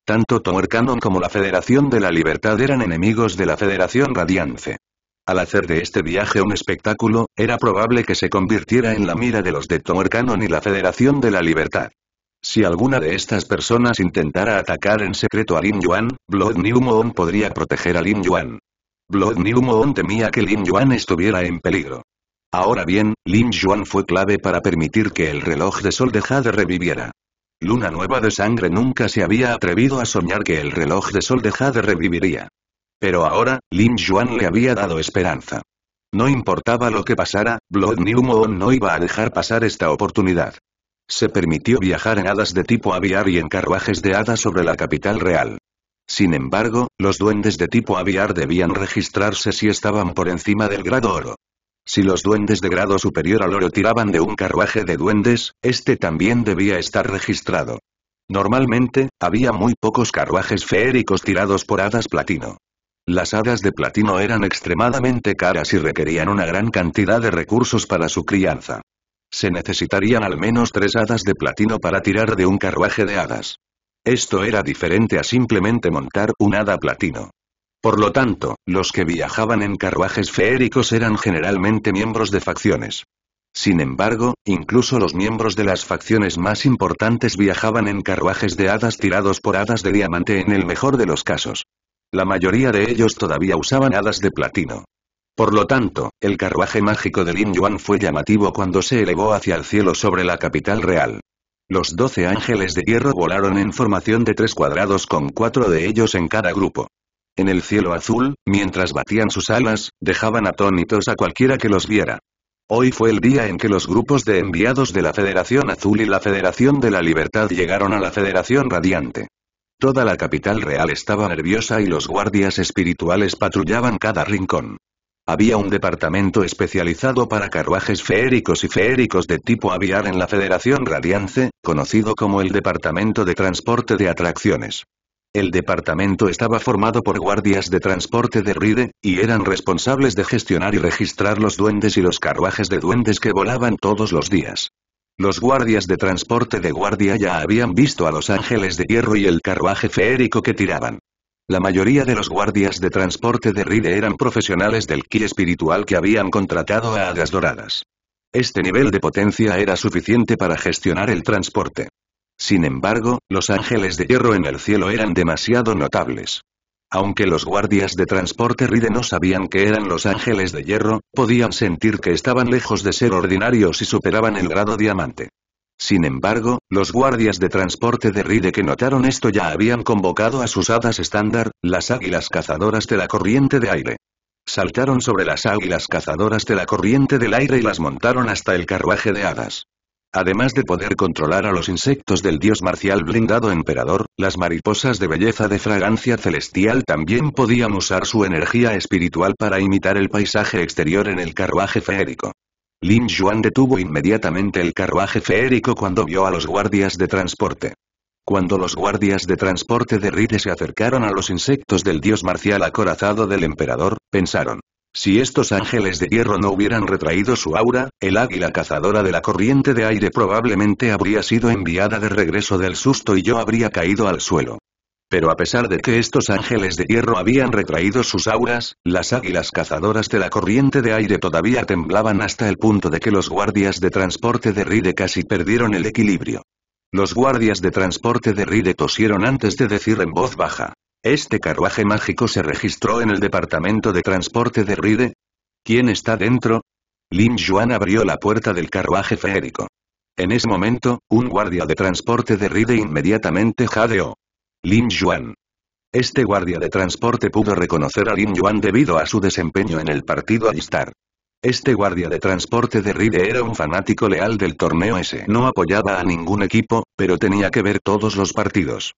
Tanto Tomercanon como la Federación de la Libertad eran enemigos de la Federación Radiance. Al hacer de este viaje un espectáculo, era probable que se convirtiera en la mira de los de Tomercanon y la Federación de la Libertad. Si alguna de estas personas intentara atacar en secreto a Lin Yuan, Blood New Moon podría proteger a Lin Yuan. Blood New Moon temía que Lin Yuan estuviera en peligro. Ahora bien, Lin Yuan fue clave para permitir que el reloj de sol de Jade reviviera. Luna Nueva de Sangre nunca se había atrevido a soñar que el reloj de sol de Jade reviviría. Pero ahora, Lin Yuan le había dado esperanza. No importaba lo que pasara, Blood New Moon no iba a dejar pasar esta oportunidad. Se permitió viajar en hadas de tipo aviar y en carruajes de hadas sobre la capital real. Sin embargo, los duendes de tipo aviar debían registrarse si estaban por encima del grado oro. Si los duendes de grado superior al oro tiraban de un carruaje de duendes, este también debía estar registrado. Normalmente, había muy pocos carruajes feéricos tirados por hadas platino. Las hadas de platino eran extremadamente caras y requerían una gran cantidad de recursos para su crianza. Se necesitarían al menos tres hadas de platino para tirar de un carruaje de hadas. Esto era diferente a simplemente montar un hada platino. Por lo tanto, los que viajaban en carruajes feéricos eran generalmente miembros de facciones. Sin embargo, incluso los miembros de las facciones más importantes viajaban en carruajes de hadas tirados por hadas de diamante en el mejor de los casos. La mayoría de ellos todavía usaban hadas de platino. Por lo tanto, el carruaje mágico de Lin Yuan fue llamativo cuando se elevó hacia el cielo sobre la capital real. Los doce ángeles de hierro volaron en formación de tres cuadrados con cuatro de ellos en cada grupo. En el cielo azul, mientras batían sus alas, dejaban atónitos a cualquiera que los viera. Hoy fue el día en que los grupos de enviados de la Federación Azul y la Federación de la Libertad llegaron a la Federación Radiante. Toda la capital real estaba nerviosa y los guardias espirituales patrullaban cada rincón. Había un departamento especializado para carruajes feéricos y feéricos de tipo aviar en la Federación Radiance, conocido como el Departamento de Transporte de Atracciones. El departamento estaba formado por guardias de transporte de Ride, y eran responsables de gestionar y registrar los duendes y los carruajes de duendes que volaban todos los días. Los guardias de transporte de guardia ya habían visto a los ángeles de hierro y el carruaje feérico que tiraban. La mayoría de los guardias de transporte de Ride eran profesionales del ki espiritual que habían contratado a Hadas Doradas. Este nivel de potencia era suficiente para gestionar el transporte. Sin embargo, los ángeles de hierro en el cielo eran demasiado notables. Aunque los guardias de transporte Ride no sabían que eran los ángeles de hierro, podían sentir que estaban lejos de ser ordinarios y superaban el grado diamante. Sin embargo, los guardias de transporte de Ride que notaron esto ya habían convocado a sus hadas estándar, las águilas cazadoras de la corriente de aire. Saltaron sobre las águilas cazadoras de la corriente del aire y las montaron hasta el carruaje de hadas. Además de poder controlar a los insectos del dios marcial blindado emperador, las mariposas de belleza de fragancia celestial también podían usar su energía espiritual para imitar el paisaje exterior en el carruaje feérico. Lin Yuan detuvo inmediatamente el carruaje feérico cuando vio a los guardias de transporte. Cuando los guardias de transporte de Rite se acercaron a los insectos del dios marcial acorazado del emperador, pensaron. Si estos ángeles de hierro no hubieran retraído su aura, el águila cazadora de la corriente de aire probablemente habría sido enviada de regreso del susto y yo habría caído al suelo. Pero a pesar de que estos ángeles de hierro habían retraído sus auras, las águilas cazadoras de la corriente de aire todavía temblaban hasta el punto de que los guardias de transporte de Ride casi perdieron el equilibrio. Los guardias de transporte de Ride tosieron antes de decir en voz baja. ¿Este carruaje mágico se registró en el departamento de transporte de Ride? ¿Quién está dentro? Lin Yuan abrió la puerta del carruaje feérico. En ese momento, un guardia de transporte de Ride inmediatamente jadeó. Lin Yuan. Este guardia de transporte pudo reconocer a Lin Yuan debido a su desempeño en el partido Alistar. Este guardia de transporte de Ride era un fanático leal del torneo ese. No apoyaba a ningún equipo, pero tenía que ver todos los partidos.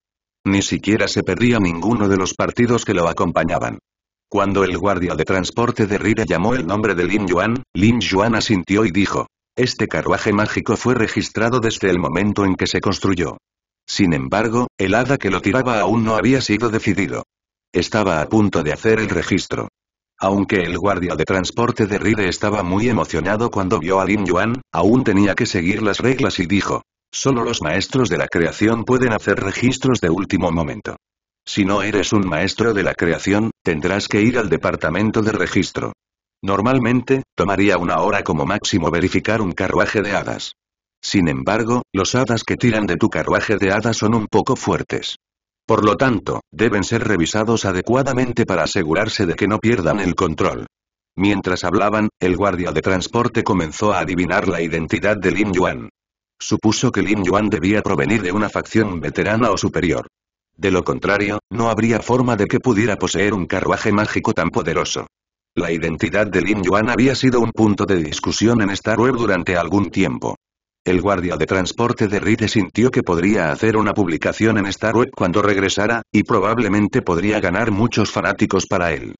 Ni siquiera se perdía ninguno de los partidos que lo acompañaban. Cuando el guardia de transporte de Ride llamó el nombre de Lin Yuan, Lin Yuan asintió y dijo. Este carruaje mágico fue registrado desde el momento en que se construyó. Sin embargo, el hada que lo tiraba aún no había sido decidido. Estaba a punto de hacer el registro. Aunque el guardia de transporte de Ride estaba muy emocionado cuando vio a Lin Yuan, aún tenía que seguir las reglas y dijo. Solo los maestros de la creación pueden hacer registros de último momento. Si no eres un maestro de la creación, tendrás que ir al departamento de registro. Normalmente, tomaría una hora como máximo verificar un carruaje de hadas. Sin embargo, los hadas que tiran de tu carruaje de hadas son un poco fuertes. Por lo tanto, deben ser revisados adecuadamente para asegurarse de que no pierdan el control. Mientras hablaban, el guardia de transporte comenzó a adivinar la identidad de Lin Yuan. Supuso que Lin Yuan debía provenir de una facción veterana o superior. De lo contrario, no habría forma de que pudiera poseer un carruaje mágico tan poderoso. La identidad de Lin Yuan había sido un punto de discusión en Star Web durante algún tiempo. El guardia de transporte de Ride sintió que podría hacer una publicación en Star cuando regresara, y probablemente podría ganar muchos fanáticos para él.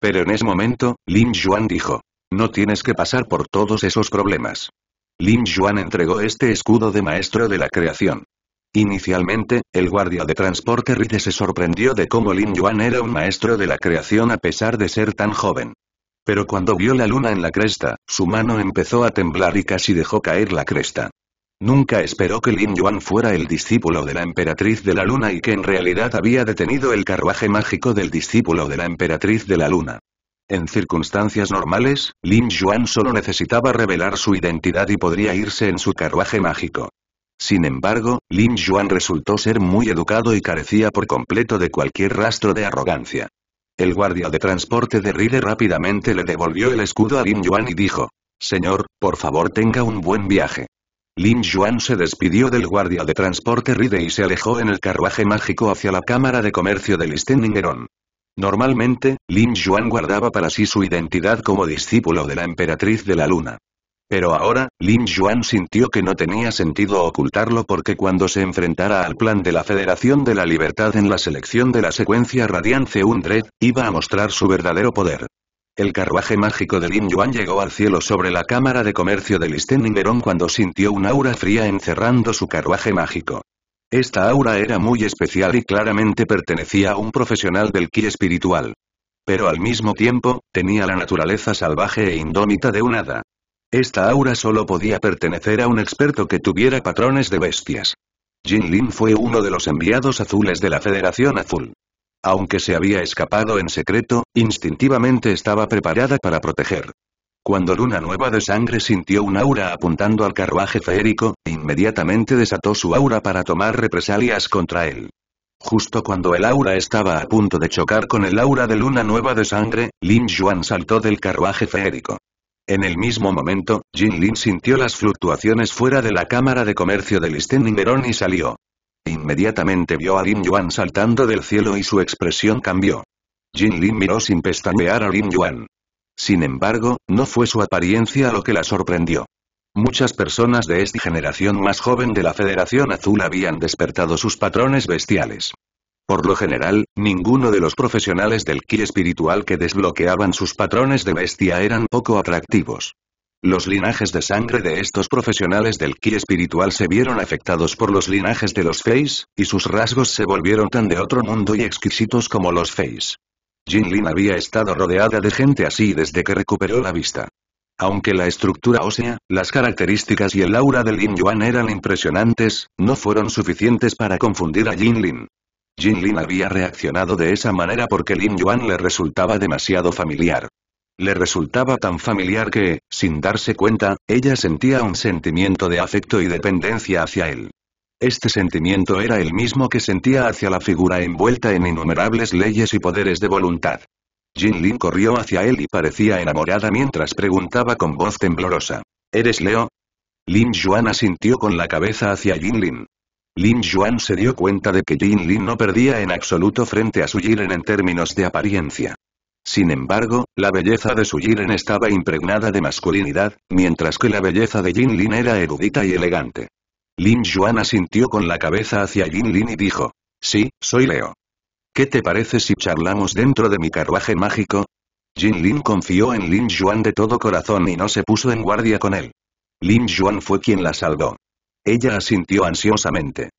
Pero en ese momento, Lin Yuan dijo. No tienes que pasar por todos esos problemas. Lin Yuan entregó este escudo de maestro de la creación. Inicialmente, el guardia de transporte Rite se sorprendió de cómo Lin Yuan era un maestro de la creación a pesar de ser tan joven. Pero cuando vio la luna en la cresta, su mano empezó a temblar y casi dejó caer la cresta. Nunca esperó que Lin Yuan fuera el discípulo de la emperatriz de la luna y que en realidad había detenido el carruaje mágico del discípulo de la emperatriz de la luna. En circunstancias normales, Lin Yuan solo necesitaba revelar su identidad y podría irse en su carruaje mágico. Sin embargo, Lin Yuan resultó ser muy educado y carecía por completo de cualquier rastro de arrogancia. El guardia de transporte de Ride rápidamente le devolvió el escudo a Lin Yuan y dijo. Señor, por favor tenga un buen viaje. Lin Yuan se despidió del guardia de transporte Ride y se alejó en el carruaje mágico hacia la Cámara de Comercio de Listeningeron. Normalmente, Lin Yuan guardaba para sí su identidad como discípulo de la Emperatriz de la Luna. Pero ahora, Lin Yuan sintió que no tenía sentido ocultarlo porque cuando se enfrentara al plan de la Federación de la Libertad en la selección de la secuencia Radiance Undred, iba a mostrar su verdadero poder. El carruaje mágico de Lin Yuan llegó al cielo sobre la Cámara de Comercio de Listeningerón cuando sintió un aura fría encerrando su carruaje mágico. Esta aura era muy especial y claramente pertenecía a un profesional del ki espiritual. Pero al mismo tiempo, tenía la naturaleza salvaje e indómita de un hada. Esta aura solo podía pertenecer a un experto que tuviera patrones de bestias. Jin Lin fue uno de los enviados azules de la Federación Azul. Aunque se había escapado en secreto, instintivamente estaba preparada para proteger. Cuando Luna Nueva de Sangre sintió un aura apuntando al carruaje feérico, inmediatamente desató su aura para tomar represalias contra él. Justo cuando el aura estaba a punto de chocar con el aura de Luna Nueva de Sangre, Lin Yuan saltó del carruaje feérico. En el mismo momento, Jin Lin sintió las fluctuaciones fuera de la Cámara de Comercio del Sten y y salió. Inmediatamente vio a Lin Yuan saltando del cielo y su expresión cambió. Jin Lin miró sin pestañear a Lin Yuan. Sin embargo, no fue su apariencia lo que la sorprendió. Muchas personas de esta generación más joven de la Federación Azul habían despertado sus patrones bestiales. Por lo general, ninguno de los profesionales del ki espiritual que desbloqueaban sus patrones de bestia eran poco atractivos. Los linajes de sangre de estos profesionales del ki espiritual se vieron afectados por los linajes de los feis, y sus rasgos se volvieron tan de otro mundo y exquisitos como los feis. Jin Lin había estado rodeada de gente así desde que recuperó la vista. Aunque la estructura ósea, las características y el aura de Lin Yuan eran impresionantes, no fueron suficientes para confundir a Jin Lin. Jin Lin había reaccionado de esa manera porque Lin Yuan le resultaba demasiado familiar. Le resultaba tan familiar que, sin darse cuenta, ella sentía un sentimiento de afecto y dependencia hacia él. Este sentimiento era el mismo que sentía hacia la figura envuelta en innumerables leyes y poderes de voluntad. Jin Lin corrió hacia él y parecía enamorada mientras preguntaba con voz temblorosa. ¿Eres Leo? Lin Yuan asintió con la cabeza hacia Jin Lin. Lin Yuan se dio cuenta de que Jin Lin no perdía en absoluto frente a Su Yiren en términos de apariencia. Sin embargo, la belleza de Su Jiren estaba impregnada de masculinidad, mientras que la belleza de Jin Lin era erudita y elegante. Lin Yuan asintió con la cabeza hacia Jin Lin y dijo, «Sí, soy Leo. ¿Qué te parece si charlamos dentro de mi carruaje mágico?» Jin Lin confió en Lin Yuan de todo corazón y no se puso en guardia con él. Lin Yuan fue quien la salvó. Ella asintió ansiosamente.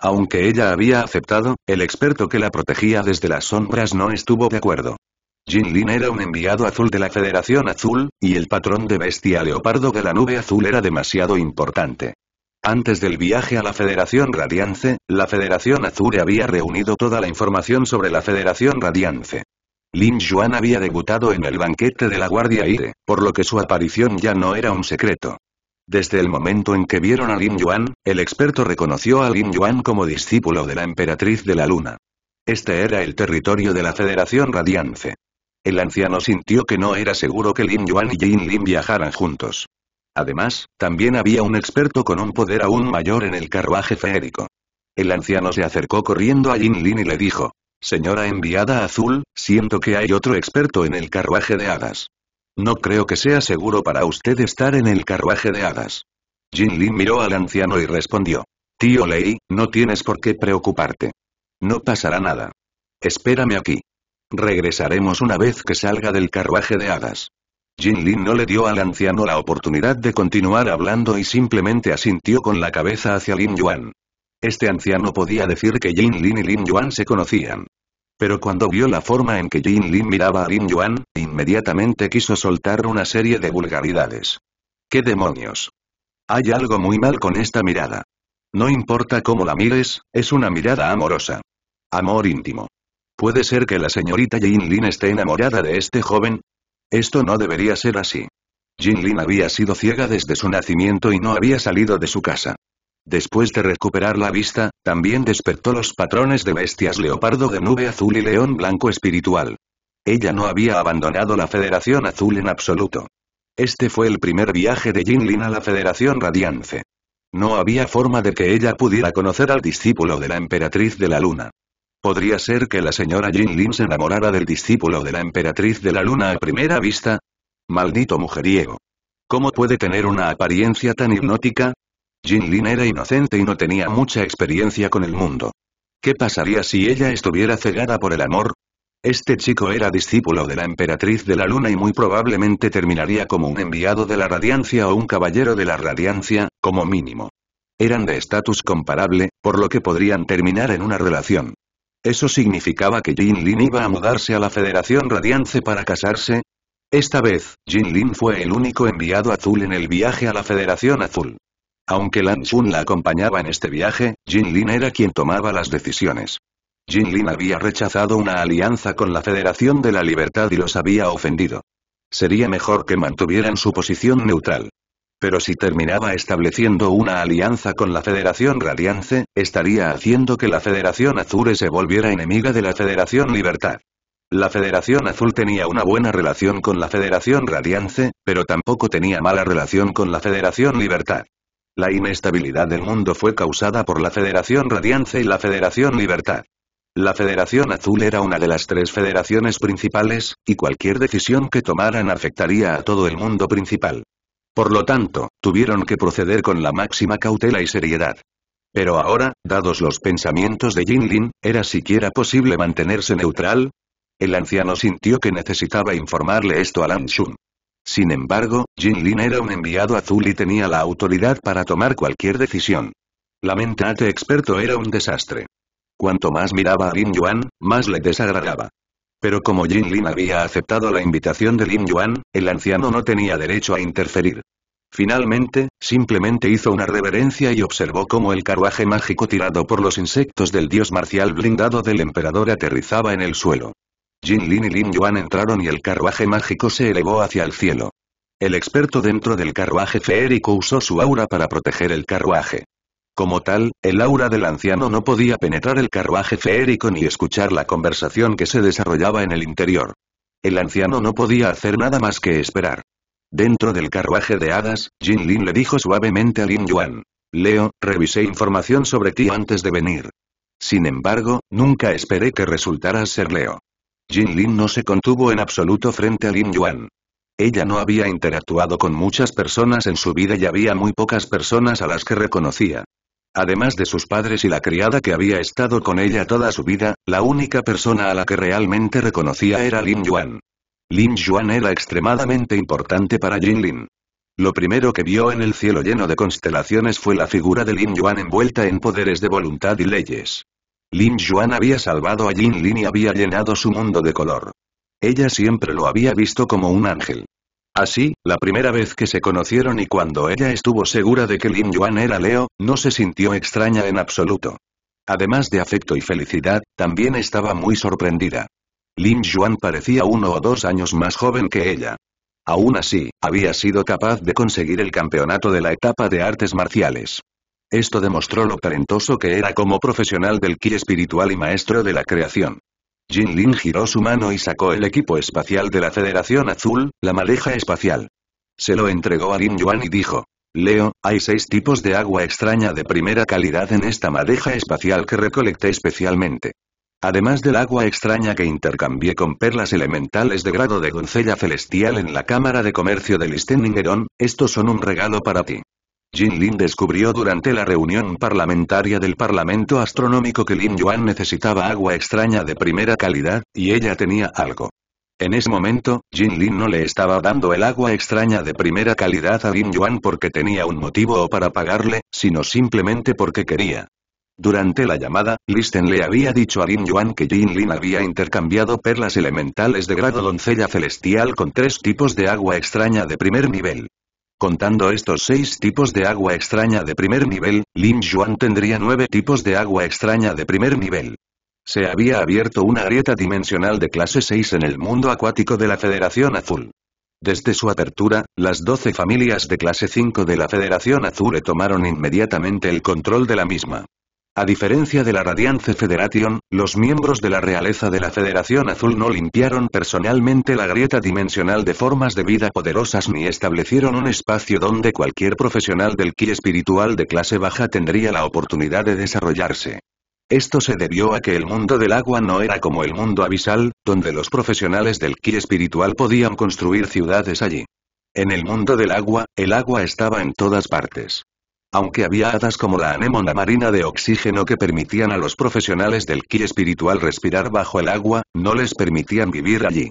Aunque ella había aceptado, el experto que la protegía desde las sombras no estuvo de acuerdo. Jin Lin era un enviado azul de la Federación Azul, y el patrón de bestia leopardo de la nube azul era demasiado importante. Antes del viaje a la Federación Radiance, la Federación Azul había reunido toda la información sobre la Federación Radiance. Lin Yuan había debutado en el banquete de la Guardia Aire, por lo que su aparición ya no era un secreto. Desde el momento en que vieron a Lin Yuan, el experto reconoció a Lin Yuan como discípulo de la emperatriz de la luna. Este era el territorio de la Federación Radiance. El anciano sintió que no era seguro que Lin Yuan y Jin Lin viajaran juntos. Además, también había un experto con un poder aún mayor en el carruaje feérico. El anciano se acercó corriendo a Jin Lin y le dijo, Señora enviada azul, siento que hay otro experto en el carruaje de hadas. No creo que sea seguro para usted estar en el carruaje de hadas. Jin Lin miró al anciano y respondió. Tío Lei, no tienes por qué preocuparte. No pasará nada. Espérame aquí. Regresaremos una vez que salga del carruaje de hadas. Jin Lin no le dio al anciano la oportunidad de continuar hablando y simplemente asintió con la cabeza hacia Lin Yuan. Este anciano podía decir que Jin Lin y Lin Yuan se conocían. Pero cuando vio la forma en que Jin Lin miraba a Lin Yuan, inmediatamente quiso soltar una serie de vulgaridades. ¿Qué demonios? Hay algo muy mal con esta mirada. No importa cómo la mires, es una mirada amorosa. Amor íntimo. ¿Puede ser que la señorita Jin Lin esté enamorada de este joven? Esto no debería ser así. Jin Lin había sido ciega desde su nacimiento y no había salido de su casa. Después de recuperar la vista, también despertó los patrones de bestias leopardo de nube azul y león blanco espiritual. Ella no había abandonado la Federación Azul en absoluto. Este fue el primer viaje de Jinlin a la Federación Radiance. No había forma de que ella pudiera conocer al discípulo de la Emperatriz de la Luna. ¿Podría ser que la señora Jinlin se enamorara del discípulo de la Emperatriz de la Luna a primera vista? Maldito mujeriego. ¿Cómo puede tener una apariencia tan hipnótica? Jin Lin era inocente y no tenía mucha experiencia con el mundo. ¿Qué pasaría si ella estuviera cegada por el amor? Este chico era discípulo de la emperatriz de la luna y muy probablemente terminaría como un enviado de la radiancia o un caballero de la radiancia, como mínimo. Eran de estatus comparable, por lo que podrían terminar en una relación. ¿Eso significaba que Jin Lin iba a mudarse a la Federación Radiance para casarse? Esta vez, Jin Lin fue el único enviado azul en el viaje a la Federación Azul. Aunque Lan Xun la acompañaba en este viaje, Jin Lin era quien tomaba las decisiones. Jin Lin había rechazado una alianza con la Federación de la Libertad y los había ofendido. Sería mejor que mantuvieran su posición neutral. Pero si terminaba estableciendo una alianza con la Federación Radiance, estaría haciendo que la Federación Azure se volviera enemiga de la Federación Libertad. La Federación Azul tenía una buena relación con la Federación Radiance, pero tampoco tenía mala relación con la Federación Libertad. La inestabilidad del mundo fue causada por la Federación Radiance y la Federación Libertad. La Federación Azul era una de las tres federaciones principales, y cualquier decisión que tomaran afectaría a todo el mundo principal. Por lo tanto, tuvieron que proceder con la máxima cautela y seriedad. Pero ahora, dados los pensamientos de Jinlin, ¿era siquiera posible mantenerse neutral? El anciano sintió que necesitaba informarle esto a Lan Shun. Sin embargo, Jin Lin era un enviado azul y tenía la autoridad para tomar cualquier decisión. La mente ate experto era un desastre. Cuanto más miraba a Lin Yuan, más le desagradaba. Pero como Jin Lin había aceptado la invitación de Lin Yuan, el anciano no tenía derecho a interferir. Finalmente, simplemente hizo una reverencia y observó cómo el carruaje mágico tirado por los insectos del dios marcial blindado del emperador aterrizaba en el suelo. Jin Lin y Lin Yuan entraron y el carruaje mágico se elevó hacia el cielo. El experto dentro del carruaje feérico usó su aura para proteger el carruaje. Como tal, el aura del anciano no podía penetrar el carruaje feérico ni escuchar la conversación que se desarrollaba en el interior. El anciano no podía hacer nada más que esperar. Dentro del carruaje de hadas, Jin Lin le dijo suavemente a Lin Yuan. Leo, revisé información sobre ti antes de venir. Sin embargo, nunca esperé que resultaras ser Leo. Jin Lin no se contuvo en absoluto frente a Lin Yuan. Ella no había interactuado con muchas personas en su vida y había muy pocas personas a las que reconocía. Además de sus padres y la criada que había estado con ella toda su vida, la única persona a la que realmente reconocía era Lin Yuan. Lin Yuan era extremadamente importante para Jin Lin. Lo primero que vio en el cielo lleno de constelaciones fue la figura de Lin Yuan envuelta en poderes de voluntad y leyes. Lin Yuan había salvado a Jin Lin y había llenado su mundo de color. Ella siempre lo había visto como un ángel. Así, la primera vez que se conocieron y cuando ella estuvo segura de que Lin Yuan era Leo, no se sintió extraña en absoluto. Además de afecto y felicidad, también estaba muy sorprendida. Lin Yuan parecía uno o dos años más joven que ella. Aún así, había sido capaz de conseguir el campeonato de la etapa de artes marciales. Esto demostró lo talentoso que era como profesional del ki espiritual y maestro de la creación. Jin Lin giró su mano y sacó el equipo espacial de la Federación Azul, la madeja espacial. Se lo entregó a Lin Yuan y dijo, Leo, hay seis tipos de agua extraña de primera calidad en esta madeja espacial que recolecté especialmente. Además del agua extraña que intercambié con perlas elementales de grado de doncella celestial en la Cámara de Comercio del Listeningeron, estos son un regalo para ti. Jin Lin descubrió durante la reunión parlamentaria del Parlamento Astronómico que Lin Yuan necesitaba agua extraña de primera calidad, y ella tenía algo. En ese momento, Jin Lin no le estaba dando el agua extraña de primera calidad a Lin Yuan porque tenía un motivo o para pagarle, sino simplemente porque quería. Durante la llamada, Listen le había dicho a Lin Yuan que Jin Lin había intercambiado perlas elementales de grado doncella celestial con tres tipos de agua extraña de primer nivel. Contando estos seis tipos de agua extraña de primer nivel, Lin Yuan tendría nueve tipos de agua extraña de primer nivel. Se había abierto una grieta dimensional de clase 6 en el mundo acuático de la Federación Azul. Desde su apertura, las doce familias de clase 5 de la Federación Azul tomaron inmediatamente el control de la misma. A diferencia de la Radiance Federation, los miembros de la realeza de la Federación Azul no limpiaron personalmente la grieta dimensional de formas de vida poderosas ni establecieron un espacio donde cualquier profesional del ki espiritual de clase baja tendría la oportunidad de desarrollarse. Esto se debió a que el mundo del agua no era como el mundo abisal, donde los profesionales del ki espiritual podían construir ciudades allí. En el mundo del agua, el agua estaba en todas partes. Aunque había hadas como la anémona marina de oxígeno que permitían a los profesionales del ki espiritual respirar bajo el agua, no les permitían vivir allí.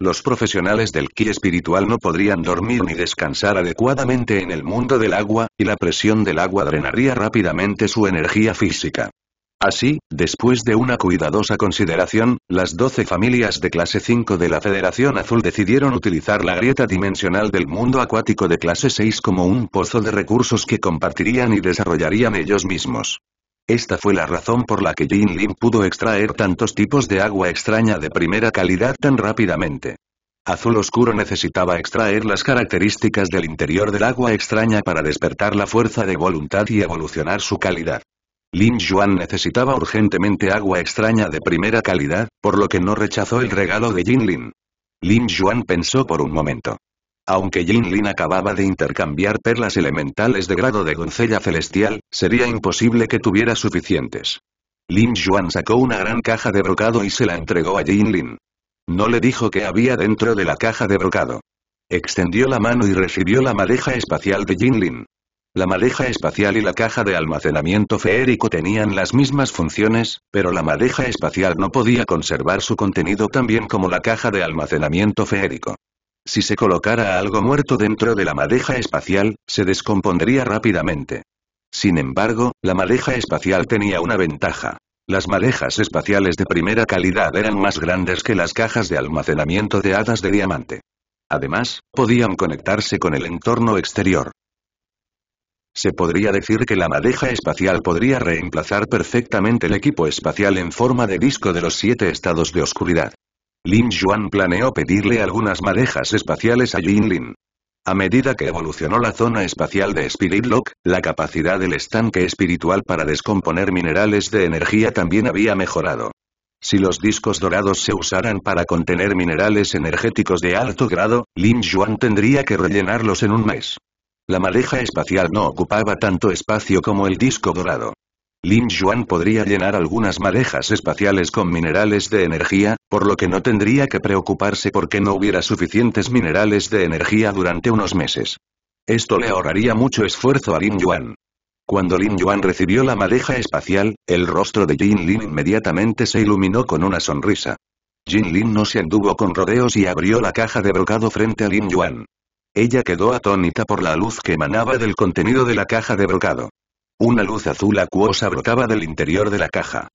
Los profesionales del ki espiritual no podrían dormir ni descansar adecuadamente en el mundo del agua, y la presión del agua drenaría rápidamente su energía física. Así, después de una cuidadosa consideración, las 12 familias de clase 5 de la Federación Azul decidieron utilizar la grieta dimensional del mundo acuático de clase 6 como un pozo de recursos que compartirían y desarrollarían ellos mismos. Esta fue la razón por la que Jin Lin pudo extraer tantos tipos de agua extraña de primera calidad tan rápidamente. Azul Oscuro necesitaba extraer las características del interior del agua extraña para despertar la fuerza de voluntad y evolucionar su calidad. Lin Yuan necesitaba urgentemente agua extraña de primera calidad, por lo que no rechazó el regalo de Jin Lin. Lin Yuan pensó por un momento. Aunque Jin Lin acababa de intercambiar perlas elementales de grado de doncella celestial, sería imposible que tuviera suficientes. Lin Yuan sacó una gran caja de brocado y se la entregó a Jin Lin. No le dijo qué había dentro de la caja de brocado. Extendió la mano y recibió la madeja espacial de Jin Lin. La madeja espacial y la caja de almacenamiento feérico tenían las mismas funciones, pero la madeja espacial no podía conservar su contenido tan bien como la caja de almacenamiento feérico. Si se colocara algo muerto dentro de la madeja espacial, se descompondría rápidamente. Sin embargo, la madeja espacial tenía una ventaja. Las madejas espaciales de primera calidad eran más grandes que las cajas de almacenamiento de hadas de diamante. Además, podían conectarse con el entorno exterior. Se podría decir que la madeja espacial podría reemplazar perfectamente el equipo espacial en forma de disco de los siete estados de oscuridad. Lin Yuan planeó pedirle algunas madejas espaciales a Jin Lin. A medida que evolucionó la zona espacial de Spirit Lock, la capacidad del estanque espiritual para descomponer minerales de energía también había mejorado. Si los discos dorados se usaran para contener minerales energéticos de alto grado, Lin Yuan tendría que rellenarlos en un mes. La maleja espacial no ocupaba tanto espacio como el disco dorado. Lin Yuan podría llenar algunas malejas espaciales con minerales de energía, por lo que no tendría que preocuparse porque no hubiera suficientes minerales de energía durante unos meses. Esto le ahorraría mucho esfuerzo a Lin Yuan. Cuando Lin Yuan recibió la maleja espacial, el rostro de Jin Lin inmediatamente se iluminó con una sonrisa. Jin Lin no se anduvo con rodeos y abrió la caja de brocado frente a Lin Yuan. Ella quedó atónita por la luz que emanaba del contenido de la caja de brocado. Una luz azul acuosa brotaba del interior de la caja.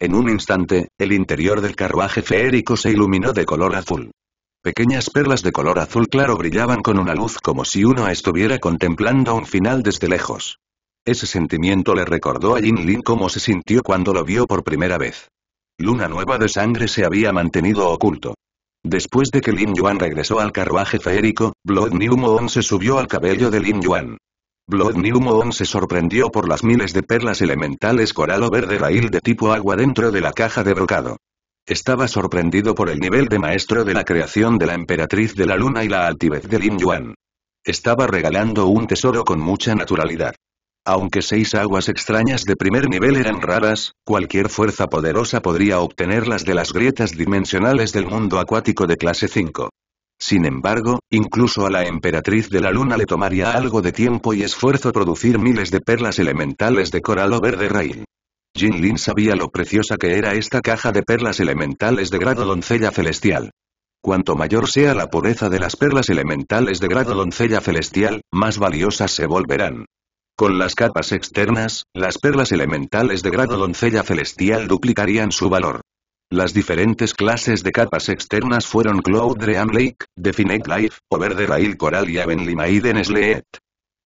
En un instante, el interior del carruaje feérico se iluminó de color azul. Pequeñas perlas de color azul claro brillaban con una luz como si uno estuviera contemplando un final desde lejos. Ese sentimiento le recordó a Jin Lin cómo se sintió cuando lo vio por primera vez. Luna Nueva de Sangre se había mantenido oculto. Después de que Lin Yuan regresó al carruaje feérico, Blood New Moon se subió al cabello de Lin Yuan. Blood New Moon se sorprendió por las miles de perlas elementales coral o verde raíl de tipo agua dentro de la caja de brocado. Estaba sorprendido por el nivel de maestro de la creación de la emperatriz de la luna y la altivez de Lin Yuan. Estaba regalando un tesoro con mucha naturalidad. Aunque seis aguas extrañas de primer nivel eran raras, cualquier fuerza poderosa podría obtenerlas de las grietas dimensionales del mundo acuático de clase 5. Sin embargo, incluso a la emperatriz de la luna le tomaría algo de tiempo y esfuerzo producir miles de perlas elementales de coral o verde rail. Jin Lin sabía lo preciosa que era esta caja de perlas elementales de grado doncella celestial. Cuanto mayor sea la pureza de las perlas elementales de grado doncella celestial, más valiosas se volverán. Con las capas externas, las perlas elementales de grado doncella celestial duplicarían su valor. Las diferentes clases de capas externas fueron Cloud Dream Lake, Definite Life, Over Rail Coral y Maiden Sleet.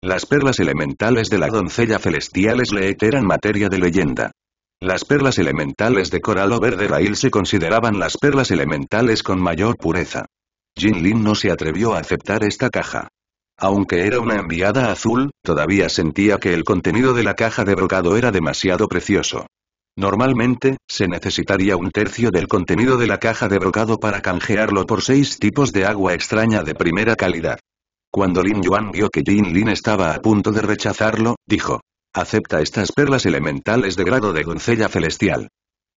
Las perlas elementales de la doncella celestial Sleet eran materia de leyenda. Las perlas elementales de Coral o Rail se consideraban las perlas elementales con mayor pureza. Jin Lin no se atrevió a aceptar esta caja. Aunque era una enviada azul, todavía sentía que el contenido de la caja de brocado era demasiado precioso. Normalmente, se necesitaría un tercio del contenido de la caja de brocado para canjearlo por seis tipos de agua extraña de primera calidad. Cuando Lin Yuan vio que Jin Lin estaba a punto de rechazarlo, dijo. Acepta estas perlas elementales de grado de doncella celestial.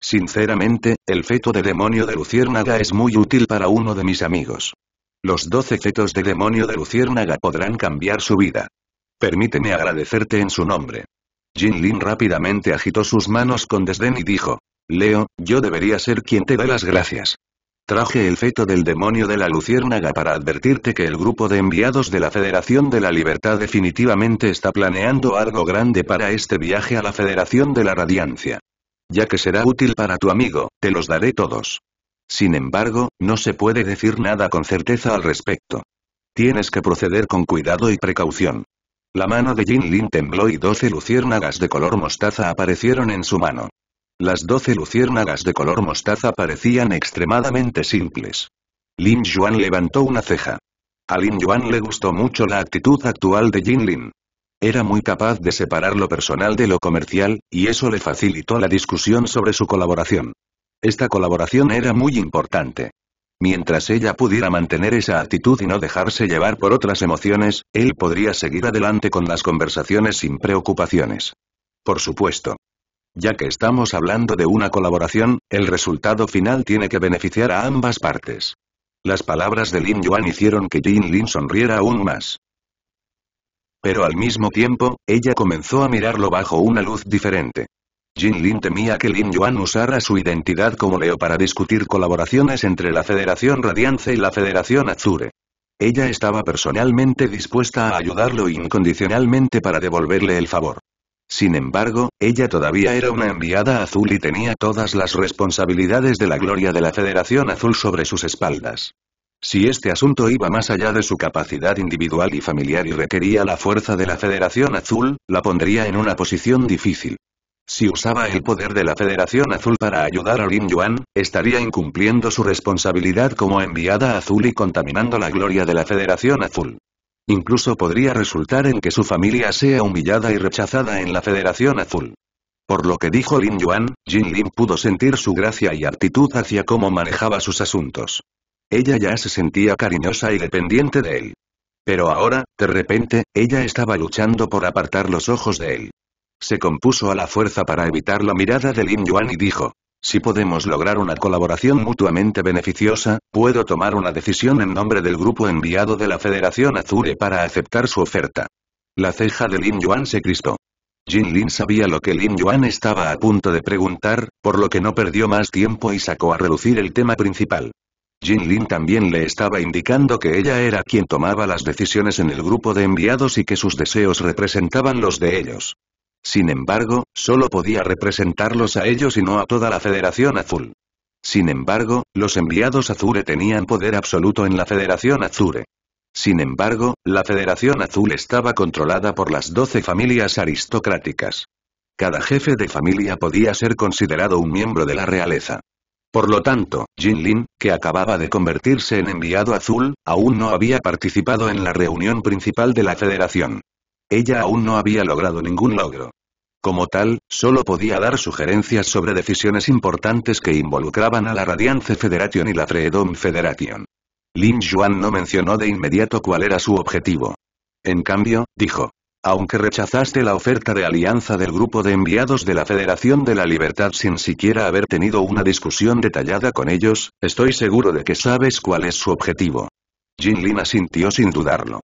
Sinceramente, el feto de demonio de luciérnaga es muy útil para uno de mis amigos. Los doce fetos de demonio de Luciérnaga podrán cambiar su vida. Permíteme agradecerte en su nombre. Jin Lin rápidamente agitó sus manos con desdén y dijo. Leo, yo debería ser quien te dé las gracias. Traje el feto del demonio de la luciérnaga para advertirte que el grupo de enviados de la Federación de la Libertad definitivamente está planeando algo grande para este viaje a la Federación de la Radiancia. Ya que será útil para tu amigo, te los daré todos. Sin embargo, no se puede decir nada con certeza al respecto. Tienes que proceder con cuidado y precaución. La mano de Jin Lin tembló y doce luciérnagas de color mostaza aparecieron en su mano. Las doce luciérnagas de color mostaza parecían extremadamente simples. Lin Yuan levantó una ceja. A Lin Yuan le gustó mucho la actitud actual de Jin Lin. Era muy capaz de separar lo personal de lo comercial, y eso le facilitó la discusión sobre su colaboración. Esta colaboración era muy importante. Mientras ella pudiera mantener esa actitud y no dejarse llevar por otras emociones, él podría seguir adelante con las conversaciones sin preocupaciones. Por supuesto. Ya que estamos hablando de una colaboración, el resultado final tiene que beneficiar a ambas partes. Las palabras de Lin Yuan hicieron que Jin Lin sonriera aún más. Pero al mismo tiempo, ella comenzó a mirarlo bajo una luz diferente. Jin Lin temía que Lin Yuan usara su identidad como Leo para discutir colaboraciones entre la Federación Radiance y la Federación Azure. Ella estaba personalmente dispuesta a ayudarlo incondicionalmente para devolverle el favor. Sin embargo, ella todavía era una enviada azul y tenía todas las responsabilidades de la gloria de la Federación Azul sobre sus espaldas. Si este asunto iba más allá de su capacidad individual y familiar y requería la fuerza de la Federación Azul, la pondría en una posición difícil. Si usaba el poder de la Federación Azul para ayudar a Lin Yuan, estaría incumpliendo su responsabilidad como enviada azul y contaminando la gloria de la Federación Azul. Incluso podría resultar en que su familia sea humillada y rechazada en la Federación Azul. Por lo que dijo Lin Yuan, Jin Lin pudo sentir su gracia y actitud hacia cómo manejaba sus asuntos. Ella ya se sentía cariñosa y dependiente de él. Pero ahora, de repente, ella estaba luchando por apartar los ojos de él. Se compuso a la fuerza para evitar la mirada de Lin Yuan y dijo. Si podemos lograr una colaboración mutuamente beneficiosa, puedo tomar una decisión en nombre del grupo enviado de la Federación Azure para aceptar su oferta. La ceja de Lin Yuan se crispó. Jin Lin sabía lo que Lin Yuan estaba a punto de preguntar, por lo que no perdió más tiempo y sacó a relucir el tema principal. Jin Lin también le estaba indicando que ella era quien tomaba las decisiones en el grupo de enviados y que sus deseos representaban los de ellos. Sin embargo, solo podía representarlos a ellos y no a toda la Federación Azul. Sin embargo, los enviados Azure tenían poder absoluto en la Federación Azure. Sin embargo, la Federación Azul estaba controlada por las doce familias aristocráticas. Cada jefe de familia podía ser considerado un miembro de la realeza. Por lo tanto, Jin Lin, que acababa de convertirse en enviado azul, aún no había participado en la reunión principal de la Federación. Ella aún no había logrado ningún logro. Como tal, solo podía dar sugerencias sobre decisiones importantes que involucraban a la Radiance Federation y la Freedom Federation. Lin Yuan no mencionó de inmediato cuál era su objetivo. En cambio, dijo, aunque rechazaste la oferta de alianza del grupo de enviados de la Federación de la Libertad sin siquiera haber tenido una discusión detallada con ellos, estoy seguro de que sabes cuál es su objetivo. Jin Lin asintió sin dudarlo.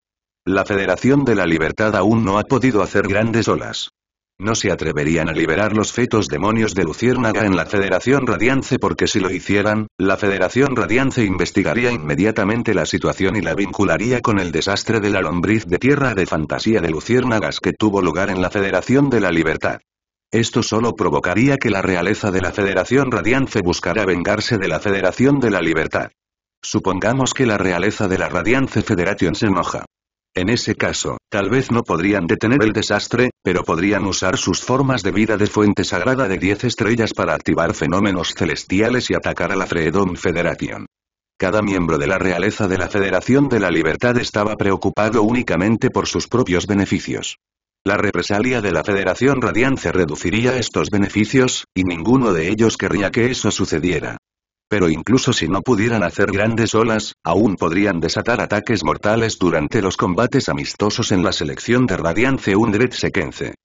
La Federación de la Libertad aún no ha podido hacer grandes olas. No se atreverían a liberar los fetos demonios de Luciérnaga en la Federación Radiance porque si lo hicieran, la Federación Radiance investigaría inmediatamente la situación y la vincularía con el desastre de la lombriz de tierra de fantasía de Luciérnagas que tuvo lugar en la Federación de la Libertad. Esto solo provocaría que la realeza de la Federación Radiance buscara vengarse de la Federación de la Libertad. Supongamos que la realeza de la Radiance Federation se enoja. En ese caso, tal vez no podrían detener el desastre, pero podrían usar sus formas de vida de fuente sagrada de 10 estrellas para activar fenómenos celestiales y atacar a la Freedom Federation. Cada miembro de la realeza de la Federación de la Libertad estaba preocupado únicamente por sus propios beneficios. La represalia de la Federación Radiance reduciría estos beneficios, y ninguno de ellos querría que eso sucediera. Pero incluso si no pudieran hacer grandes olas, aún podrían desatar ataques mortales durante los combates amistosos en la selección de Radiance Undred Sequence.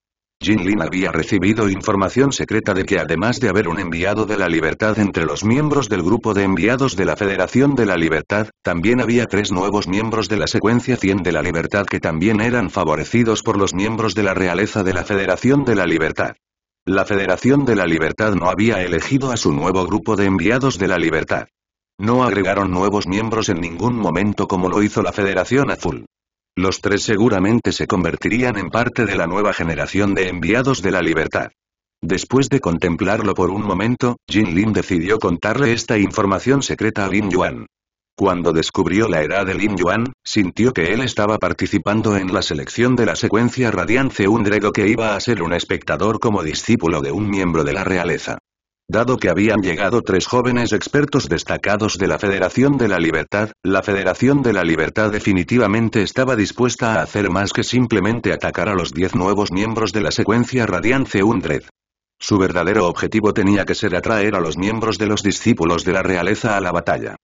Jin Lin había recibido información secreta de que además de haber un enviado de la libertad entre los miembros del grupo de enviados de la Federación de la Libertad, también había tres nuevos miembros de la secuencia 100 de la libertad que también eran favorecidos por los miembros de la realeza de la Federación de la Libertad. La Federación de la Libertad no había elegido a su nuevo grupo de enviados de la Libertad. No agregaron nuevos miembros en ningún momento como lo hizo la Federación Azul. Los tres seguramente se convertirían en parte de la nueva generación de enviados de la libertad. Después de contemplarlo por un momento, Jin Lin decidió contarle esta información secreta a Lin Yuan. Cuando descubrió la edad de Lin Yuan, sintió que él estaba participando en la selección de la secuencia Radiance Undred o que iba a ser un espectador como discípulo de un miembro de la realeza. Dado que habían llegado tres jóvenes expertos destacados de la Federación de la Libertad, la Federación de la Libertad definitivamente estaba dispuesta a hacer más que simplemente atacar a los diez nuevos miembros de la secuencia Radiance Undred. Su verdadero objetivo tenía que ser atraer a los miembros de los discípulos de la realeza a la batalla.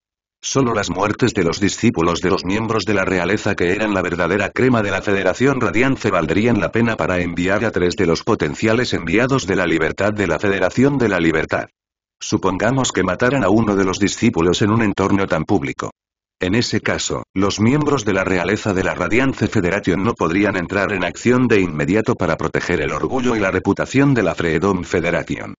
Solo las muertes de los discípulos de los miembros de la realeza que eran la verdadera crema de la Federación Radiance valdrían la pena para enviar a tres de los potenciales enviados de la libertad de la Federación de la Libertad. Supongamos que mataran a uno de los discípulos en un entorno tan público. En ese caso, los miembros de la realeza de la Radiance Federation no podrían entrar en acción de inmediato para proteger el orgullo y la reputación de la Freedom Federation.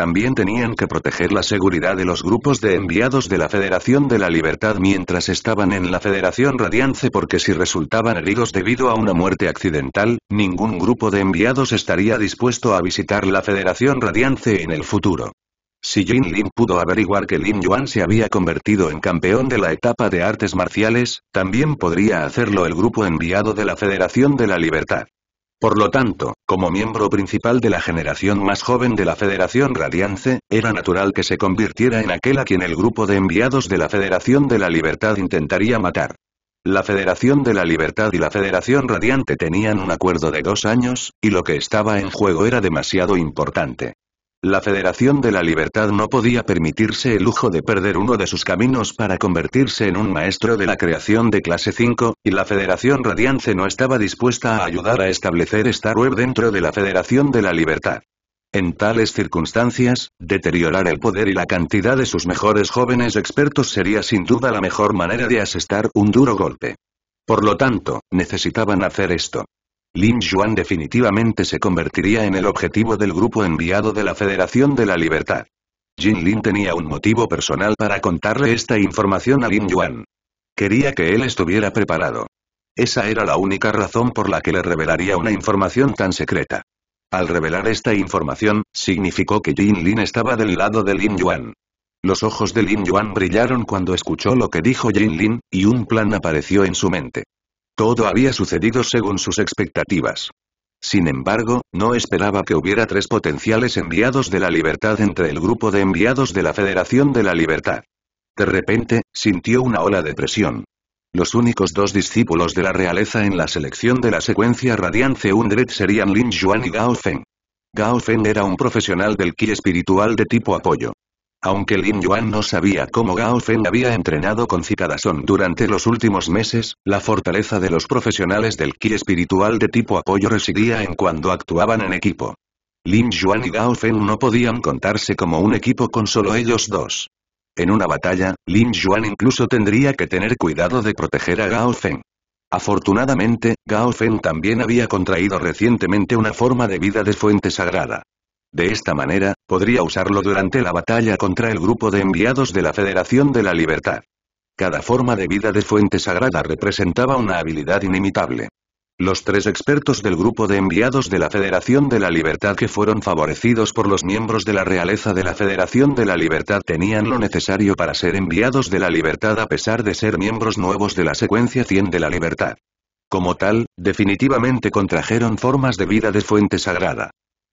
También tenían que proteger la seguridad de los grupos de enviados de la Federación de la Libertad mientras estaban en la Federación Radiance porque si resultaban heridos debido a una muerte accidental, ningún grupo de enviados estaría dispuesto a visitar la Federación Radiance en el futuro. Si Jin Lin pudo averiguar que Lin Yuan se había convertido en campeón de la etapa de artes marciales, también podría hacerlo el grupo enviado de la Federación de la Libertad. Por lo tanto, como miembro principal de la generación más joven de la Federación Radiance, era natural que se convirtiera en aquel a quien el grupo de enviados de la Federación de la Libertad intentaría matar. La Federación de la Libertad y la Federación Radiante tenían un acuerdo de dos años, y lo que estaba en juego era demasiado importante. La Federación de la Libertad no podía permitirse el lujo de perder uno de sus caminos para convertirse en un maestro de la creación de clase 5, y la Federación Radiance no estaba dispuesta a ayudar a establecer esta Web dentro de la Federación de la Libertad. En tales circunstancias, deteriorar el poder y la cantidad de sus mejores jóvenes expertos sería sin duda la mejor manera de asestar un duro golpe. Por lo tanto, necesitaban hacer esto. Lin Yuan definitivamente se convertiría en el objetivo del grupo enviado de la Federación de la Libertad. Jin Lin tenía un motivo personal para contarle esta información a Lin Yuan. Quería que él estuviera preparado. Esa era la única razón por la que le revelaría una información tan secreta. Al revelar esta información, significó que Jin Lin estaba del lado de Lin Yuan. Los ojos de Lin Yuan brillaron cuando escuchó lo que dijo Jin Lin, y un plan apareció en su mente. Todo había sucedido según sus expectativas. Sin embargo, no esperaba que hubiera tres potenciales enviados de la libertad entre el grupo de enviados de la Federación de la Libertad. De repente, sintió una ola de presión. Los únicos dos discípulos de la realeza en la selección de la secuencia Radiance Undred serían Lin Yuan y Gao Feng. Gao Feng era un profesional del ki espiritual de tipo apoyo. Aunque Lin Yuan no sabía cómo Gao Feng había entrenado con Cicadason durante los últimos meses, la fortaleza de los profesionales del ki espiritual de tipo apoyo residía en cuando actuaban en equipo. Lin Yuan y Gao Feng no podían contarse como un equipo con solo ellos dos. En una batalla, Lin Yuan incluso tendría que tener cuidado de proteger a Gao Feng. Afortunadamente, Gao Feng también había contraído recientemente una forma de vida de fuente sagrada. De esta manera, podría usarlo durante la batalla contra el grupo de enviados de la Federación de la Libertad. Cada forma de vida de fuente sagrada representaba una habilidad inimitable. Los tres expertos del grupo de enviados de la Federación de la Libertad que fueron favorecidos por los miembros de la realeza de la Federación de la Libertad tenían lo necesario para ser enviados de la Libertad a pesar de ser miembros nuevos de la secuencia 100 de la Libertad. Como tal, definitivamente contrajeron formas de vida de fuente sagrada.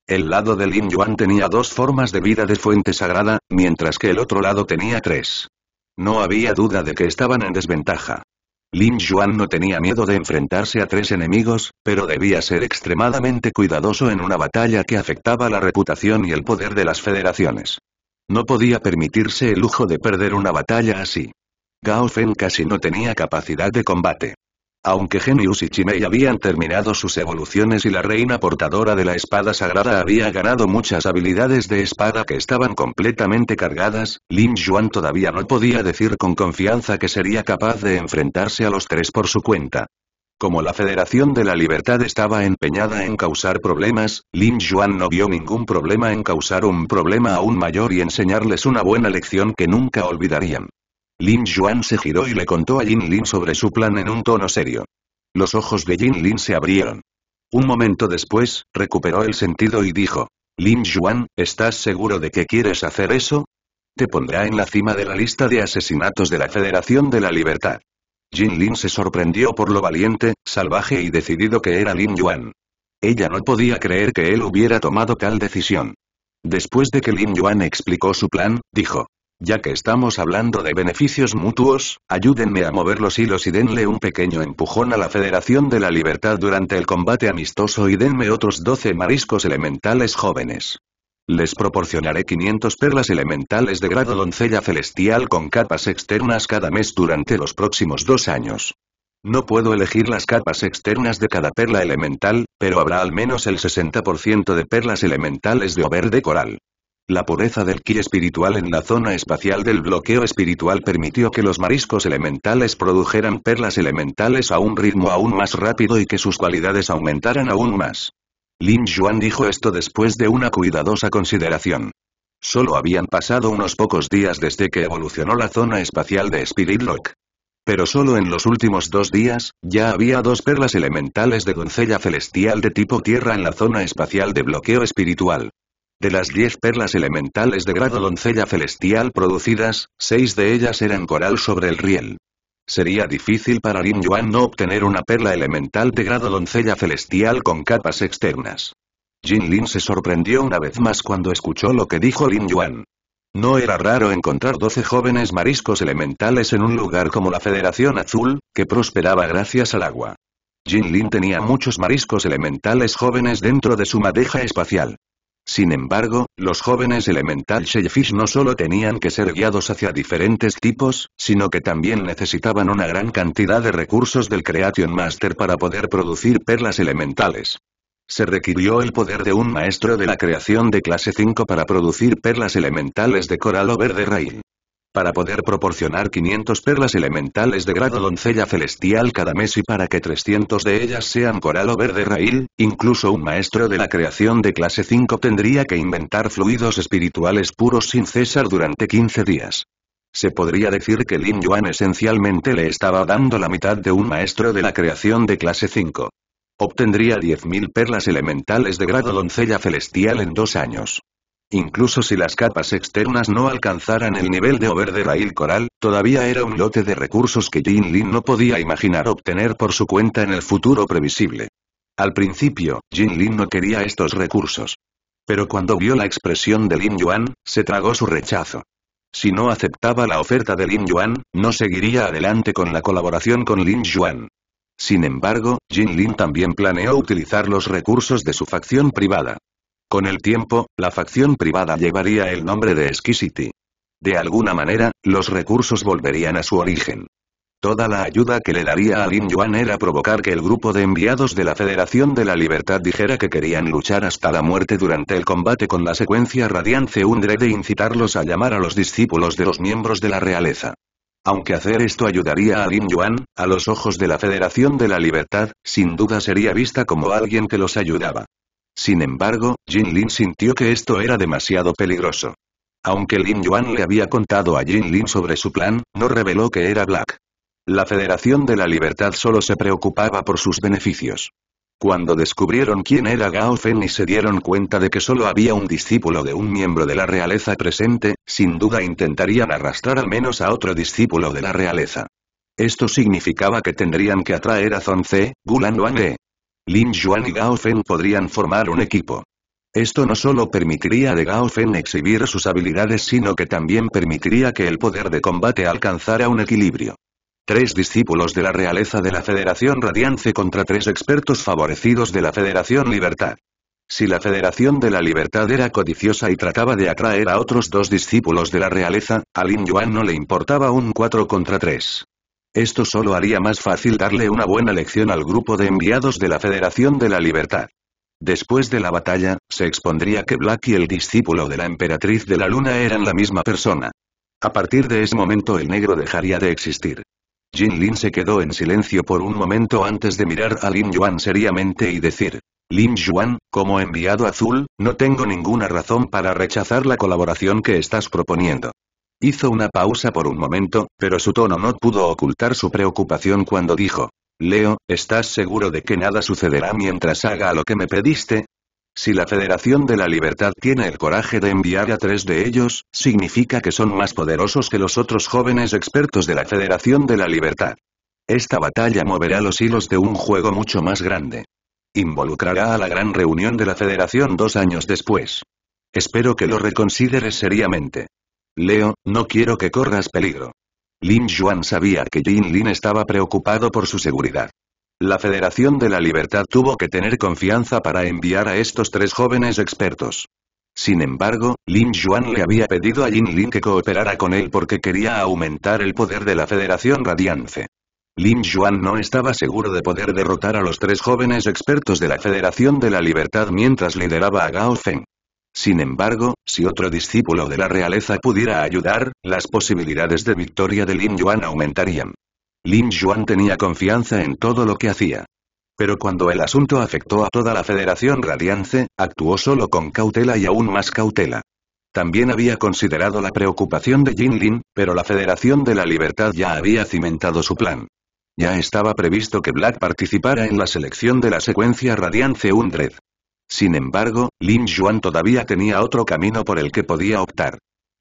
El lado de Lin Yuan tenía dos formas de vida de fuente sagrada, mientras que el otro lado tenía tres. No había duda de que estaban en desventaja. Lin Yuan no tenía miedo de enfrentarse a tres enemigos, pero debía ser extremadamente cuidadoso en una batalla que afectaba la reputación y el poder de las federaciones. No podía permitirse el lujo de perder una batalla así. Gao Fen casi no tenía capacidad de combate. Aunque Genius y Chimei habían terminado sus evoluciones y la reina portadora de la espada sagrada había ganado muchas habilidades de espada que estaban completamente cargadas, Lin Yuan todavía no podía decir con confianza que sería capaz de enfrentarse a los tres por su cuenta. Como la Federación de la Libertad estaba empeñada en causar problemas, Lin Yuan no vio ningún problema en causar un problema aún mayor y enseñarles una buena lección que nunca olvidarían. Lin Yuan se giró y le contó a Jin Lin sobre su plan en un tono serio. Los ojos de Jin Lin se abrieron. Un momento después, recuperó el sentido y dijo. Lin Yuan, ¿estás seguro de que quieres hacer eso? Te pondrá en la cima de la lista de asesinatos de la Federación de la Libertad. Jin Lin se sorprendió por lo valiente, salvaje y decidido que era Lin Yuan. Ella no podía creer que él hubiera tomado tal decisión. Después de que Lin Yuan explicó su plan, dijo, ya que estamos hablando de beneficios mutuos, ayúdenme a mover los hilos y denle un pequeño empujón a la Federación de la Libertad durante el combate amistoso y denme otros 12 mariscos elementales jóvenes. Les proporcionaré 500 perlas elementales de grado doncella celestial con capas externas cada mes durante los próximos dos años. No puedo elegir las capas externas de cada perla elemental, pero habrá al menos el 60% de perlas elementales de over de coral. La pureza del ki espiritual en la zona espacial del bloqueo espiritual permitió que los mariscos elementales produjeran perlas elementales a un ritmo aún más rápido y que sus cualidades aumentaran aún más. Lin Yuan dijo esto después de una cuidadosa consideración. Solo habían pasado unos pocos días desde que evolucionó la zona espacial de Spirit Lock. Pero solo en los últimos dos días, ya había dos perlas elementales de doncella celestial de tipo tierra en la zona espacial de bloqueo espiritual. De las diez perlas elementales de grado doncella celestial producidas, seis de ellas eran coral sobre el riel. Sería difícil para Lin Yuan no obtener una perla elemental de grado doncella celestial con capas externas. Jin Lin se sorprendió una vez más cuando escuchó lo que dijo Lin Yuan. No era raro encontrar doce jóvenes mariscos elementales en un lugar como la Federación Azul, que prosperaba gracias al agua. Jin Lin tenía muchos mariscos elementales jóvenes dentro de su madeja espacial. Sin embargo, los jóvenes Elemental Shellfish no solo tenían que ser guiados hacia diferentes tipos, sino que también necesitaban una gran cantidad de recursos del Creation Master para poder producir perlas elementales. Se requirió el poder de un maestro de la creación de clase 5 para producir perlas elementales de coral o verde rail para poder proporcionar 500 perlas elementales de grado doncella celestial cada mes y para que 300 de ellas sean coral o verde raíl, incluso un maestro de la creación de clase 5 tendría que inventar fluidos espirituales puros sin cesar durante 15 días. Se podría decir que Lin Yuan esencialmente le estaba dando la mitad de un maestro de la creación de clase 5. Obtendría 10.000 perlas elementales de grado doncella celestial en dos años. Incluso si las capas externas no alcanzaran el nivel de over Coral, todavía era un lote de recursos que Jin Lin no podía imaginar obtener por su cuenta en el futuro previsible. Al principio, Jin Lin no quería estos recursos. Pero cuando vio la expresión de Lin Yuan, se tragó su rechazo. Si no aceptaba la oferta de Lin Yuan, no seguiría adelante con la colaboración con Lin Yuan. Sin embargo, Jin Lin también planeó utilizar los recursos de su facción privada. Con el tiempo, la facción privada llevaría el nombre de Esquisiti. De alguna manera, los recursos volverían a su origen. Toda la ayuda que le daría a Lin Yuan era provocar que el grupo de enviados de la Federación de la Libertad dijera que querían luchar hasta la muerte durante el combate con la secuencia Radiance Undre de incitarlos a llamar a los discípulos de los miembros de la realeza. Aunque hacer esto ayudaría a Lin Yuan, a los ojos de la Federación de la Libertad, sin duda sería vista como alguien que los ayudaba. Sin embargo, Jin Lin sintió que esto era demasiado peligroso. Aunque Lin Yuan le había contado a Jin Lin sobre su plan, no reveló que era Black. La Federación de la Libertad solo se preocupaba por sus beneficios. Cuando descubrieron quién era Gao Fen y se dieron cuenta de que solo había un discípulo de un miembro de la realeza presente, sin duda intentarían arrastrar al menos a otro discípulo de la realeza. Esto significaba que tendrían que atraer a Zon Gulan Wang Lin Yuan y Gao Feng podrían formar un equipo. Esto no solo permitiría a de Gao Feng exhibir sus habilidades sino que también permitiría que el poder de combate alcanzara un equilibrio. Tres discípulos de la realeza de la Federación Radiance contra tres expertos favorecidos de la Federación Libertad. Si la Federación de la Libertad era codiciosa y trataba de atraer a otros dos discípulos de la realeza, a Lin Yuan no le importaba un 4 contra 3. Esto solo haría más fácil darle una buena lección al grupo de enviados de la Federación de la Libertad. Después de la batalla, se expondría que Black y el discípulo de la Emperatriz de la Luna eran la misma persona. A partir de ese momento el negro dejaría de existir. Jin Lin se quedó en silencio por un momento antes de mirar a Lin Yuan seriamente y decir, Lin Yuan, como enviado azul, no tengo ninguna razón para rechazar la colaboración que estás proponiendo. Hizo una pausa por un momento, pero su tono no pudo ocultar su preocupación cuando dijo, Leo, ¿estás seguro de que nada sucederá mientras haga lo que me pediste? Si la Federación de la Libertad tiene el coraje de enviar a tres de ellos, significa que son más poderosos que los otros jóvenes expertos de la Federación de la Libertad. Esta batalla moverá los hilos de un juego mucho más grande. Involucrará a la gran reunión de la Federación dos años después. Espero que lo reconsideres seriamente. Leo, no quiero que corras peligro. Lin Yuan sabía que Jin Lin estaba preocupado por su seguridad. La Federación de la Libertad tuvo que tener confianza para enviar a estos tres jóvenes expertos. Sin embargo, Lin Yuan le había pedido a Jin Lin que cooperara con él porque quería aumentar el poder de la Federación Radiance. Lin Yuan no estaba seguro de poder derrotar a los tres jóvenes expertos de la Federación de la Libertad mientras lideraba a Gao Feng. Sin embargo, si otro discípulo de la realeza pudiera ayudar, las posibilidades de victoria de Lin Yuan aumentarían. Lin Yuan tenía confianza en todo lo que hacía. Pero cuando el asunto afectó a toda la Federación Radiance, actuó solo con cautela y aún más cautela. También había considerado la preocupación de Jin Lin, pero la Federación de la Libertad ya había cimentado su plan. Ya estaba previsto que Black participara en la selección de la secuencia Radiance Undred. Sin embargo, Lin Yuan todavía tenía otro camino por el que podía optar.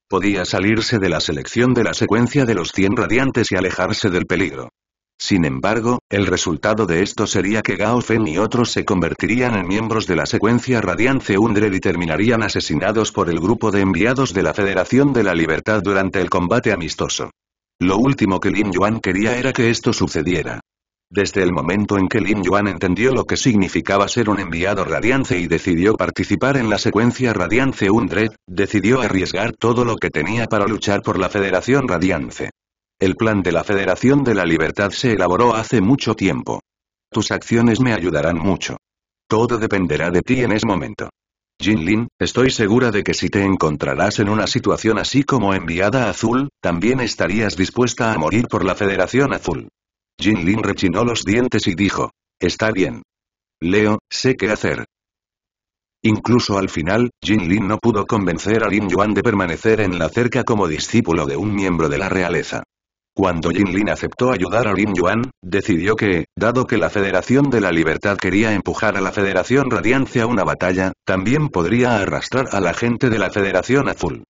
Podía salirse de la selección de la secuencia de los 100 radiantes y alejarse del peligro. Sin embargo, el resultado de esto sería que Gao Fen y otros se convertirían en miembros de la secuencia Radiance Undred y terminarían asesinados por el grupo de enviados de la Federación de la Libertad durante el combate amistoso. Lo último que Lin Yuan quería era que esto sucediera. Desde el momento en que Lin Yuan entendió lo que significaba ser un enviado radiance y decidió participar en la secuencia Radiance Undred, decidió arriesgar todo lo que tenía para luchar por la Federación Radiance. El plan de la Federación de la Libertad se elaboró hace mucho tiempo. Tus acciones me ayudarán mucho. Todo dependerá de ti en ese momento. Jin Lin, estoy segura de que si te encontrarás en una situación así como enviada azul, también estarías dispuesta a morir por la Federación Azul. Jin Lin rechinó los dientes y dijo. Está bien. Leo, sé qué hacer. Incluso al final, Jin Lin no pudo convencer a Lin Yuan de permanecer en la cerca como discípulo de un miembro de la realeza. Cuando Jin Lin aceptó ayudar a Lin Yuan, decidió que, dado que la Federación de la Libertad quería empujar a la Federación Radiancia a una batalla, también podría arrastrar a la gente de la Federación Azul.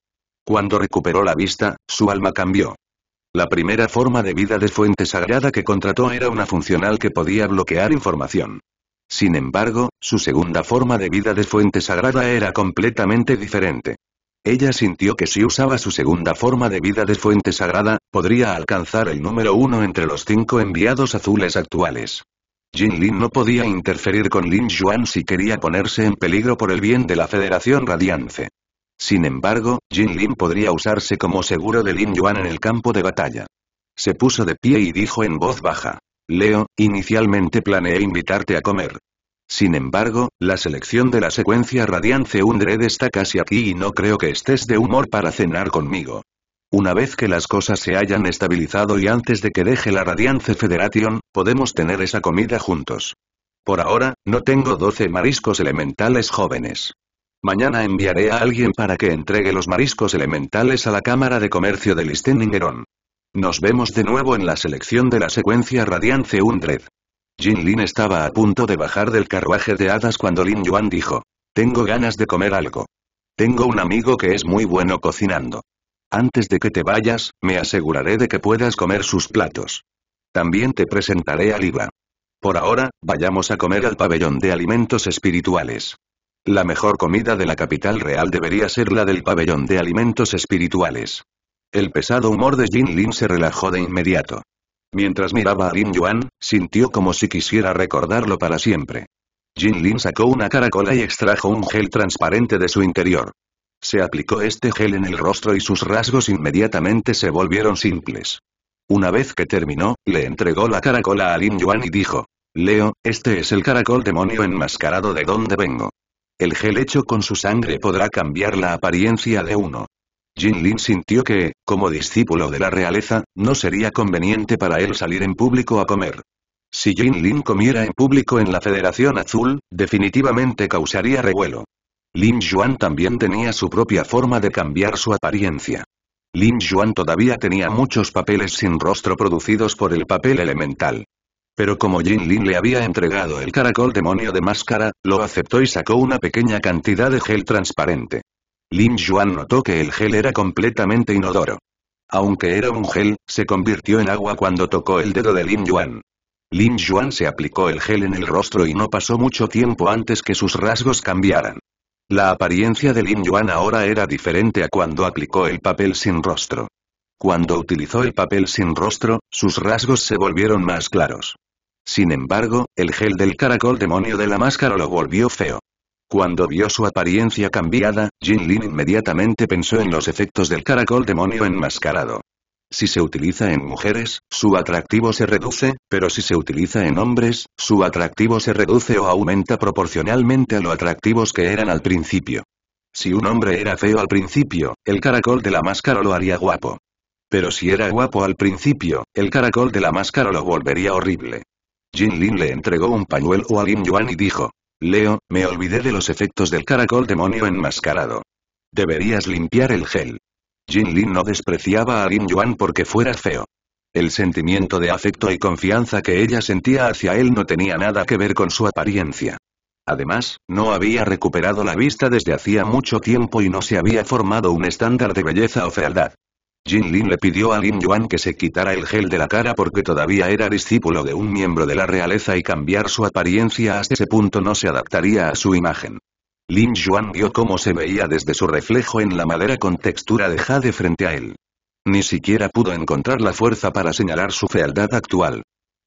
Cuando recuperó la vista, su alma cambió. La primera forma de vida de fuente sagrada que contrató era una funcional que podía bloquear información. Sin embargo, su segunda forma de vida de fuente sagrada era completamente diferente. Ella sintió que si usaba su segunda forma de vida de fuente sagrada, podría alcanzar el número uno entre los cinco enviados azules actuales. Jin Lin no podía interferir con Lin Yuan si quería ponerse en peligro por el bien de la Federación Radiance. Sin embargo, Jin Lin podría usarse como seguro de Lin Yuan en el campo de batalla. Se puso de pie y dijo en voz baja. Leo, inicialmente planeé invitarte a comer. Sin embargo, la selección de la secuencia Radiance Undred está casi aquí y no creo que estés de humor para cenar conmigo. Una vez que las cosas se hayan estabilizado y antes de que deje la Radiance Federation, podemos tener esa comida juntos. Por ahora, no tengo 12 mariscos elementales jóvenes. Mañana enviaré a alguien para que entregue los mariscos elementales a la Cámara de Comercio de Listeningeron. Nos vemos de nuevo en la selección de la secuencia Radiance Undred. Jin Lin estaba a punto de bajar del carruaje de hadas cuando Lin Yuan dijo. Tengo ganas de comer algo. Tengo un amigo que es muy bueno cocinando. Antes de que te vayas, me aseguraré de que puedas comer sus platos. También te presentaré a Liva. Por ahora, vayamos a comer al pabellón de alimentos espirituales. La mejor comida de la capital real debería ser la del pabellón de alimentos espirituales. El pesado humor de Jin Lin se relajó de inmediato. Mientras miraba a Lin Yuan, sintió como si quisiera recordarlo para siempre. Jin Lin sacó una caracola y extrajo un gel transparente de su interior. Se aplicó este gel en el rostro y sus rasgos inmediatamente se volvieron simples. Una vez que terminó, le entregó la caracola a Lin Yuan y dijo, Leo, este es el caracol demonio enmascarado de donde vengo. El gel hecho con su sangre podrá cambiar la apariencia de uno. Jin Lin sintió que, como discípulo de la realeza, no sería conveniente para él salir en público a comer. Si Jin Lin comiera en público en la Federación Azul, definitivamente causaría revuelo. Lin Yuan también tenía su propia forma de cambiar su apariencia. Lin Yuan todavía tenía muchos papeles sin rostro producidos por el papel elemental. Pero como Jin Lin le había entregado el caracol demonio de máscara, lo aceptó y sacó una pequeña cantidad de gel transparente. Lin Yuan notó que el gel era completamente inodoro. Aunque era un gel, se convirtió en agua cuando tocó el dedo de Lin Yuan. Lin Yuan se aplicó el gel en el rostro y no pasó mucho tiempo antes que sus rasgos cambiaran. La apariencia de Lin Yuan ahora era diferente a cuando aplicó el papel sin rostro. Cuando utilizó el papel sin rostro, sus rasgos se volvieron más claros. Sin embargo, el gel del caracol demonio de la máscara lo volvió feo. Cuando vio su apariencia cambiada, Jin Lin inmediatamente pensó en los efectos del caracol demonio enmascarado. Si se utiliza en mujeres, su atractivo se reduce, pero si se utiliza en hombres, su atractivo se reduce o aumenta proporcionalmente a lo atractivos que eran al principio. Si un hombre era feo al principio, el caracol de la máscara lo haría guapo. Pero si era guapo al principio, el caracol de la máscara lo volvería horrible. Jin Lin le entregó un pañuelo a Lin Yuan y dijo. Leo, me olvidé de los efectos del caracol demonio enmascarado. Deberías limpiar el gel. Jin Lin no despreciaba a Lin Yuan porque fuera feo. El sentimiento de afecto y confianza que ella sentía hacia él no tenía nada que ver con su apariencia. Además, no había recuperado la vista desde hacía mucho tiempo y no se había formado un estándar de belleza o fealdad. Jin Lin le pidió a Lin Yuan que se quitara el gel de la cara porque todavía era discípulo de un miembro de la realeza y cambiar su apariencia hasta ese punto no se adaptaría a su imagen. Lin Yuan vio cómo se veía desde su reflejo en la madera con textura de jade frente a él. Ni siquiera pudo encontrar la fuerza para señalar su fealdad actual.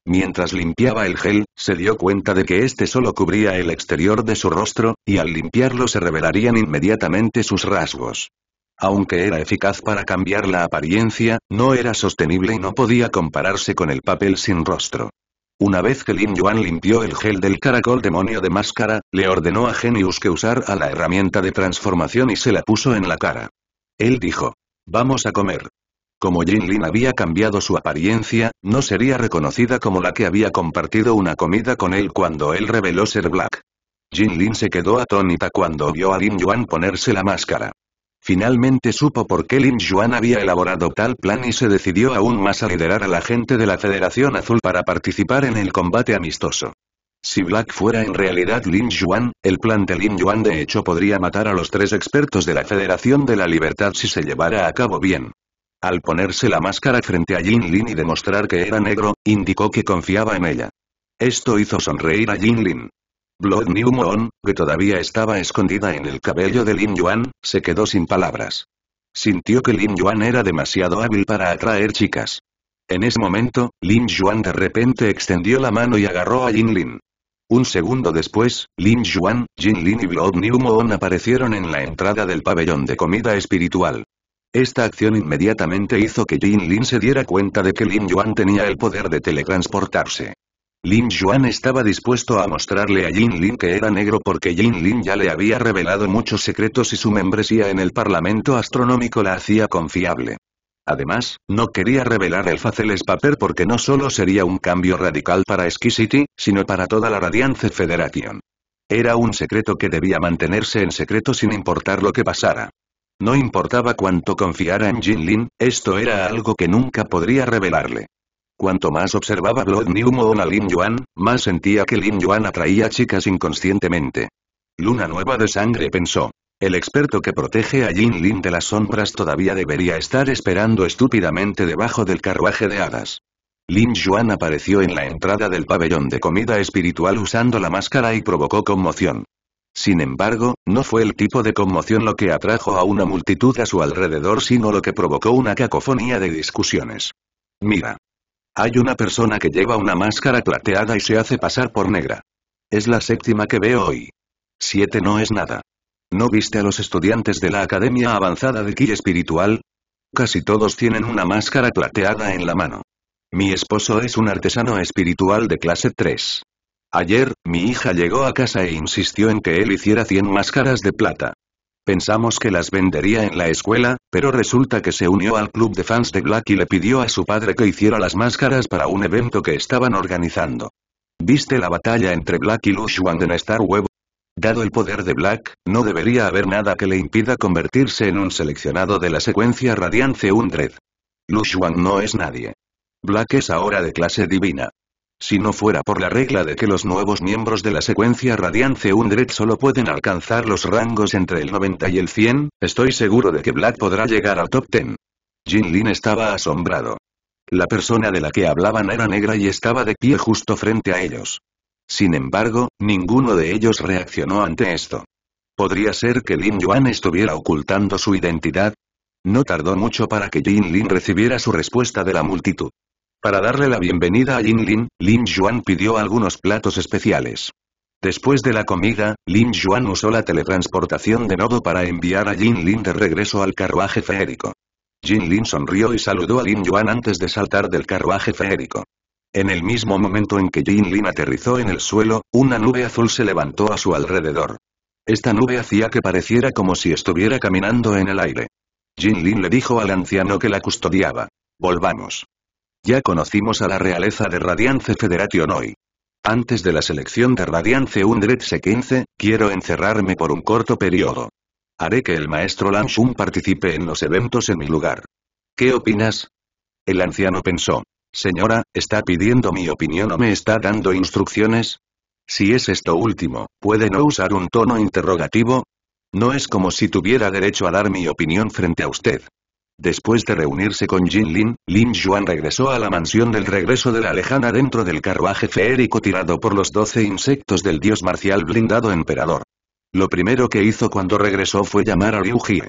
Mientras limpiaba el gel, se dio cuenta de que este solo cubría el exterior de su rostro, y al limpiarlo se revelarían inmediatamente sus rasgos. Aunque era eficaz para cambiar la apariencia, no era sostenible y no podía compararse con el papel sin rostro. Una vez que Lin Yuan limpió el gel del caracol demonio de máscara, le ordenó a Genius que usara la herramienta de transformación y se la puso en la cara. Él dijo. Vamos a comer. Como Jin Lin había cambiado su apariencia, no sería reconocida como la que había compartido una comida con él cuando él reveló ser Black. Jin Lin se quedó atónita cuando vio a Lin Yuan ponerse la máscara. Finalmente supo por qué Lin Yuan había elaborado tal plan y se decidió aún más a liderar a la gente de la Federación Azul para participar en el combate amistoso. Si Black fuera en realidad Lin Yuan, el plan de Lin Yuan de hecho podría matar a los tres expertos de la Federación de la Libertad si se llevara a cabo bien. Al ponerse la máscara frente a Jin Lin y demostrar que era negro, indicó que confiaba en ella. Esto hizo sonreír a Jin Lin. Blood New Moon, que todavía estaba escondida en el cabello de Lin Yuan, se quedó sin palabras. Sintió que Lin Yuan era demasiado hábil para atraer chicas. En ese momento, Lin Yuan de repente extendió la mano y agarró a Jin Lin. Un segundo después, Lin Yuan, Jin Lin y Blood New Moon aparecieron en la entrada del pabellón de comida espiritual. Esta acción inmediatamente hizo que Jin Lin se diera cuenta de que Lin Yuan tenía el poder de teletransportarse. Lin Yuan estaba dispuesto a mostrarle a Jin Lin que era negro porque Jin Lin ya le había revelado muchos secretos y su membresía en el Parlamento Astronómico la hacía confiable. Además, no quería revelar el Faceless Paper porque no solo sería un cambio radical para Exquisity, sino para toda la Radiance Federation. Era un secreto que debía mantenerse en secreto sin importar lo que pasara. No importaba cuánto confiara en Jin Lin, esto era algo que nunca podría revelarle. Cuanto más observaba Blood Moon a Lin Yuan, más sentía que Lin Yuan atraía chicas inconscientemente. Luna nueva de sangre pensó. El experto que protege a Jin Lin de las sombras todavía debería estar esperando estúpidamente debajo del carruaje de hadas. Lin Yuan apareció en la entrada del pabellón de comida espiritual usando la máscara y provocó conmoción. Sin embargo, no fue el tipo de conmoción lo que atrajo a una multitud a su alrededor sino lo que provocó una cacofonía de discusiones. Mira. Hay una persona que lleva una máscara plateada y se hace pasar por negra. Es la séptima que veo hoy. Siete no es nada. ¿No viste a los estudiantes de la Academia Avanzada de Ki Espiritual? Casi todos tienen una máscara plateada en la mano. Mi esposo es un artesano espiritual de clase 3. Ayer, mi hija llegó a casa e insistió en que él hiciera 100 máscaras de plata. Pensamos que las vendería en la escuela, pero resulta que se unió al club de fans de Black y le pidió a su padre que hiciera las máscaras para un evento que estaban organizando. ¿Viste la batalla entre Black y Lushuan en Star Web? Dado el poder de Black, no debería haber nada que le impida convertirse en un seleccionado de la secuencia Radiance Undred. Wang no es nadie. Black es ahora de clase divina. Si no fuera por la regla de que los nuevos miembros de la secuencia Radiance Undred solo pueden alcanzar los rangos entre el 90 y el 100, estoy seguro de que Black podrá llegar al top 10. Jin Lin estaba asombrado. La persona de la que hablaban era negra y estaba de pie justo frente a ellos. Sin embargo, ninguno de ellos reaccionó ante esto. ¿Podría ser que Lin Yuan estuviera ocultando su identidad? No tardó mucho para que Jin Lin recibiera su respuesta de la multitud. Para darle la bienvenida a Jin Lin Yuan pidió algunos platos especiales. Después de la comida, Lin Yuan usó la teletransportación de nodo para enviar a Yin-Lin de regreso al carruaje feérico. Yin-Lin sonrió y saludó a Lin Yuan antes de saltar del carruaje feérico. En el mismo momento en que Jin Yin-Lin aterrizó en el suelo, una nube azul se levantó a su alrededor. Esta nube hacía que pareciera como si estuviera caminando en el aire. Yin-Lin le dijo al anciano que la custodiaba. Volvamos. Ya conocimos a la realeza de Radiance Federation hoy. Antes de la selección de Radiance 15, quiero encerrarme por un corto periodo. Haré que el maestro Lanshun participe en los eventos en mi lugar. ¿Qué opinas? El anciano pensó. Señora, ¿está pidiendo mi opinión o me está dando instrucciones? Si es esto último, ¿puede no usar un tono interrogativo? No es como si tuviera derecho a dar mi opinión frente a usted. Después de reunirse con Jin Lin, Lin Yuan regresó a la mansión del regreso de la lejana dentro del carruaje feérico tirado por los doce insectos del dios marcial blindado emperador. Lo primero que hizo cuando regresó fue llamar a Liu Jie.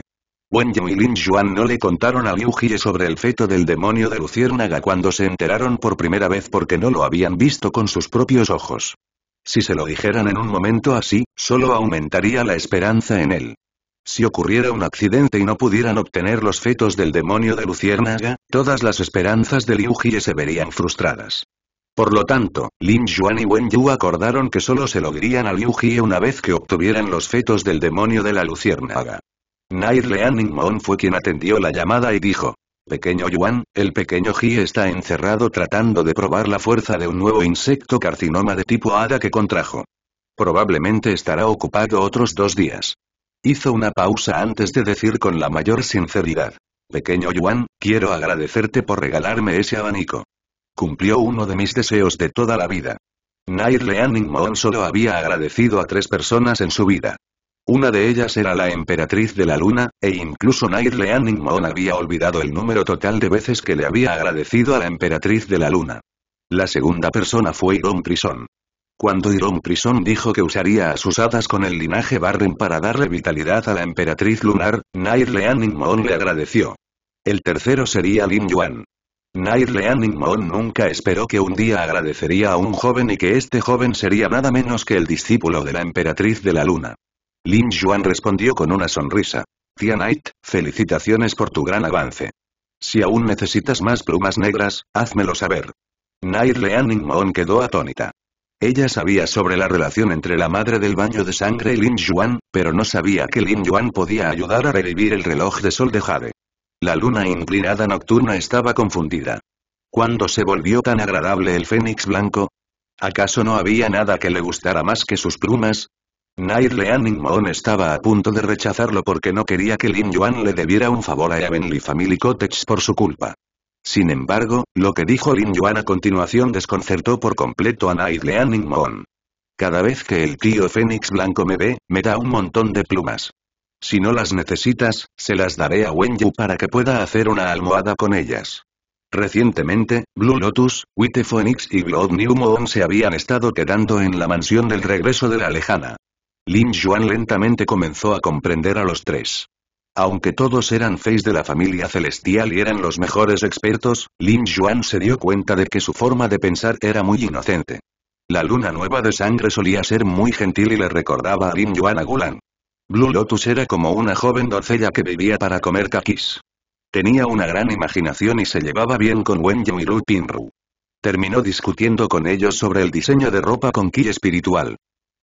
Wen Yu y Lin Yuan no le contaron a Liu Jie sobre el feto del demonio de Luciérnaga cuando se enteraron por primera vez porque no lo habían visto con sus propios ojos. Si se lo dijeran en un momento así, solo aumentaría la esperanza en él. Si ocurriera un accidente y no pudieran obtener los fetos del demonio de Luciérnaga, todas las esperanzas de Liu Jie se verían frustradas. Por lo tanto, Lin Yuan y Wen Yu acordaron que solo se lo a Liu Jie una vez que obtuvieran los fetos del demonio de la Luciérnaga. Nair Leaningmon Ningmon fue quien atendió la llamada y dijo, Pequeño Yuan, el pequeño Jie está encerrado tratando de probar la fuerza de un nuevo insecto carcinoma de tipo hada que contrajo. Probablemente estará ocupado otros dos días. Hizo una pausa antes de decir con la mayor sinceridad. Pequeño Yuan, quiero agradecerte por regalarme ese abanico. Cumplió uno de mis deseos de toda la vida. Night Leaning Moon solo había agradecido a tres personas en su vida. Una de ellas era la emperatriz de la luna, e incluso Night Leaning Moon había olvidado el número total de veces que le había agradecido a la emperatriz de la luna. La segunda persona fue Iron Prison. Cuando Iron Prison dijo que usaría a sus hadas con el linaje Barren para darle vitalidad a la emperatriz lunar, Nair Leaning Moon le agradeció. El tercero sería Lin Yuan. Nair Leaning Moon nunca esperó que un día agradecería a un joven y que este joven sería nada menos que el discípulo de la emperatriz de la luna. Lin Yuan respondió con una sonrisa. Tia Knight, felicitaciones por tu gran avance. Si aún necesitas más plumas negras, házmelo saber. Nair Leaning Moon quedó atónita. Ella sabía sobre la relación entre la madre del baño de sangre y Lin Yuan, pero no sabía que Lin Yuan podía ayudar a revivir el reloj de sol de Jade. La luna inclinada nocturna estaba confundida. ¿Cuándo se volvió tan agradable el fénix blanco? ¿Acaso no había nada que le gustara más que sus plumas? Nair Leaning Moon estaba a punto de rechazarlo porque no quería que Lin Yuan le debiera un favor a Heavenly Family Cottage por su culpa. Sin embargo, lo que dijo Lin Yuan a continuación desconcertó por completo a Night Leaning Moon. Cada vez que el tío Fénix Blanco me ve, me da un montón de plumas. Si no las necesitas, se las daré a Wen Yu para que pueda hacer una almohada con ellas. Recientemente, Blue Lotus, Witte Phoenix y Glob New Moon se habían estado quedando en la mansión del regreso de la lejana. Lin Yuan lentamente comenzó a comprender a los tres. Aunque todos eran feis de la familia celestial y eran los mejores expertos, Lin Yuan se dio cuenta de que su forma de pensar era muy inocente. La luna nueva de sangre solía ser muy gentil y le recordaba a Lin Yuan a Gulan. Blue Lotus era como una joven doncella que vivía para comer caquis. Tenía una gran imaginación y se llevaba bien con Wen Yu y Lu Pinru. Terminó discutiendo con ellos sobre el diseño de ropa con ki espiritual.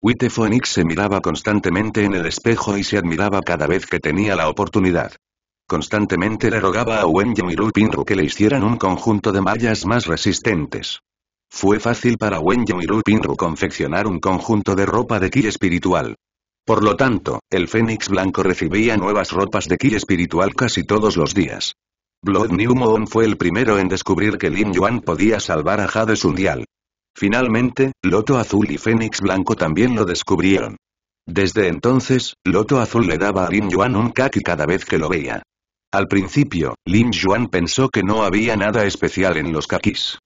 Witte Phoenix se miraba constantemente en el espejo y se admiraba cada vez que tenía la oportunidad. Constantemente le rogaba a Wen y rupin que le hicieran un conjunto de mallas más resistentes. Fue fácil para Wen y rupin confeccionar un conjunto de ropa de ki espiritual. Por lo tanto, el Fénix Blanco recibía nuevas ropas de ki espiritual casi todos los días. Blood New Moon fue el primero en descubrir que Lin Yuan podía salvar a Jade Sundial. Finalmente, Loto Azul y Fénix Blanco también lo descubrieron. Desde entonces, Loto Azul le daba a Lin Yuan un kaki cada vez que lo veía. Al principio, Lin Yuan pensó que no había nada especial en los kakis.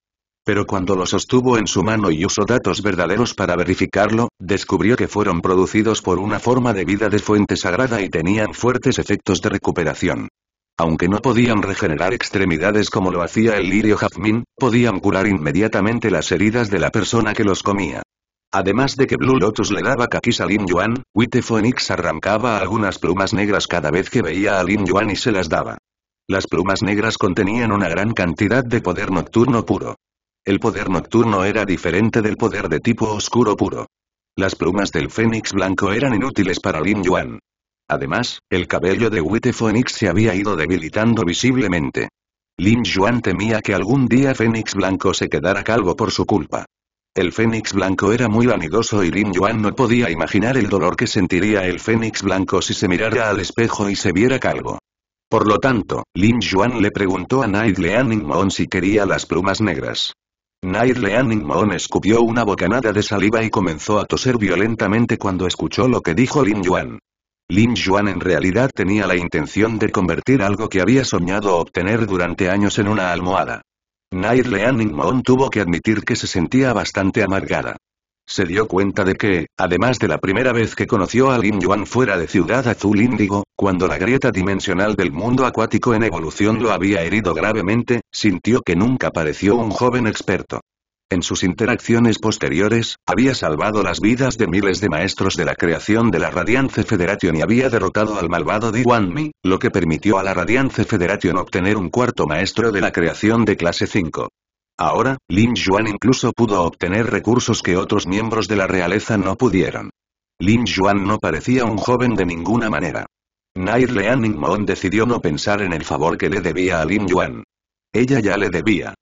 Pero cuando los sostuvo en su mano y usó datos verdaderos para verificarlo, descubrió que fueron producidos por una forma de vida de fuente sagrada y tenían fuertes efectos de recuperación. Aunque no podían regenerar extremidades como lo hacía el lirio jazmín, podían curar inmediatamente las heridas de la persona que los comía. Además de que Blue Lotus le daba kakis a Lin Yuan, Wite Phoenix arrancaba algunas plumas negras cada vez que veía a Lin Yuan y se las daba. Las plumas negras contenían una gran cantidad de poder nocturno puro. El poder nocturno era diferente del poder de tipo oscuro puro. Las plumas del fénix blanco eran inútiles para Lin Yuan. Además, el cabello de Witte Phoenix se había ido debilitando visiblemente. Lin Yuan temía que algún día Fénix Blanco se quedara calvo por su culpa. El Fénix Blanco era muy vanidoso y Lin Yuan no podía imaginar el dolor que sentiría el Fénix Blanco si se mirara al espejo y se viera calvo. Por lo tanto, Lin Yuan le preguntó a Night Leaning Moon si quería las plumas negras. Night Leaning Moon escupió una bocanada de saliva y comenzó a toser violentamente cuando escuchó lo que dijo Lin Yuan. Lin Yuan en realidad tenía la intención de convertir algo que había soñado obtener durante años en una almohada. Nair Leaning Mon tuvo que admitir que se sentía bastante amargada. Se dio cuenta de que, además de la primera vez que conoció a Lin Yuan fuera de Ciudad Azul Índigo, cuando la grieta dimensional del mundo acuático en evolución lo había herido gravemente, sintió que nunca pareció un joven experto. En sus interacciones posteriores, había salvado las vidas de miles de maestros de la creación de la Radiance Federation y había derrotado al malvado Di Mi, lo que permitió a la Radiance Federation obtener un cuarto maestro de la creación de clase 5. Ahora, Lin Yuan incluso pudo obtener recursos que otros miembros de la realeza no pudieron. Lin Yuan no parecía un joven de ninguna manera. Nair Leaning Moon decidió no pensar en el favor que le debía a Lin Yuan. Ella ya le debía,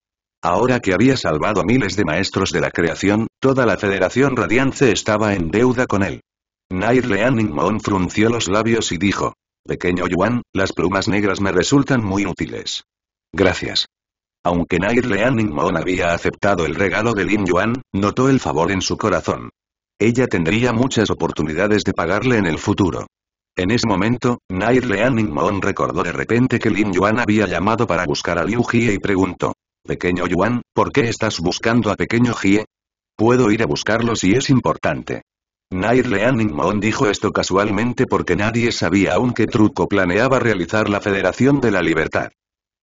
Ahora que había salvado a miles de maestros de la creación, toda la Federación Radiance estaba en deuda con él. Nair Leaning frunció los labios y dijo, Pequeño Yuan, las plumas negras me resultan muy útiles. Gracias. Aunque Nair Leaning había aceptado el regalo de Lin Yuan, notó el favor en su corazón. Ella tendría muchas oportunidades de pagarle en el futuro. En ese momento, Nair Leaning recordó de repente que Lin Yuan había llamado para buscar a Liu Jie y preguntó. Pequeño Yuan, ¿por qué estás buscando a Pequeño Jie? Puedo ir a buscarlo si es importante. Nair Leaning Mon dijo esto casualmente porque nadie sabía aún qué truco planeaba realizar la Federación de la Libertad.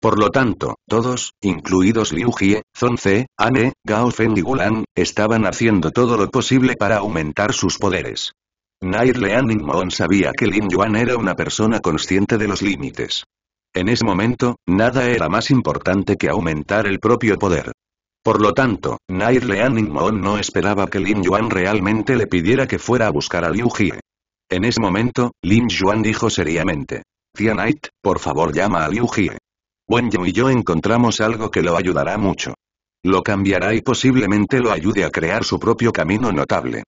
Por lo tanto, todos, incluidos Liu Jie, Zon Ane, Gao Feng y Gulan, estaban haciendo todo lo posible para aumentar sus poderes. Nair Leaning Mon sabía que Lin Yuan era una persona consciente de los límites. En ese momento, nada era más importante que aumentar el propio poder. Por lo tanto, Nair Leaning Moon no esperaba que Lin Yuan realmente le pidiera que fuera a buscar a Liu Jie. En ese momento, Lin Yuan dijo seriamente. Tia Knight, por favor llama a Liu Jie. Wen Yu y yo encontramos algo que lo ayudará mucho. Lo cambiará y posiblemente lo ayude a crear su propio camino notable.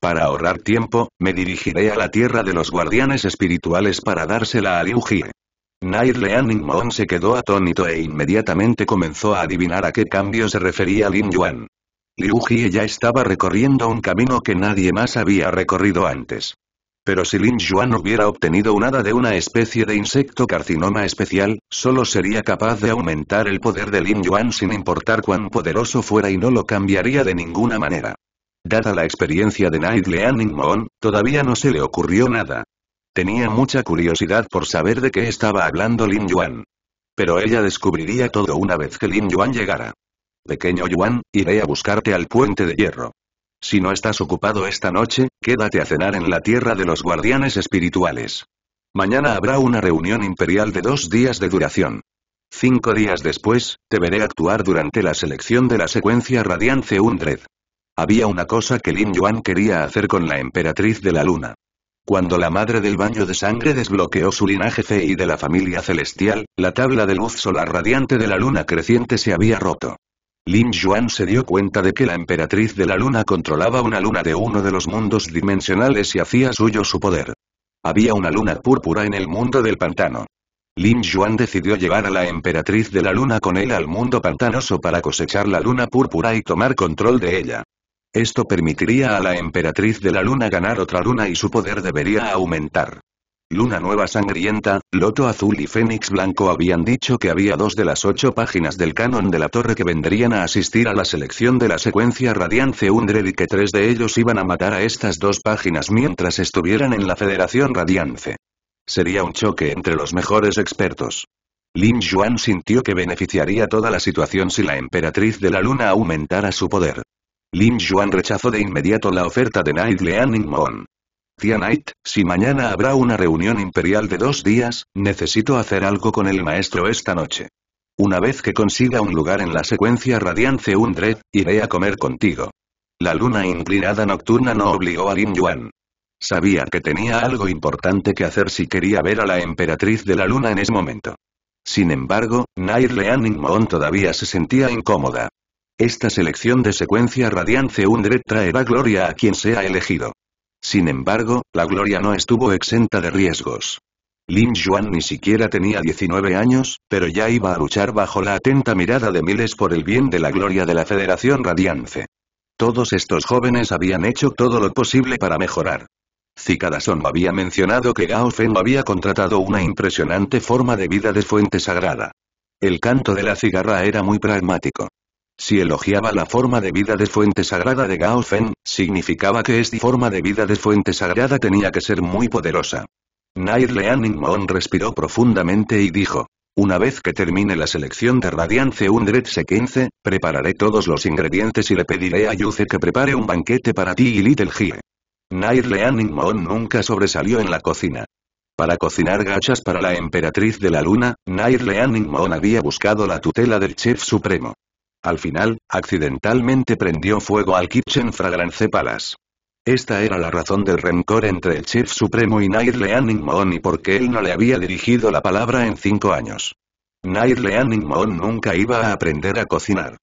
Para ahorrar tiempo, me dirigiré a la tierra de los guardianes espirituales para dársela a Liu Jie. Nair Leaning Moon se quedó atónito e inmediatamente comenzó a adivinar a qué cambio se refería Lin Yuan. Liu Jie ya estaba recorriendo un camino que nadie más había recorrido antes. Pero si Lin Yuan hubiera obtenido nada de una especie de insecto carcinoma especial, solo sería capaz de aumentar el poder de Lin Yuan sin importar cuán poderoso fuera y no lo cambiaría de ninguna manera. Dada la experiencia de Night Leaning Moon, todavía no se le ocurrió nada. Tenía mucha curiosidad por saber de qué estaba hablando Lin Yuan. Pero ella descubriría todo una vez que Lin Yuan llegara. Pequeño Yuan, iré a buscarte al puente de hierro. Si no estás ocupado esta noche, quédate a cenar en la tierra de los guardianes espirituales. Mañana habrá una reunión imperial de dos días de duración. Cinco días después, te veré actuar durante la selección de la secuencia Radiance Undred. Había una cosa que Lin Yuan quería hacer con la emperatriz de la luna. Cuando la madre del baño de sangre desbloqueó su linaje fe y de la familia celestial, la tabla de luz solar radiante de la luna creciente se había roto. Lin Yuan se dio cuenta de que la emperatriz de la luna controlaba una luna de uno de los mundos dimensionales y hacía suyo su poder. Había una luna púrpura en el mundo del pantano. Lin Yuan decidió llevar a la emperatriz de la luna con él al mundo pantanoso para cosechar la luna púrpura y tomar control de ella. Esto permitiría a la emperatriz de la luna ganar otra luna y su poder debería aumentar. Luna Nueva Sangrienta, Loto Azul y Fénix Blanco habían dicho que había dos de las ocho páginas del canon de la torre que vendrían a asistir a la selección de la secuencia Radiance Undred y que tres de ellos iban a matar a estas dos páginas mientras estuvieran en la Federación Radiance. Sería un choque entre los mejores expertos. Lin Yuan sintió que beneficiaría toda la situación si la emperatriz de la luna aumentara su poder. Lin Yuan rechazó de inmediato la oferta de Night Leaning Moon. Tia Night, si mañana habrá una reunión imperial de dos días, necesito hacer algo con el maestro esta noche. Una vez que consiga un lugar en la secuencia Radiance Undred, iré a comer contigo. La luna inclinada nocturna no obligó a Lin Yuan. Sabía que tenía algo importante que hacer si quería ver a la emperatriz de la luna en ese momento. Sin embargo, Night Leaning Moon todavía se sentía incómoda. Esta selección de secuencia radiance Undred traerá gloria a quien sea elegido. Sin embargo, la gloria no estuvo exenta de riesgos. Lin Yuan ni siquiera tenía 19 años, pero ya iba a luchar bajo la atenta mirada de miles por el bien de la gloria de la Federación Radiance. Todos estos jóvenes habían hecho todo lo posible para mejorar. Cicadason había mencionado que Gao Fen había contratado una impresionante forma de vida de fuente sagrada. El canto de la cigarra era muy pragmático. Si elogiaba la forma de vida de fuente sagrada de Gao Fen, significaba que esta forma de vida de fuente sagrada tenía que ser muy poderosa. Nair Leaning Moon respiró profundamente y dijo. Una vez que termine la selección de Radiance 115, prepararé todos los ingredientes y le pediré a Yuce que prepare un banquete para ti y Little G. Nair Leaning Moon nunca sobresalió en la cocina. Para cocinar gachas para la emperatriz de la luna, Nair Leaning Moon había buscado la tutela del chef supremo. Al final, accidentalmente prendió fuego al Kitchen Fragrance Palace. Esta era la razón del rencor entre el chef supremo y Nair Leaning y porque él no le había dirigido la palabra en cinco años. Nair Leaning Moon nunca iba a aprender a cocinar.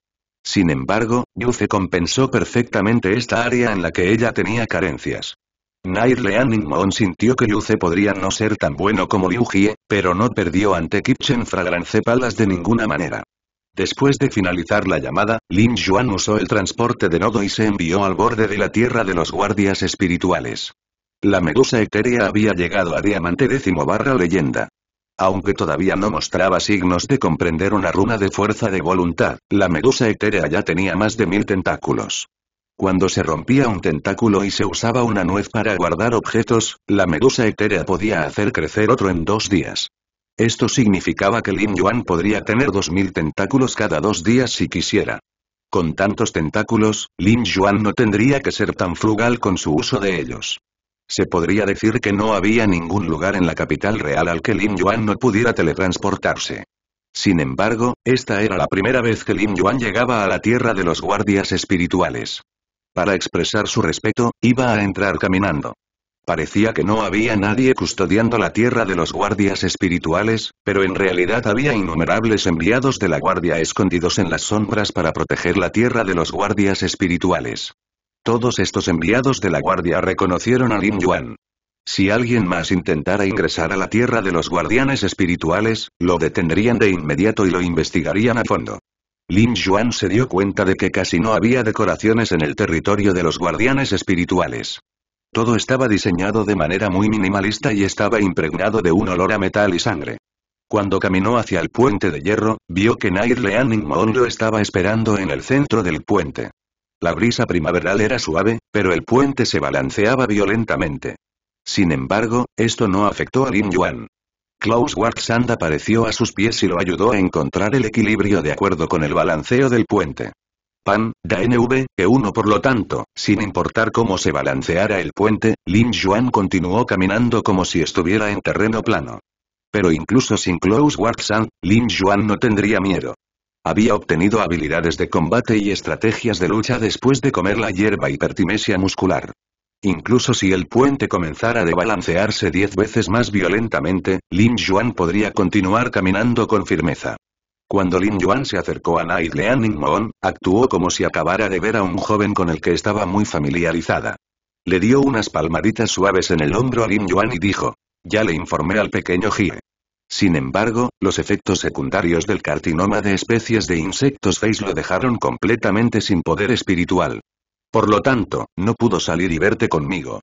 Sin embargo, Yuce compensó perfectamente esta área en la que ella tenía carencias. Nair Leaning Moon sintió que Yuce podría no ser tan bueno como Liu Jie, pero no perdió ante Kitchen Fragrance Palace de ninguna manera. Después de finalizar la llamada, Lin Yuan usó el transporte de nodo y se envió al borde de la tierra de los guardias espirituales. La medusa etérea había llegado a diamante décimo barra leyenda. Aunque todavía no mostraba signos de comprender una runa de fuerza de voluntad, la medusa etérea ya tenía más de mil tentáculos. Cuando se rompía un tentáculo y se usaba una nuez para guardar objetos, la medusa etérea podía hacer crecer otro en dos días. Esto significaba que Lin Yuan podría tener 2000 tentáculos cada dos días si quisiera. Con tantos tentáculos, Lin Yuan no tendría que ser tan frugal con su uso de ellos. Se podría decir que no había ningún lugar en la capital real al que Lin Yuan no pudiera teletransportarse. Sin embargo, esta era la primera vez que Lin Yuan llegaba a la tierra de los guardias espirituales. Para expresar su respeto, iba a entrar caminando. Parecía que no había nadie custodiando la tierra de los guardias espirituales, pero en realidad había innumerables enviados de la guardia escondidos en las sombras para proteger la tierra de los guardias espirituales. Todos estos enviados de la guardia reconocieron a Lin Yuan. Si alguien más intentara ingresar a la tierra de los guardianes espirituales, lo detendrían de inmediato y lo investigarían a fondo. Lin Yuan se dio cuenta de que casi no había decoraciones en el territorio de los guardianes espirituales. Todo estaba diseñado de manera muy minimalista y estaba impregnado de un olor a metal y sangre. Cuando caminó hacia el puente de hierro, vio que Nair Leaning Mon lo estaba esperando en el centro del puente. La brisa primaveral era suave, pero el puente se balanceaba violentamente. Sin embargo, esto no afectó a Lin Yuan. Klaus Sand apareció a sus pies y lo ayudó a encontrar el equilibrio de acuerdo con el balanceo del puente da NV, que uno por lo tanto, sin importar cómo se balanceara el puente, Lin Yuan continuó caminando como si estuviera en terreno plano. Pero incluso sin Close sand, Lin Yuan no tendría miedo. Había obtenido habilidades de combate y estrategias de lucha después de comer la hierba hipertimesia muscular. Incluso si el puente comenzara a balancearse diez veces más violentamente, Lin Yuan podría continuar caminando con firmeza. Cuando Lin Yuan se acercó a Night Lean Moon, actuó como si acabara de ver a un joven con el que estaba muy familiarizada. Le dio unas palmaditas suaves en el hombro a Lin Yuan y dijo. Ya le informé al pequeño Jie. Sin embargo, los efectos secundarios del carcinoma de especies de insectos Face lo dejaron completamente sin poder espiritual. Por lo tanto, no pudo salir y verte conmigo.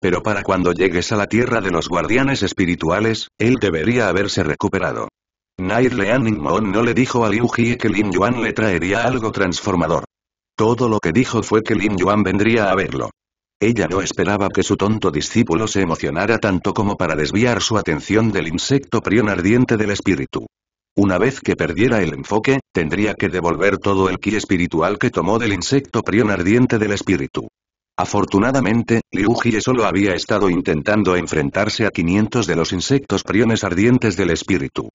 Pero para cuando llegues a la tierra de los guardianes espirituales, él debería haberse recuperado. Nair Leaning no le dijo a Liu Jie que Lin Yuan le traería algo transformador. Todo lo que dijo fue que Lin Yuan vendría a verlo. Ella no esperaba que su tonto discípulo se emocionara tanto como para desviar su atención del insecto prión ardiente del espíritu. Una vez que perdiera el enfoque, tendría que devolver todo el ki espiritual que tomó del insecto prión ardiente del espíritu. Afortunadamente, Liu Jie solo había estado intentando enfrentarse a 500 de los insectos priones ardientes del espíritu.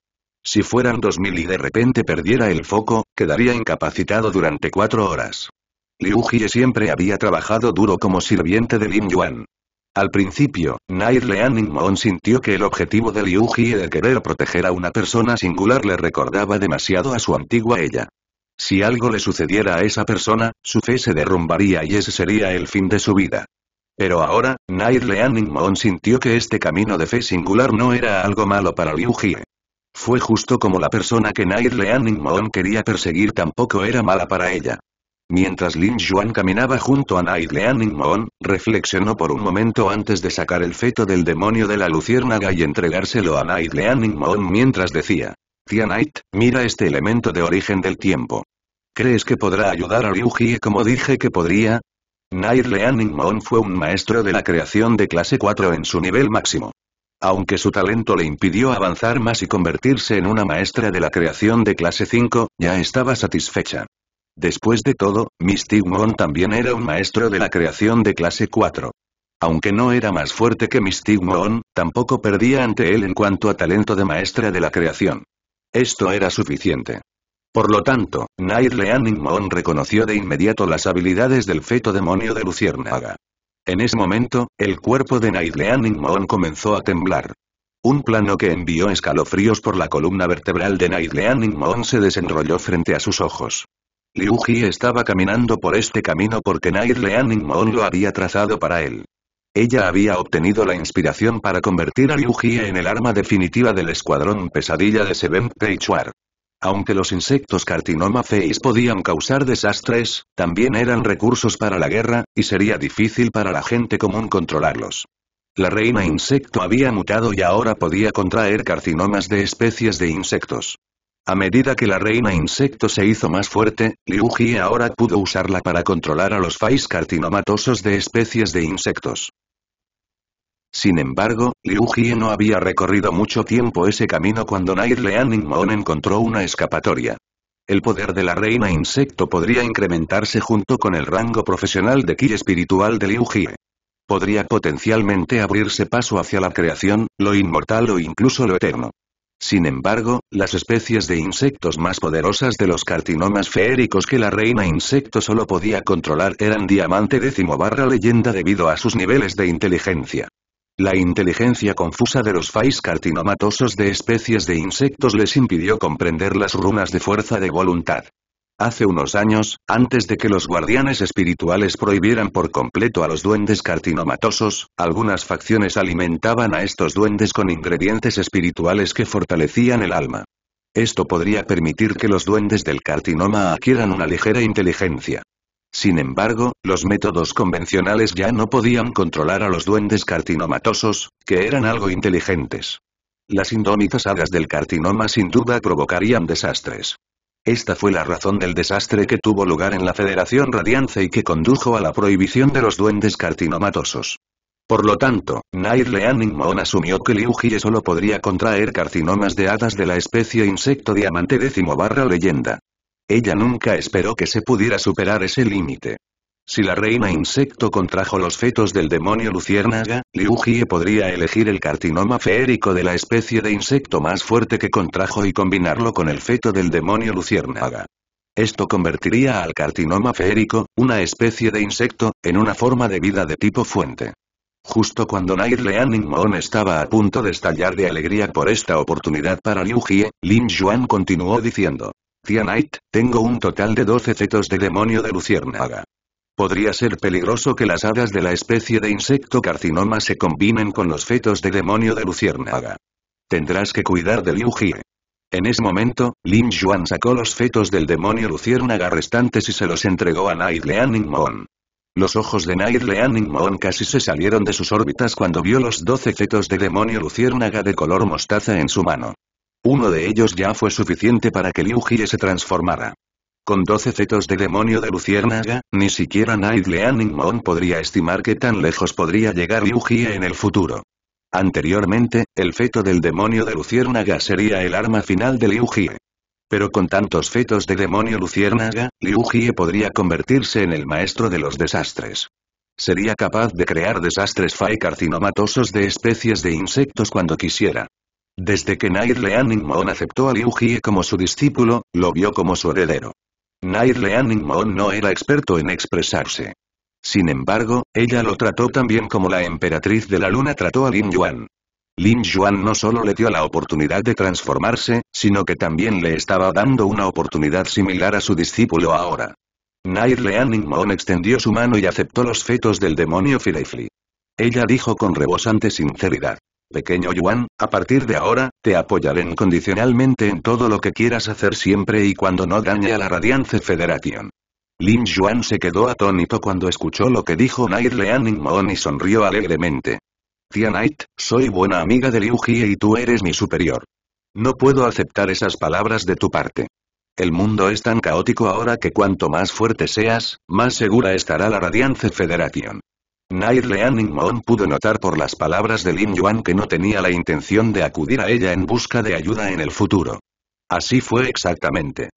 Si fueran dos mil y de repente perdiera el foco, quedaría incapacitado durante cuatro horas. Liu Jie siempre había trabajado duro como sirviente de Lin Yuan. Al principio, Nair Leaning Moon sintió que el objetivo de Liu Jie de querer proteger a una persona singular le recordaba demasiado a su antigua ella. Si algo le sucediera a esa persona, su fe se derrumbaría y ese sería el fin de su vida. Pero ahora, Nair Leaning Moon sintió que este camino de fe singular no era algo malo para Liu Jie. Fue justo como la persona que Nair Leaning Moon quería perseguir tampoco era mala para ella. Mientras Lin Yuan caminaba junto a Nair Leaning Moon, reflexionó por un momento antes de sacar el feto del demonio de la luciérnaga y entregárselo a Nair Leaning Moon mientras decía. Tia Knight, mira este elemento de origen del tiempo. ¿Crees que podrá ayudar a Ryuji como dije que podría? Nair Leaning Moon fue un maestro de la creación de clase 4 en su nivel máximo. Aunque su talento le impidió avanzar más y convertirse en una maestra de la creación de clase 5, ya estaba satisfecha. Después de todo, Mystic también era un maestro de la creación de clase 4. Aunque no era más fuerte que Mystic tampoco perdía ante él en cuanto a talento de maestra de la creación. Esto era suficiente. Por lo tanto, Night Leaning Moon reconoció de inmediato las habilidades del feto demonio de Luciernaga. En ese momento, el cuerpo de Nightleaning Moon comenzó a temblar. Un plano que envió escalofríos por la columna vertebral de Nightleaning Moon se desenrolló frente a sus ojos. Liu estaba caminando por este camino porque Nightleaning Moon lo había trazado para él. Ella había obtenido la inspiración para convertir a Liu Jie en el arma definitiva del escuadrón pesadilla de Seven Peichuar. Aunque los insectos Cartinoma feis podían causar desastres, también eran recursos para la guerra, y sería difícil para la gente común controlarlos. La reina insecto había mutado y ahora podía contraer carcinomas de especies de insectos. A medida que la reina insecto se hizo más fuerte, Liu ahora pudo usarla para controlar a los fais carcinomatosos de especies de insectos. Sin embargo, Liu Jie no había recorrido mucho tiempo ese camino cuando Nair Leaning Moon encontró una escapatoria. El poder de la reina insecto podría incrementarse junto con el rango profesional de ki espiritual de Liu Jie. Podría potencialmente abrirse paso hacia la creación, lo inmortal o incluso lo eterno. Sin embargo, las especies de insectos más poderosas de los cartinomas feéricos que la reina insecto solo podía controlar eran diamante décimo barra leyenda debido a sus niveles de inteligencia. La inteligencia confusa de los Fais cartinomatosos de especies de insectos les impidió comprender las runas de fuerza de voluntad. Hace unos años, antes de que los guardianes espirituales prohibieran por completo a los duendes cartinomatosos, algunas facciones alimentaban a estos duendes con ingredientes espirituales que fortalecían el alma. Esto podría permitir que los duendes del cartinoma adquieran una ligera inteligencia. Sin embargo, los métodos convencionales ya no podían controlar a los duendes cartinomatosos, que eran algo inteligentes. Las indómitas hadas del carcinoma sin duda provocarían desastres. Esta fue la razón del desastre que tuvo lugar en la Federación Radiance y que condujo a la prohibición de los duendes cartinomatosos. Por lo tanto, Nair Leaning Mon asumió que Liu solo podría contraer carcinomas de hadas de la especie insecto diamante décimo barra leyenda. Ella nunca esperó que se pudiera superar ese límite. Si la reina insecto contrajo los fetos del demonio luciérnaga, Liu Jie podría elegir el cartinoma feérico de la especie de insecto más fuerte que contrajo y combinarlo con el feto del demonio luciérnaga. Esto convertiría al cartinoma feérico, una especie de insecto, en una forma de vida de tipo fuente. Justo cuando Nair Leaning estaba a punto de estallar de alegría por esta oportunidad para Liu Jie, Lin Yuan continuó diciendo. Tia Knight, tengo un total de 12 fetos de demonio de luciérnaga. Podría ser peligroso que las hadas de la especie de insecto carcinoma se combinen con los fetos de demonio de luciérnaga. Tendrás que cuidar de Liu Jie. En ese momento, Lin Yuan sacó los fetos del demonio luciérnaga restantes y se los entregó a Night Leaning Moon. Los ojos de Night Leaning Moon casi se salieron de sus órbitas cuando vio los 12 fetos de demonio luciérnaga de color mostaza en su mano. Uno de ellos ya fue suficiente para que Liu Jie se transformara. Con 12 fetos de demonio de luciérnaga, ni siquiera Night Leaning podría estimar que tan lejos podría llegar Liu Jie en el futuro. Anteriormente, el feto del demonio de luciérnaga sería el arma final de Liu Jie. Pero con tantos fetos de demonio luciérnaga, Liu Jie podría convertirse en el maestro de los desastres. Sería capaz de crear desastres faecarcinomatosos carcinomatosos de especies de insectos cuando quisiera. Desde que Nair Leaning Mon aceptó a Liu Jie como su discípulo, lo vio como su heredero. Nair Leaning Mon no era experto en expresarse. Sin embargo, ella lo trató también como la emperatriz de la luna trató a Lin Yuan. Lin Yuan no solo le dio la oportunidad de transformarse, sino que también le estaba dando una oportunidad similar a su discípulo ahora. Nair Leaning Mon extendió su mano y aceptó los fetos del demonio Firefly. Ella dijo con rebosante sinceridad. Pequeño Yuan, a partir de ahora, te apoyaré incondicionalmente en todo lo que quieras hacer siempre y cuando no dañe a la Radiance Federation. Lin Yuan se quedó atónito cuando escuchó lo que dijo Night Leaning Moon y sonrió alegremente. Tia soy buena amiga de Liu Jie y tú eres mi superior. No puedo aceptar esas palabras de tu parte. El mundo es tan caótico ahora que cuanto más fuerte seas, más segura estará la Radiance Federation. Nair Leaning Moon pudo notar por las palabras de Lin Yuan que no tenía la intención de acudir a ella en busca de ayuda en el futuro. Así fue exactamente.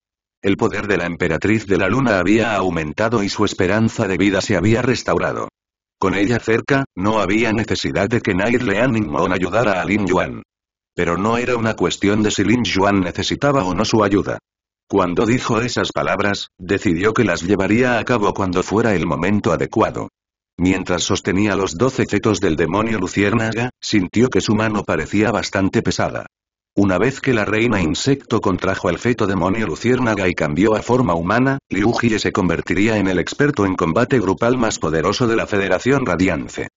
El poder de la emperatriz de la luna había aumentado y su esperanza de vida se había restaurado. Con ella cerca, no había necesidad de que Nair Leaning Moon ayudara a Lin Yuan. Pero no era una cuestión de si Lin Yuan necesitaba o no su ayuda. Cuando dijo esas palabras, decidió que las llevaría a cabo cuando fuera el momento adecuado. Mientras sostenía los doce fetos del demonio luciérnaga, sintió que su mano parecía bastante pesada. Una vez que la reina insecto contrajo al feto demonio luciérnaga y cambió a forma humana, Liu Jie se convertiría en el experto en combate grupal más poderoso de la Federación Radiance.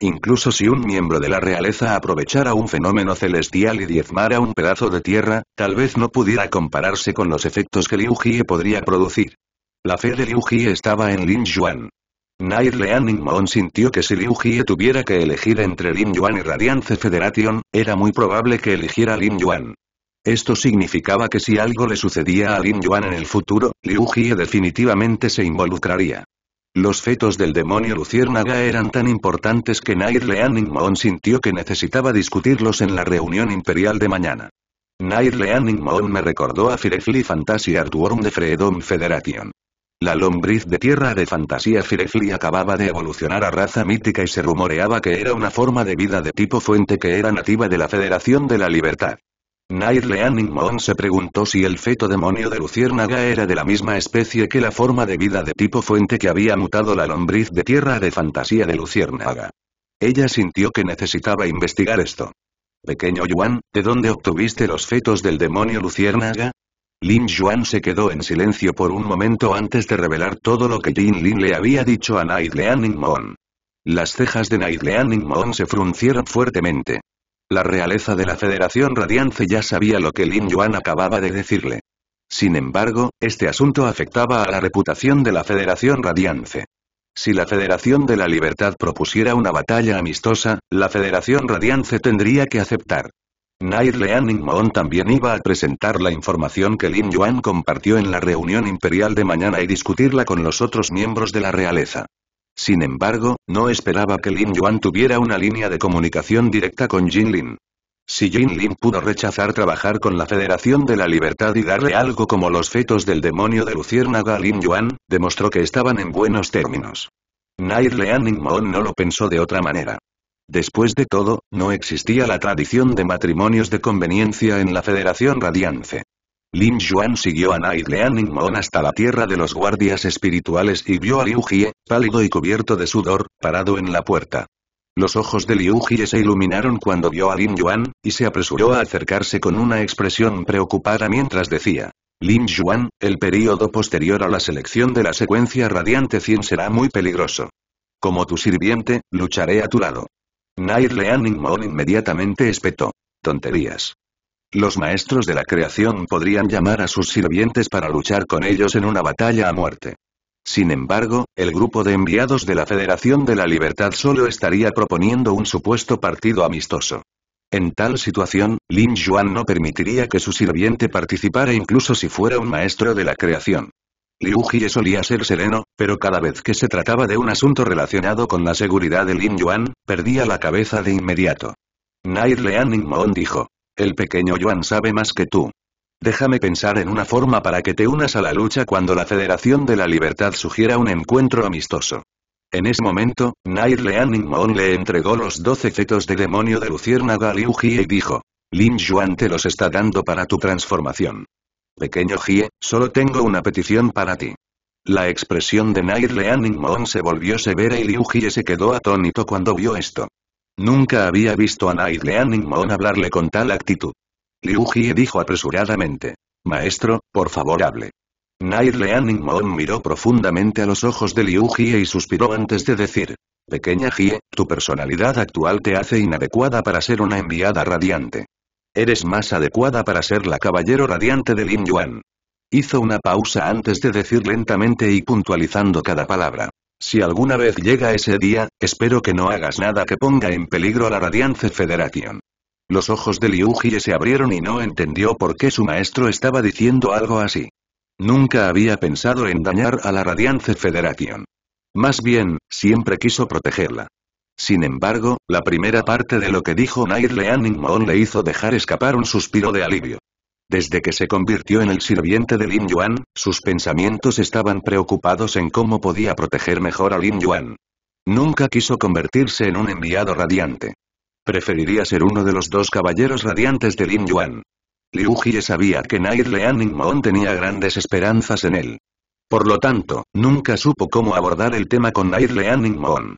Incluso si un miembro de la realeza aprovechara un fenómeno celestial y diezmara un pedazo de tierra, tal vez no pudiera compararse con los efectos que Liu Jie podría producir. La fe de Liu Jie estaba en Lin Yuan. Nair Leaning Moon sintió que si Liu Jie tuviera que elegir entre Lin Yuan y Radiance Federation, era muy probable que eligiera Lin Yuan. Esto significaba que si algo le sucedía a Lin Yuan en el futuro, Liu Jie definitivamente se involucraría. Los fetos del demonio luciérnaga eran tan importantes que Nair Leaning Moon sintió que necesitaba discutirlos en la reunión imperial de mañana. Nair Leaning Moon me recordó a Firefly Fantasy Artworm de Freedom Federation. La lombriz de tierra de fantasía Firefly acababa de evolucionar a raza mítica y se rumoreaba que era una forma de vida de tipo fuente que era nativa de la Federación de la Libertad. Nair Leaning se preguntó si el feto demonio de Luciérnaga era de la misma especie que la forma de vida de tipo fuente que había mutado la lombriz de tierra de fantasía de Luciérnaga. Ella sintió que necesitaba investigar esto. Pequeño Yuan, ¿de dónde obtuviste los fetos del demonio Luciérnaga? Lin Yuan se quedó en silencio por un momento antes de revelar todo lo que Jin Lin le había dicho a Naidlean Leaning Moon. Las cejas de Naidlean Leaning se fruncieron fuertemente. La realeza de la Federación Radiance ya sabía lo que Lin Yuan acababa de decirle. Sin embargo, este asunto afectaba a la reputación de la Federación Radiance. Si la Federación de la Libertad propusiera una batalla amistosa, la Federación Radiance tendría que aceptar. Nair Leaning también iba a presentar la información que Lin Yuan compartió en la reunión imperial de mañana y discutirla con los otros miembros de la realeza. Sin embargo, no esperaba que Lin Yuan tuviera una línea de comunicación directa con Jin Lin. Si Jin Lin pudo rechazar trabajar con la Federación de la Libertad y darle algo como los fetos del demonio de Luciérnaga a Lin Yuan, demostró que estaban en buenos términos. Nair Leaning Moon no lo pensó de otra manera. Después de todo, no existía la tradición de matrimonios de conveniencia en la Federación Radiance. Lin Yuan siguió a Naid Leaning hasta la tierra de los guardias espirituales y vio a Liu Jie, pálido y cubierto de sudor, parado en la puerta. Los ojos de Liu Jie se iluminaron cuando vio a Lin Yuan, y se apresuró a acercarse con una expresión preocupada mientras decía. Lin Yuan, el período posterior a la selección de la secuencia Radiante 100 será muy peligroso. Como tu sirviente, lucharé a tu lado. Nair Leaning Moon inmediatamente espetó. Tonterías. Los maestros de la creación podrían llamar a sus sirvientes para luchar con ellos en una batalla a muerte. Sin embargo, el grupo de enviados de la Federación de la Libertad solo estaría proponiendo un supuesto partido amistoso. En tal situación, Lin Yuan no permitiría que su sirviente participara incluso si fuera un maestro de la creación. Liu Jie solía ser sereno, pero cada vez que se trataba de un asunto relacionado con la seguridad de Lin Yuan, perdía la cabeza de inmediato. Nair Lean Moon dijo. El pequeño Yuan sabe más que tú. Déjame pensar en una forma para que te unas a la lucha cuando la Federación de la Libertad sugiera un encuentro amistoso. En ese momento, Nair Lean Moon le entregó los doce cetos de demonio de luciérnaga a Liu Jie y dijo. Lin Yuan te los está dando para tu transformación. Pequeño Jie, solo tengo una petición para ti. La expresión de Nair Leaning Mon se volvió severa y Liu se quedó atónito cuando vio esto. Nunca había visto a Nair Leaning Mon hablarle con tal actitud. Liu dijo apresuradamente. Maestro, por favor hable. Nair Leaning Mon miró profundamente a los ojos de Liu y suspiró antes de decir. Pequeña Jie, tu personalidad actual te hace inadecuada para ser una enviada radiante. Eres más adecuada para ser la caballero radiante de Lin Yuan. Hizo una pausa antes de decir lentamente y puntualizando cada palabra. Si alguna vez llega ese día, espero que no hagas nada que ponga en peligro a la Radiance Federation. Los ojos de Liu Jie se abrieron y no entendió por qué su maestro estaba diciendo algo así. Nunca había pensado en dañar a la Radiance Federation. Más bien, siempre quiso protegerla. Sin embargo, la primera parte de lo que dijo Nair Leaning Moon le hizo dejar escapar un suspiro de alivio. Desde que se convirtió en el sirviente de Lin Yuan, sus pensamientos estaban preocupados en cómo podía proteger mejor a Lin Yuan. Nunca quiso convertirse en un enviado radiante. Preferiría ser uno de los dos caballeros radiantes de Lin Yuan. Liu Jie sabía que Nair Leaning Moon tenía grandes esperanzas en él. Por lo tanto, nunca supo cómo abordar el tema con Nair Leaning Moon.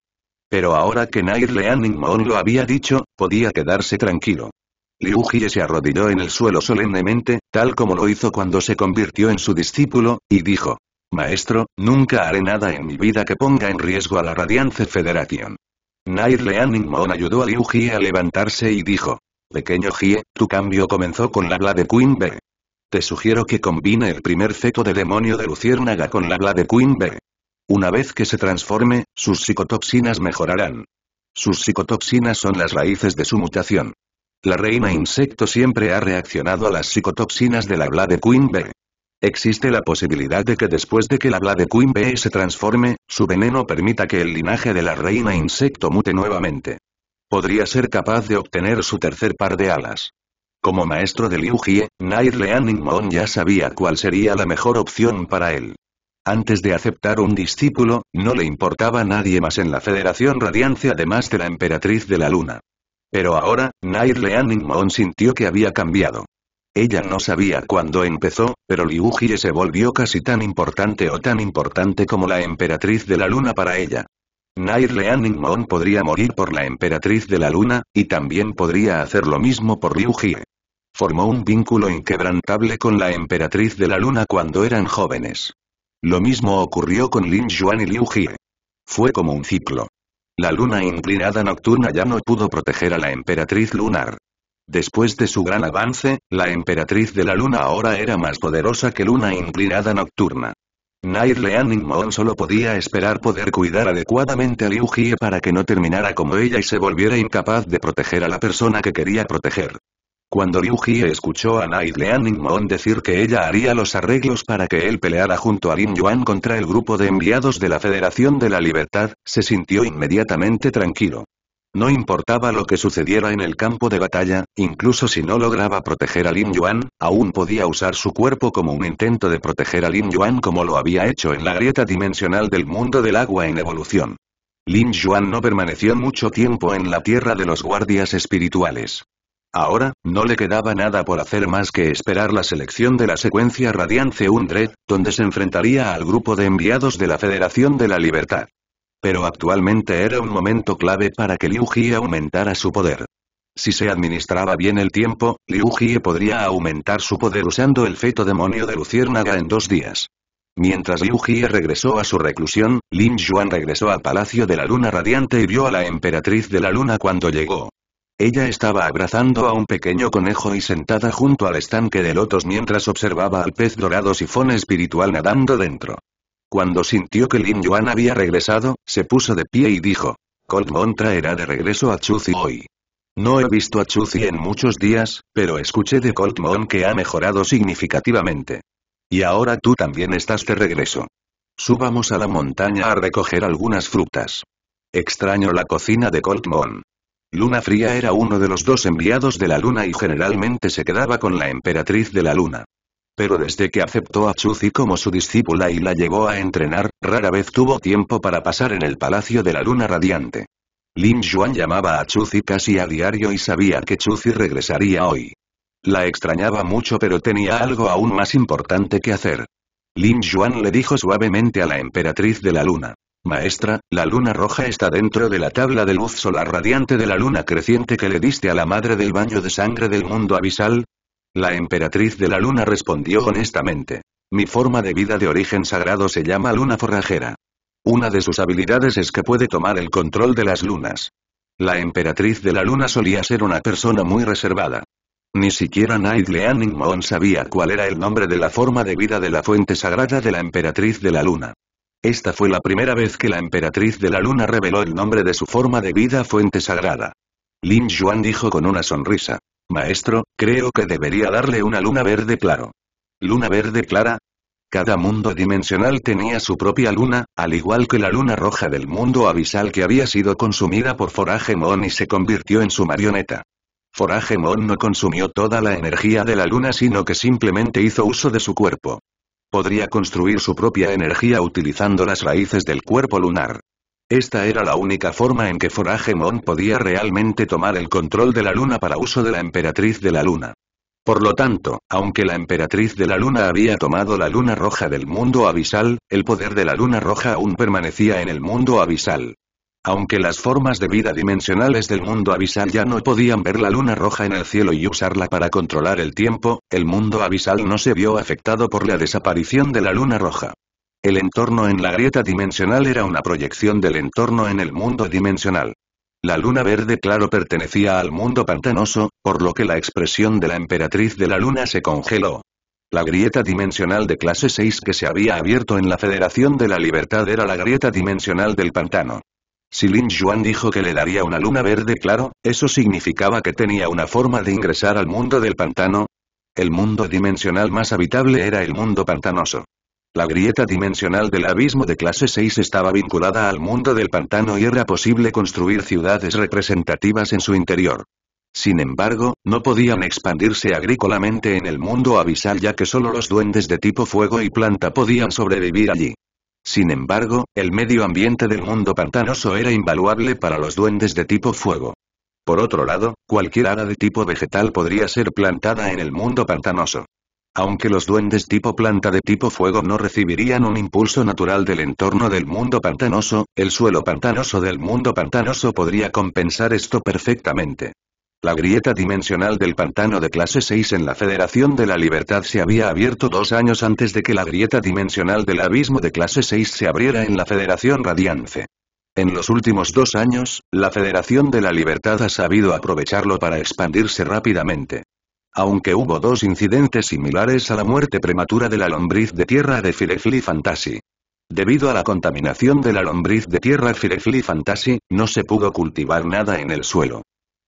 Pero ahora que Nairle Mon lo había dicho, podía quedarse tranquilo. Liu Jie se arrodilló en el suelo solemnemente, tal como lo hizo cuando se convirtió en su discípulo, y dijo. Maestro, nunca haré nada en mi vida que ponga en riesgo a la Radiance Federation. Nairle Mon ayudó a Liu Jie a levantarse y dijo. Pequeño Jie, tu cambio comenzó con la habla de Queen Bee. Te sugiero que combine el primer feto de demonio de Luciérnaga con la habla de Queen Bee. Una vez que se transforme, sus psicotoxinas mejorarán. Sus psicotoxinas son las raíces de su mutación. La reina insecto siempre ha reaccionado a las psicotoxinas de la Blade Queen B. Existe la posibilidad de que después de que la Blade Queen B se transforme, su veneno permita que el linaje de la reina insecto mute nuevamente. Podría ser capaz de obtener su tercer par de alas. Como maestro de Liu Jie, Nair Leaning Mon ya sabía cuál sería la mejor opción para él. Antes de aceptar un discípulo, no le importaba a nadie más en la Federación Radiancia, además de la Emperatriz de la Luna. Pero ahora, Nair Leaning Moon sintió que había cambiado. Ella no sabía cuándo empezó, pero Liu Jie se volvió casi tan importante o tan importante como la Emperatriz de la Luna para ella. Nair Leaning Moon podría morir por la Emperatriz de la Luna, y también podría hacer lo mismo por Liu Jie. Formó un vínculo inquebrantable con la Emperatriz de la Luna cuando eran jóvenes. Lo mismo ocurrió con Lin Yuan y Liu Jie. Fue como un ciclo. La luna inclinada nocturna ya no pudo proteger a la emperatriz lunar. Después de su gran avance, la emperatriz de la luna ahora era más poderosa que luna inclinada nocturna. Nair Leaning Mon solo podía esperar poder cuidar adecuadamente a Liu Jie para que no terminara como ella y se volviera incapaz de proteger a la persona que quería proteger. Cuando Liu Jie escuchó a Night Leaning Moon decir que ella haría los arreglos para que él peleara junto a Lin Yuan contra el grupo de enviados de la Federación de la Libertad, se sintió inmediatamente tranquilo. No importaba lo que sucediera en el campo de batalla, incluso si no lograba proteger a Lin Yuan, aún podía usar su cuerpo como un intento de proteger a Lin Yuan como lo había hecho en la grieta dimensional del mundo del agua en evolución. Lin Yuan no permaneció mucho tiempo en la tierra de los guardias espirituales. Ahora, no le quedaba nada por hacer más que esperar la selección de la secuencia Radiance Undred, donde se enfrentaría al grupo de enviados de la Federación de la Libertad. Pero actualmente era un momento clave para que Liu Jie aumentara su poder. Si se administraba bien el tiempo, Liu Jie podría aumentar su poder usando el feto demonio de Luciérnaga en dos días. Mientras Liu Jie regresó a su reclusión, Lin Yuan regresó al Palacio de la Luna Radiante y vio a la Emperatriz de la Luna cuando llegó. Ella estaba abrazando a un pequeño conejo y sentada junto al estanque de lotos mientras observaba al pez dorado sifón espiritual nadando dentro. Cuando sintió que Lin Yuan había regresado, se puso de pie y dijo. Cold traerá de regreso a Chuzi hoy. No he visto a Chuzi en muchos días, pero escuché de Cold que ha mejorado significativamente. Y ahora tú también estás de regreso. Subamos a la montaña a recoger algunas frutas. Extraño la cocina de Cold Luna Fría era uno de los dos enviados de la Luna y generalmente se quedaba con la emperatriz de la Luna. Pero desde que aceptó a Chuzi como su discípula y la llevó a entrenar, rara vez tuvo tiempo para pasar en el Palacio de la Luna Radiante. Lin Yuan llamaba a Chuzi casi a diario y sabía que Chuzi regresaría hoy. La extrañaba mucho pero tenía algo aún más importante que hacer. Lin Yuan le dijo suavemente a la emperatriz de la luna. Maestra, la luna roja está dentro de la tabla de luz solar radiante de la luna creciente que le diste a la madre del baño de sangre del mundo abisal. La emperatriz de la luna respondió honestamente. Mi forma de vida de origen sagrado se llama luna forrajera. Una de sus habilidades es que puede tomar el control de las lunas. La emperatriz de la luna solía ser una persona muy reservada. Ni siquiera Night Leaning sabía cuál era el nombre de la forma de vida de la fuente sagrada de la emperatriz de la luna. Esta fue la primera vez que la emperatriz de la luna reveló el nombre de su forma de vida fuente sagrada. Lin Yuan dijo con una sonrisa. Maestro, creo que debería darle una luna verde claro. ¿Luna verde clara? Cada mundo dimensional tenía su propia luna, al igual que la luna roja del mundo abisal que había sido consumida por Foragemon y se convirtió en su marioneta. Foraje no consumió toda la energía de la luna sino que simplemente hizo uso de su cuerpo. Podría construir su propia energía utilizando las raíces del cuerpo lunar. Esta era la única forma en que Foragemon podía realmente tomar el control de la luna para uso de la emperatriz de la luna. Por lo tanto, aunque la emperatriz de la luna había tomado la luna roja del mundo abisal, el poder de la luna roja aún permanecía en el mundo abisal. Aunque las formas de vida dimensionales del mundo abisal ya no podían ver la luna roja en el cielo y usarla para controlar el tiempo, el mundo abisal no se vio afectado por la desaparición de la luna roja. El entorno en la grieta dimensional era una proyección del entorno en el mundo dimensional. La luna verde claro pertenecía al mundo pantanoso, por lo que la expresión de la emperatriz de la luna se congeló. La grieta dimensional de clase 6 que se había abierto en la Federación de la Libertad era la grieta dimensional del pantano. Si Lin Yuan dijo que le daría una luna verde claro, ¿eso significaba que tenía una forma de ingresar al mundo del pantano? El mundo dimensional más habitable era el mundo pantanoso. La grieta dimensional del abismo de clase 6 estaba vinculada al mundo del pantano y era posible construir ciudades representativas en su interior. Sin embargo, no podían expandirse agrícolamente en el mundo abisal ya que solo los duendes de tipo fuego y planta podían sobrevivir allí. Sin embargo, el medio ambiente del mundo pantanoso era invaluable para los duendes de tipo fuego. Por otro lado, cualquier ara de tipo vegetal podría ser plantada en el mundo pantanoso. Aunque los duendes tipo planta de tipo fuego no recibirían un impulso natural del entorno del mundo pantanoso, el suelo pantanoso del mundo pantanoso podría compensar esto perfectamente. La grieta dimensional del pantano de clase 6 en la Federación de la Libertad se había abierto dos años antes de que la grieta dimensional del abismo de clase 6 se abriera en la Federación Radiance. En los últimos dos años, la Federación de la Libertad ha sabido aprovecharlo para expandirse rápidamente. Aunque hubo dos incidentes similares a la muerte prematura de la lombriz de tierra de Firefly Fantasy. Debido a la contaminación de la lombriz de tierra Firefly Fantasy, no se pudo cultivar nada en el suelo.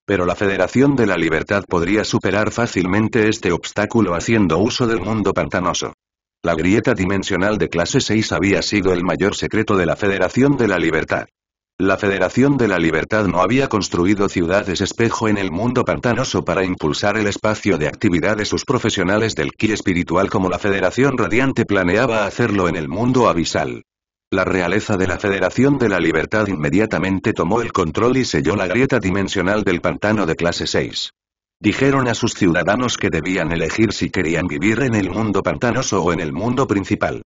Pero la Federación de la Libertad podría superar fácilmente este obstáculo haciendo uso del mundo pantanoso. La grieta dimensional de clase 6 había sido el mayor secreto de la Federación de la Libertad. La Federación de la Libertad no había construido ciudades espejo en el mundo pantanoso para impulsar el espacio de actividad de sus profesionales del ki espiritual como la Federación Radiante planeaba hacerlo en el mundo abisal. La realeza de la Federación de la Libertad inmediatamente tomó el control y selló la grieta dimensional del pantano de clase 6. Dijeron a sus ciudadanos que debían elegir si querían vivir en el mundo pantanoso o en el mundo principal.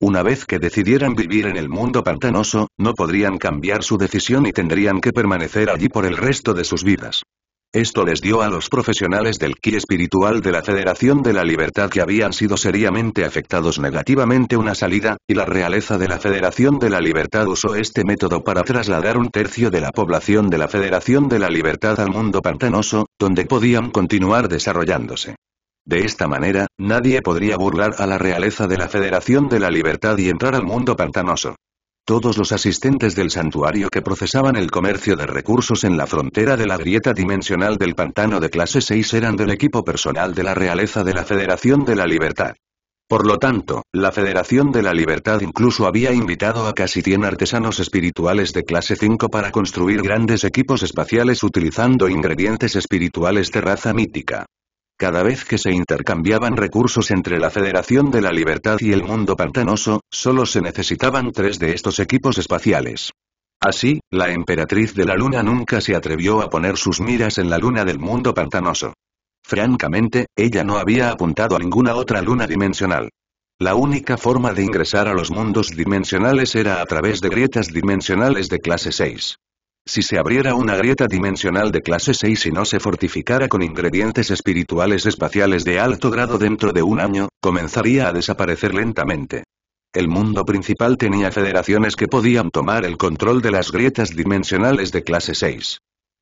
Una vez que decidieran vivir en el mundo pantanoso, no podrían cambiar su decisión y tendrían que permanecer allí por el resto de sus vidas. Esto les dio a los profesionales del ki espiritual de la Federación de la Libertad que habían sido seriamente afectados negativamente una salida, y la realeza de la Federación de la Libertad usó este método para trasladar un tercio de la población de la Federación de la Libertad al mundo pantanoso, donde podían continuar desarrollándose. De esta manera, nadie podría burlar a la realeza de la Federación de la Libertad y entrar al mundo pantanoso. Todos los asistentes del santuario que procesaban el comercio de recursos en la frontera de la grieta dimensional del pantano de clase 6 eran del equipo personal de la realeza de la Federación de la Libertad. Por lo tanto, la Federación de la Libertad incluso había invitado a casi 100 artesanos espirituales de clase 5 para construir grandes equipos espaciales utilizando ingredientes espirituales de raza mítica. Cada vez que se intercambiaban recursos entre la Federación de la Libertad y el mundo pantanoso, solo se necesitaban tres de estos equipos espaciales. Así, la emperatriz de la luna nunca se atrevió a poner sus miras en la luna del mundo pantanoso. Francamente, ella no había apuntado a ninguna otra luna dimensional. La única forma de ingresar a los mundos dimensionales era a través de grietas dimensionales de clase 6. Si se abriera una grieta dimensional de clase 6 y no se fortificara con ingredientes espirituales espaciales de alto grado dentro de un año, comenzaría a desaparecer lentamente. El mundo principal tenía federaciones que podían tomar el control de las grietas dimensionales de clase 6.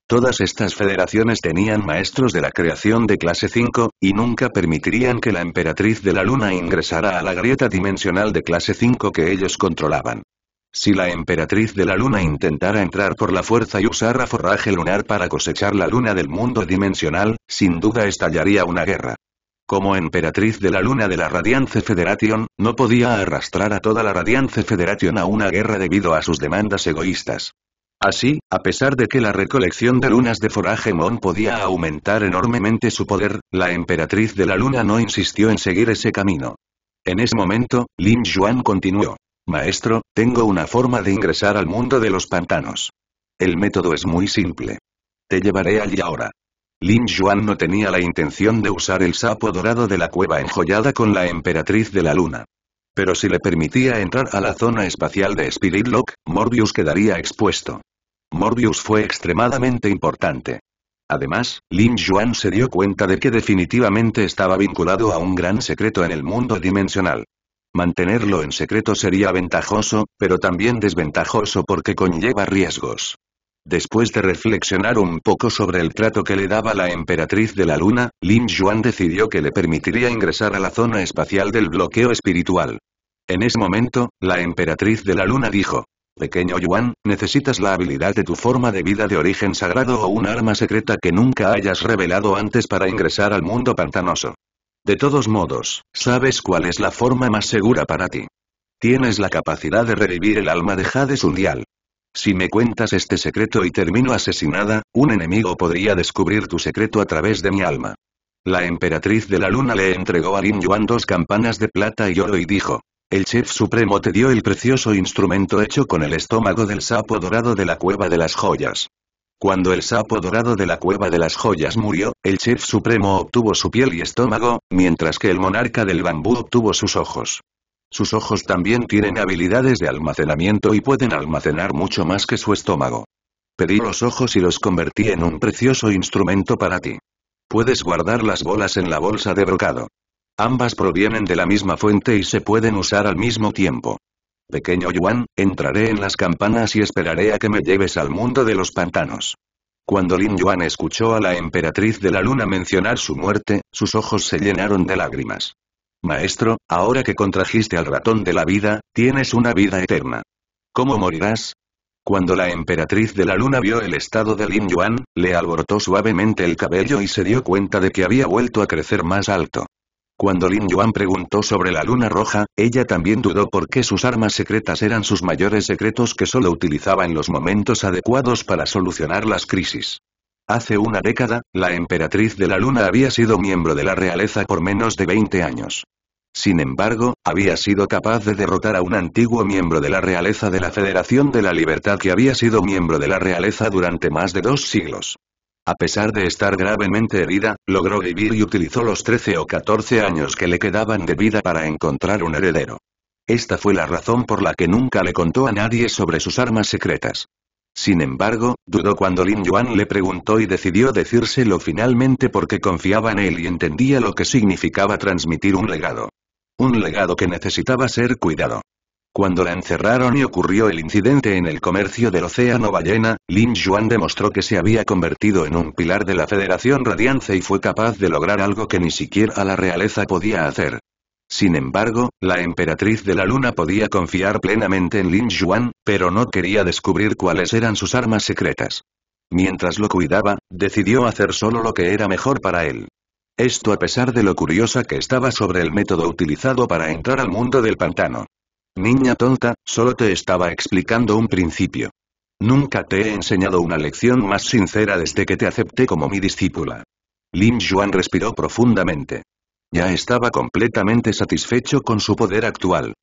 Todas estas federaciones tenían maestros de la creación de clase 5, y nunca permitirían que la emperatriz de la luna ingresara a la grieta dimensional de clase 5 que ellos controlaban. Si la emperatriz de la luna intentara entrar por la fuerza y usar a forraje lunar para cosechar la luna del mundo dimensional, sin duda estallaría una guerra. Como emperatriz de la luna de la Radiance Federation, no podía arrastrar a toda la Radiance Federation a una guerra debido a sus demandas egoístas. Así, a pesar de que la recolección de lunas de forraje Mon podía aumentar enormemente su poder, la emperatriz de la luna no insistió en seguir ese camino. En ese momento, Lin Yuan continuó. Maestro, tengo una forma de ingresar al mundo de los pantanos. El método es muy simple. Te llevaré allí ahora. Lin Yuan no tenía la intención de usar el sapo dorado de la cueva enjollada con la emperatriz de la luna. Pero si le permitía entrar a la zona espacial de Spirit Lock, Morbius quedaría expuesto. Morbius fue extremadamente importante. Además, Lin Yuan se dio cuenta de que definitivamente estaba vinculado a un gran secreto en el mundo dimensional. Mantenerlo en secreto sería ventajoso, pero también desventajoso porque conlleva riesgos. Después de reflexionar un poco sobre el trato que le daba la emperatriz de la luna, Lin Yuan decidió que le permitiría ingresar a la zona espacial del bloqueo espiritual. En ese momento, la emperatriz de la luna dijo, Pequeño Yuan, necesitas la habilidad de tu forma de vida de origen sagrado o un arma secreta que nunca hayas revelado antes para ingresar al mundo pantanoso. De todos modos, sabes cuál es la forma más segura para ti. Tienes la capacidad de revivir el alma de Hades Undial. Si me cuentas este secreto y termino asesinada, un enemigo podría descubrir tu secreto a través de mi alma. La emperatriz de la luna le entregó a Lin Yuan dos campanas de plata y oro y dijo, el chef supremo te dio el precioso instrumento hecho con el estómago del sapo dorado de la cueva de las joyas. Cuando el sapo dorado de la cueva de las joyas murió, el chef supremo obtuvo su piel y estómago, mientras que el monarca del bambú obtuvo sus ojos. Sus ojos también tienen habilidades de almacenamiento y pueden almacenar mucho más que su estómago. Pedí los ojos y los convertí en un precioso instrumento para ti. Puedes guardar las bolas en la bolsa de brocado. Ambas provienen de la misma fuente y se pueden usar al mismo tiempo. Pequeño Yuan, entraré en las campanas y esperaré a que me lleves al mundo de los pantanos. Cuando Lin Yuan escuchó a la emperatriz de la luna mencionar su muerte, sus ojos se llenaron de lágrimas. Maestro, ahora que contrajiste al ratón de la vida, tienes una vida eterna. ¿Cómo morirás? Cuando la emperatriz de la luna vio el estado de Lin Yuan, le alborotó suavemente el cabello y se dio cuenta de que había vuelto a crecer más alto. Cuando Lin Yuan preguntó sobre la luna roja, ella también dudó por qué sus armas secretas eran sus mayores secretos que solo utilizaba en los momentos adecuados para solucionar las crisis. Hace una década, la emperatriz de la luna había sido miembro de la realeza por menos de 20 años. Sin embargo, había sido capaz de derrotar a un antiguo miembro de la realeza de la Federación de la Libertad que había sido miembro de la realeza durante más de dos siglos. A pesar de estar gravemente herida, logró vivir y utilizó los 13 o 14 años que le quedaban de vida para encontrar un heredero. Esta fue la razón por la que nunca le contó a nadie sobre sus armas secretas. Sin embargo, dudó cuando Lin Yuan le preguntó y decidió decírselo finalmente porque confiaba en él y entendía lo que significaba transmitir un legado. Un legado que necesitaba ser cuidado. Cuando la encerraron y ocurrió el incidente en el comercio del Océano Ballena, Lin Yuan demostró que se había convertido en un pilar de la Federación Radiance y fue capaz de lograr algo que ni siquiera la realeza podía hacer. Sin embargo, la emperatriz de la luna podía confiar plenamente en Lin Yuan, pero no quería descubrir cuáles eran sus armas secretas. Mientras lo cuidaba, decidió hacer solo lo que era mejor para él. Esto a pesar de lo curiosa que estaba sobre el método utilizado para entrar al mundo del pantano. Niña tonta, solo te estaba explicando un principio. Nunca te he enseñado una lección más sincera desde que te acepté como mi discípula. Lin Yuan respiró profundamente. Ya estaba completamente satisfecho con su poder actual.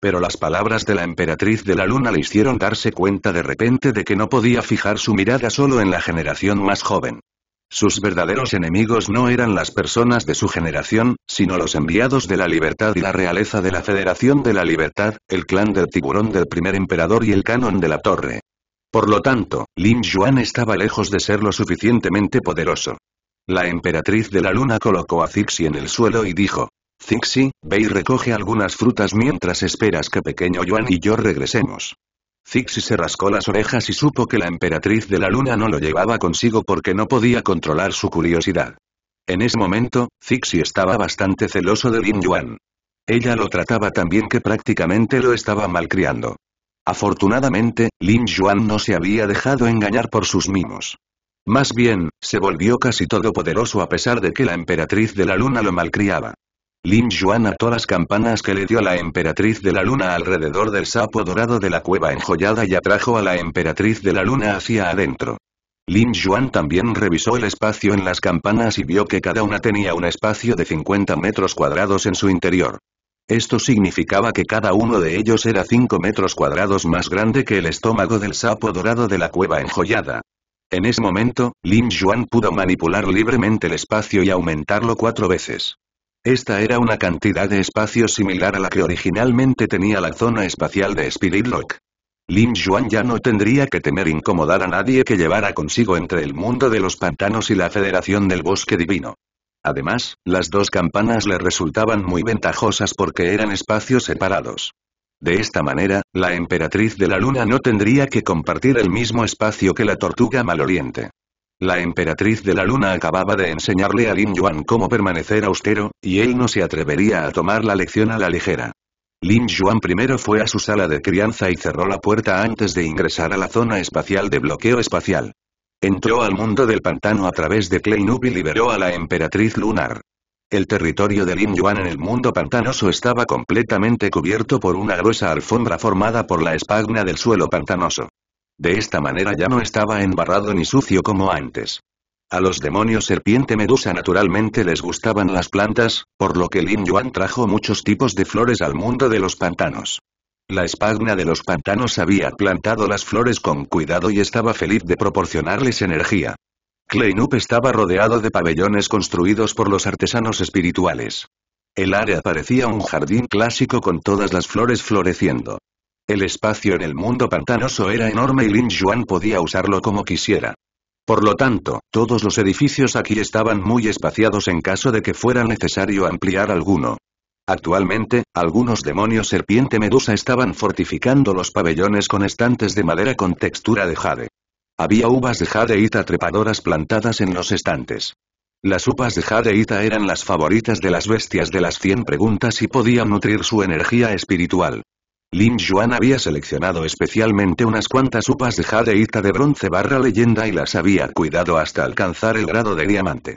Pero las palabras de la emperatriz de la luna le hicieron darse cuenta de repente de que no podía fijar su mirada solo en la generación más joven. Sus verdaderos enemigos no eran las personas de su generación, sino los enviados de la libertad y la realeza de la Federación de la Libertad, el clan del tiburón del primer emperador y el canon de la torre. Por lo tanto, Lin Yuan estaba lejos de ser lo suficientemente poderoso. La emperatriz de la luna colocó a Zixi en el suelo y dijo, Zixi, ve y recoge algunas frutas mientras esperas que pequeño Yuan y yo regresemos. Zixi se rascó las orejas y supo que la emperatriz de la luna no lo llevaba consigo porque no podía controlar su curiosidad. En ese momento, Zixi estaba bastante celoso de Lin Yuan. Ella lo trataba tan bien que prácticamente lo estaba malcriando. Afortunadamente, Lin Yuan no se había dejado engañar por sus mimos. Más bien, se volvió casi todopoderoso a pesar de que la emperatriz de la luna lo malcriaba. Lin Yuan ató las campanas que le dio la emperatriz de la luna alrededor del sapo dorado de la cueva enjollada y atrajo a la emperatriz de la luna hacia adentro. Lin Yuan también revisó el espacio en las campanas y vio que cada una tenía un espacio de 50 metros cuadrados en su interior. Esto significaba que cada uno de ellos era 5 metros cuadrados más grande que el estómago del sapo dorado de la cueva enjollada. En ese momento, Lin Yuan pudo manipular libremente el espacio y aumentarlo cuatro veces. Esta era una cantidad de espacio similar a la que originalmente tenía la zona espacial de Spirit Lock. Lin Yuan ya no tendría que temer incomodar a nadie que llevara consigo entre el mundo de los pantanos y la Federación del Bosque Divino. Además, las dos campanas le resultaban muy ventajosas porque eran espacios separados. De esta manera, la emperatriz de la luna no tendría que compartir el mismo espacio que la tortuga Maloriente. La emperatriz de la luna acababa de enseñarle a Lin Yuan cómo permanecer austero, y él no se atrevería a tomar la lección a la ligera. Lin Yuan primero fue a su sala de crianza y cerró la puerta antes de ingresar a la zona espacial de bloqueo espacial. Entró al mundo del pantano a través de Nub y liberó a la emperatriz lunar. El territorio de Lin Yuan en el mundo pantanoso estaba completamente cubierto por una gruesa alfombra formada por la espagna del suelo pantanoso. De esta manera ya no estaba embarrado ni sucio como antes. A los demonios serpiente medusa naturalmente les gustaban las plantas, por lo que Lin Yuan trajo muchos tipos de flores al mundo de los pantanos. La espagna de los pantanos había plantado las flores con cuidado y estaba feliz de proporcionarles energía. Kleinup estaba rodeado de pabellones construidos por los artesanos espirituales. El área parecía un jardín clásico con todas las flores floreciendo. El espacio en el mundo pantanoso era enorme y Lin Yuan podía usarlo como quisiera. Por lo tanto, todos los edificios aquí estaban muy espaciados en caso de que fuera necesario ampliar alguno. Actualmente, algunos demonios serpiente medusa estaban fortificando los pabellones con estantes de madera con textura de jade. Había uvas de jadeita trepadoras plantadas en los estantes. Las uvas de jadeita eran las favoritas de las bestias de las 100 preguntas y podían nutrir su energía espiritual. Lin Yuan había seleccionado especialmente unas cuantas upas de Jadeita de bronce barra leyenda y las había cuidado hasta alcanzar el grado de diamante.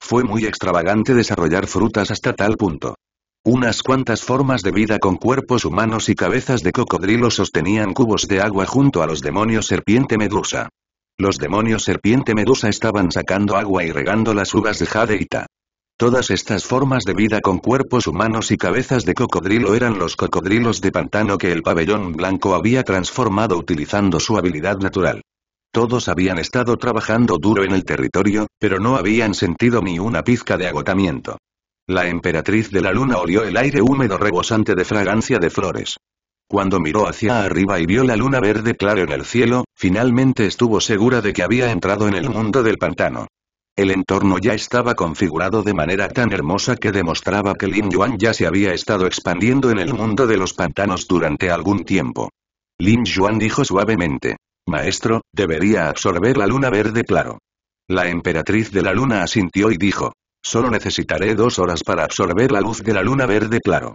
Fue muy extravagante desarrollar frutas hasta tal punto. Unas cuantas formas de vida con cuerpos humanos y cabezas de cocodrilo sostenían cubos de agua junto a los demonios serpiente medusa. Los demonios serpiente medusa estaban sacando agua y regando las uvas de jadeita. Todas estas formas de vida con cuerpos humanos y cabezas de cocodrilo eran los cocodrilos de pantano que el pabellón blanco había transformado utilizando su habilidad natural. Todos habían estado trabajando duro en el territorio, pero no habían sentido ni una pizca de agotamiento. La emperatriz de la luna olió el aire húmedo rebosante de fragancia de flores. Cuando miró hacia arriba y vio la luna verde claro en el cielo, finalmente estuvo segura de que había entrado en el mundo del pantano. El entorno ya estaba configurado de manera tan hermosa que demostraba que Lin Yuan ya se había estado expandiendo en el mundo de los pantanos durante algún tiempo. Lin Yuan dijo suavemente. Maestro, debería absorber la luna verde claro. La emperatriz de la luna asintió y dijo. Solo necesitaré dos horas para absorber la luz de la luna verde claro.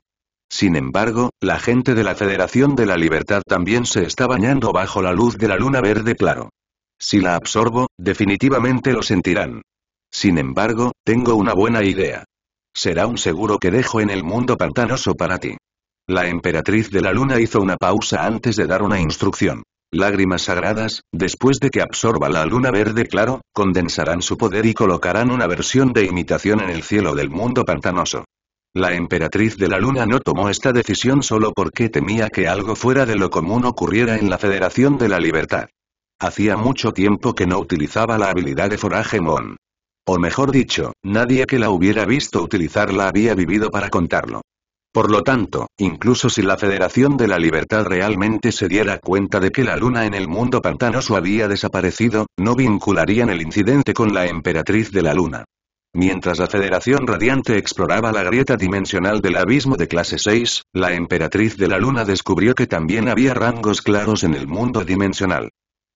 Sin embargo, la gente de la Federación de la Libertad también se está bañando bajo la luz de la luna verde claro. Si la absorbo, definitivamente lo sentirán. Sin embargo, tengo una buena idea. Será un seguro que dejo en el mundo pantanoso para ti. La emperatriz de la luna hizo una pausa antes de dar una instrucción. Lágrimas sagradas, después de que absorba la luna verde claro, condensarán su poder y colocarán una versión de imitación en el cielo del mundo pantanoso. La emperatriz de la luna no tomó esta decisión solo porque temía que algo fuera de lo común ocurriera en la Federación de la Libertad. Hacía mucho tiempo que no utilizaba la habilidad de Foraje Mon. O mejor dicho, nadie que la hubiera visto utilizarla había vivido para contarlo. Por lo tanto, incluso si la Federación de la Libertad realmente se diera cuenta de que la luna en el mundo pantanoso había desaparecido, no vincularían el incidente con la emperatriz de la luna. Mientras la Federación Radiante exploraba la grieta dimensional del abismo de clase 6, la emperatriz de la luna descubrió que también había rangos claros en el mundo dimensional.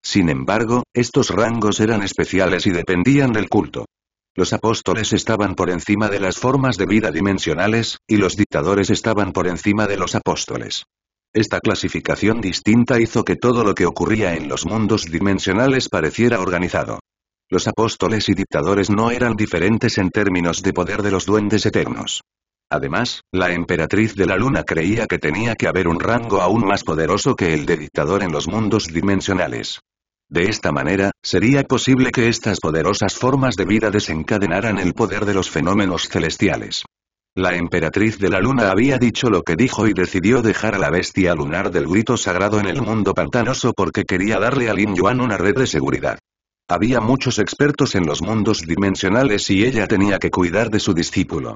Sin embargo, estos rangos eran especiales y dependían del culto. Los apóstoles estaban por encima de las formas de vida dimensionales, y los dictadores estaban por encima de los apóstoles. Esta clasificación distinta hizo que todo lo que ocurría en los mundos dimensionales pareciera organizado. Los apóstoles y dictadores no eran diferentes en términos de poder de los duendes eternos. Además, la emperatriz de la luna creía que tenía que haber un rango aún más poderoso que el de dictador en los mundos dimensionales. De esta manera, sería posible que estas poderosas formas de vida desencadenaran el poder de los fenómenos celestiales. La emperatriz de la luna había dicho lo que dijo y decidió dejar a la bestia lunar del grito sagrado en el mundo pantanoso porque quería darle a Lin Yuan una red de seguridad. Había muchos expertos en los mundos dimensionales y ella tenía que cuidar de su discípulo.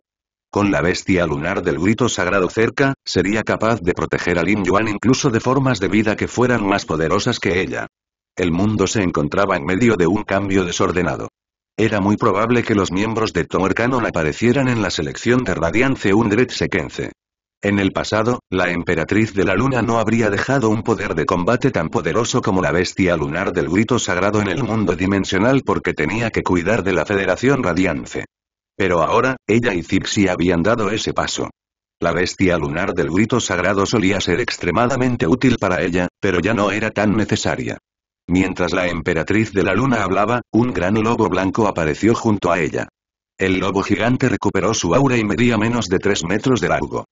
Con la bestia lunar del grito sagrado cerca, sería capaz de proteger a Lin Yuan incluso de formas de vida que fueran más poderosas que ella. El mundo se encontraba en medio de un cambio desordenado. Era muy probable que los miembros de Tower aparecieran en la selección de Radiance Undred Sequence. En el pasado, la emperatriz de la luna no habría dejado un poder de combate tan poderoso como la bestia lunar del grito sagrado en el mundo dimensional porque tenía que cuidar de la Federación Radiance. Pero ahora, ella y Zipsi habían dado ese paso. La bestia lunar del grito sagrado solía ser extremadamente útil para ella, pero ya no era tan necesaria. Mientras la emperatriz de la luna hablaba, un gran lobo blanco apareció junto a ella. El lobo gigante recuperó su aura y medía menos de tres metros de largo.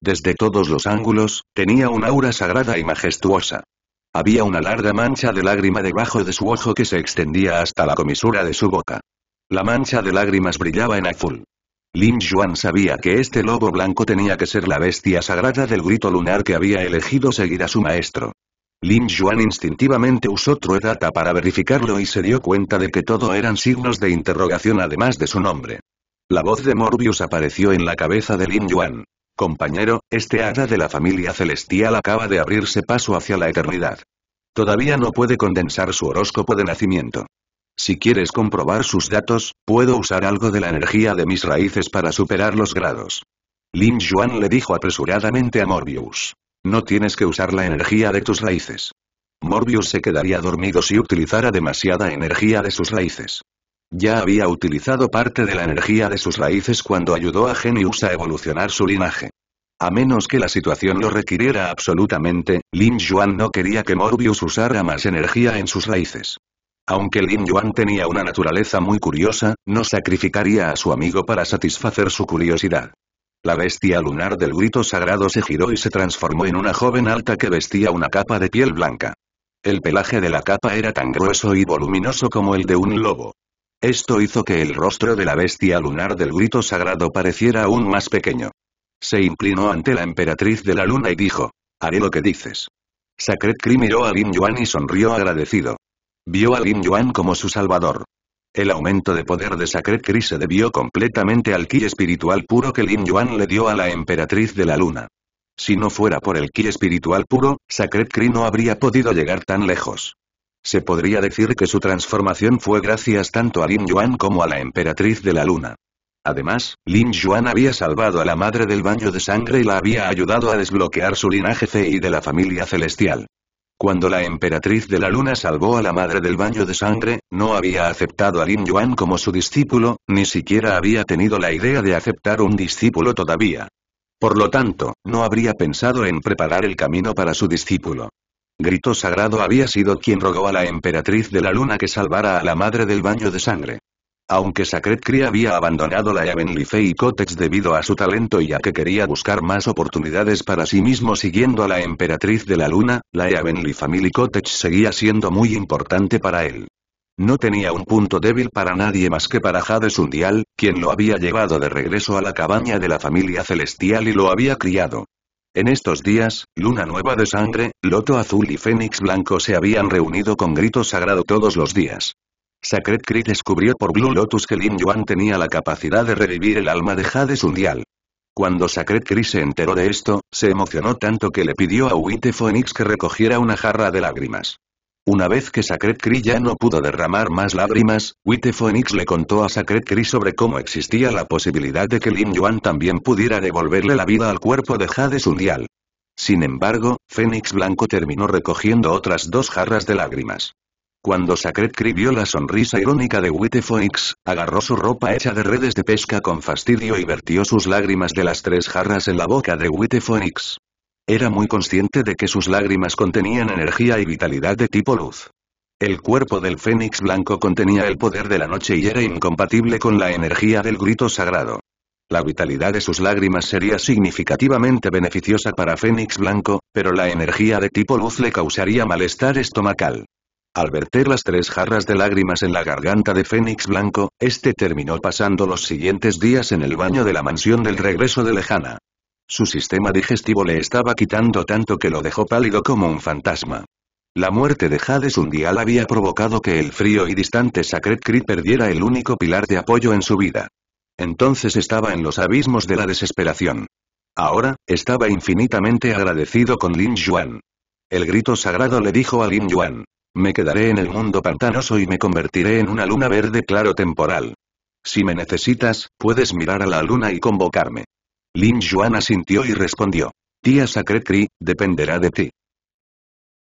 Desde todos los ángulos, tenía un aura sagrada y majestuosa. Había una larga mancha de lágrima debajo de su ojo que se extendía hasta la comisura de su boca. La mancha de lágrimas brillaba en azul. Lin Yuan sabía que este lobo blanco tenía que ser la bestia sagrada del grito lunar que había elegido seguir a su maestro. Lin Yuan instintivamente usó Data para verificarlo y se dio cuenta de que todo eran signos de interrogación además de su nombre. La voz de Morbius apareció en la cabeza de Lin Yuan. Compañero, este hada de la familia celestial acaba de abrirse paso hacia la eternidad. Todavía no puede condensar su horóscopo de nacimiento. Si quieres comprobar sus datos, puedo usar algo de la energía de mis raíces para superar los grados. Lin Yuan le dijo apresuradamente a Morbius. No tienes que usar la energía de tus raíces. Morbius se quedaría dormido si utilizara demasiada energía de sus raíces. Ya había utilizado parte de la energía de sus raíces cuando ayudó a Genius a evolucionar su linaje. A menos que la situación lo requiriera absolutamente, Lin Yuan no quería que Morbius usara más energía en sus raíces. Aunque Lin Yuan tenía una naturaleza muy curiosa, no sacrificaría a su amigo para satisfacer su curiosidad. La bestia lunar del grito sagrado se giró y se transformó en una joven alta que vestía una capa de piel blanca. El pelaje de la capa era tan grueso y voluminoso como el de un lobo. Esto hizo que el rostro de la bestia lunar del grito sagrado pareciera aún más pequeño. Se inclinó ante la emperatriz de la luna y dijo, haré lo que dices. Sacred miró a Lin Yuan y sonrió agradecido. Vio a Lin Yuan como su salvador. El aumento de poder de Sacred Kri se debió completamente al ki espiritual puro que Lin Yuan le dio a la emperatriz de la luna. Si no fuera por el ki espiritual puro, Sacred Kri no habría podido llegar tan lejos. Se podría decir que su transformación fue gracias tanto a Lin Yuan como a la emperatriz de la luna. Además, Lin Yuan había salvado a la madre del baño de sangre y la había ayudado a desbloquear su linaje y de la familia celestial. Cuando la emperatriz de la luna salvó a la madre del baño de sangre, no había aceptado a Lin Yuan como su discípulo, ni siquiera había tenido la idea de aceptar un discípulo todavía. Por lo tanto, no habría pensado en preparar el camino para su discípulo. Grito Sagrado había sido quien rogó a la emperatriz de la luna que salvara a la madre del baño de sangre. Aunque Sacred Cree había abandonado la Heavenly y Cottage debido a su talento y a que quería buscar más oportunidades para sí mismo siguiendo a la Emperatriz de la Luna, la Heavenly Family Cottage seguía siendo muy importante para él. No tenía un punto débil para nadie más que para Hades Undial, quien lo había llevado de regreso a la cabaña de la familia celestial y lo había criado. En estos días, Luna Nueva de Sangre, Loto Azul y Fénix Blanco se habían reunido con grito sagrado todos los días. Sacred cry descubrió por Blue Lotus que Lin Yuan tenía la capacidad de revivir el alma de Hades Sundial. Cuando Sacred Kree se enteró de esto, se emocionó tanto que le pidió a Witte Phoenix que recogiera una jarra de lágrimas. Una vez que Sacred Cree ya no pudo derramar más lágrimas, Witte Phoenix le contó a Sacred Kree sobre cómo existía la posibilidad de que Lin Yuan también pudiera devolverle la vida al cuerpo de Hades Sundial. Sin embargo, Fénix Blanco terminó recogiendo otras dos jarras de lágrimas. Cuando Sacred Cree vio la sonrisa irónica de Witte agarró su ropa hecha de redes de pesca con fastidio y vertió sus lágrimas de las tres jarras en la boca de Witte Era muy consciente de que sus lágrimas contenían energía y vitalidad de tipo luz. El cuerpo del fénix blanco contenía el poder de la noche y era incompatible con la energía del grito sagrado. La vitalidad de sus lágrimas sería significativamente beneficiosa para Fénix Blanco, pero la energía de tipo luz le causaría malestar estomacal. Al verter las tres jarras de lágrimas en la garganta de Fénix Blanco, este terminó pasando los siguientes días en el baño de la mansión del regreso de Lejana. Su sistema digestivo le estaba quitando tanto que lo dejó pálido como un fantasma. La muerte de Hades Undial había provocado que el frío y distante Sacred Creed perdiera el único pilar de apoyo en su vida. Entonces estaba en los abismos de la desesperación. Ahora, estaba infinitamente agradecido con Lin Yuan. El grito sagrado le dijo a Lin Yuan, me quedaré en el mundo pantanoso y me convertiré en una luna verde claro temporal. Si me necesitas, puedes mirar a la luna y convocarme. Lin Yuan asintió y respondió. Tía Sacred dependerá de ti.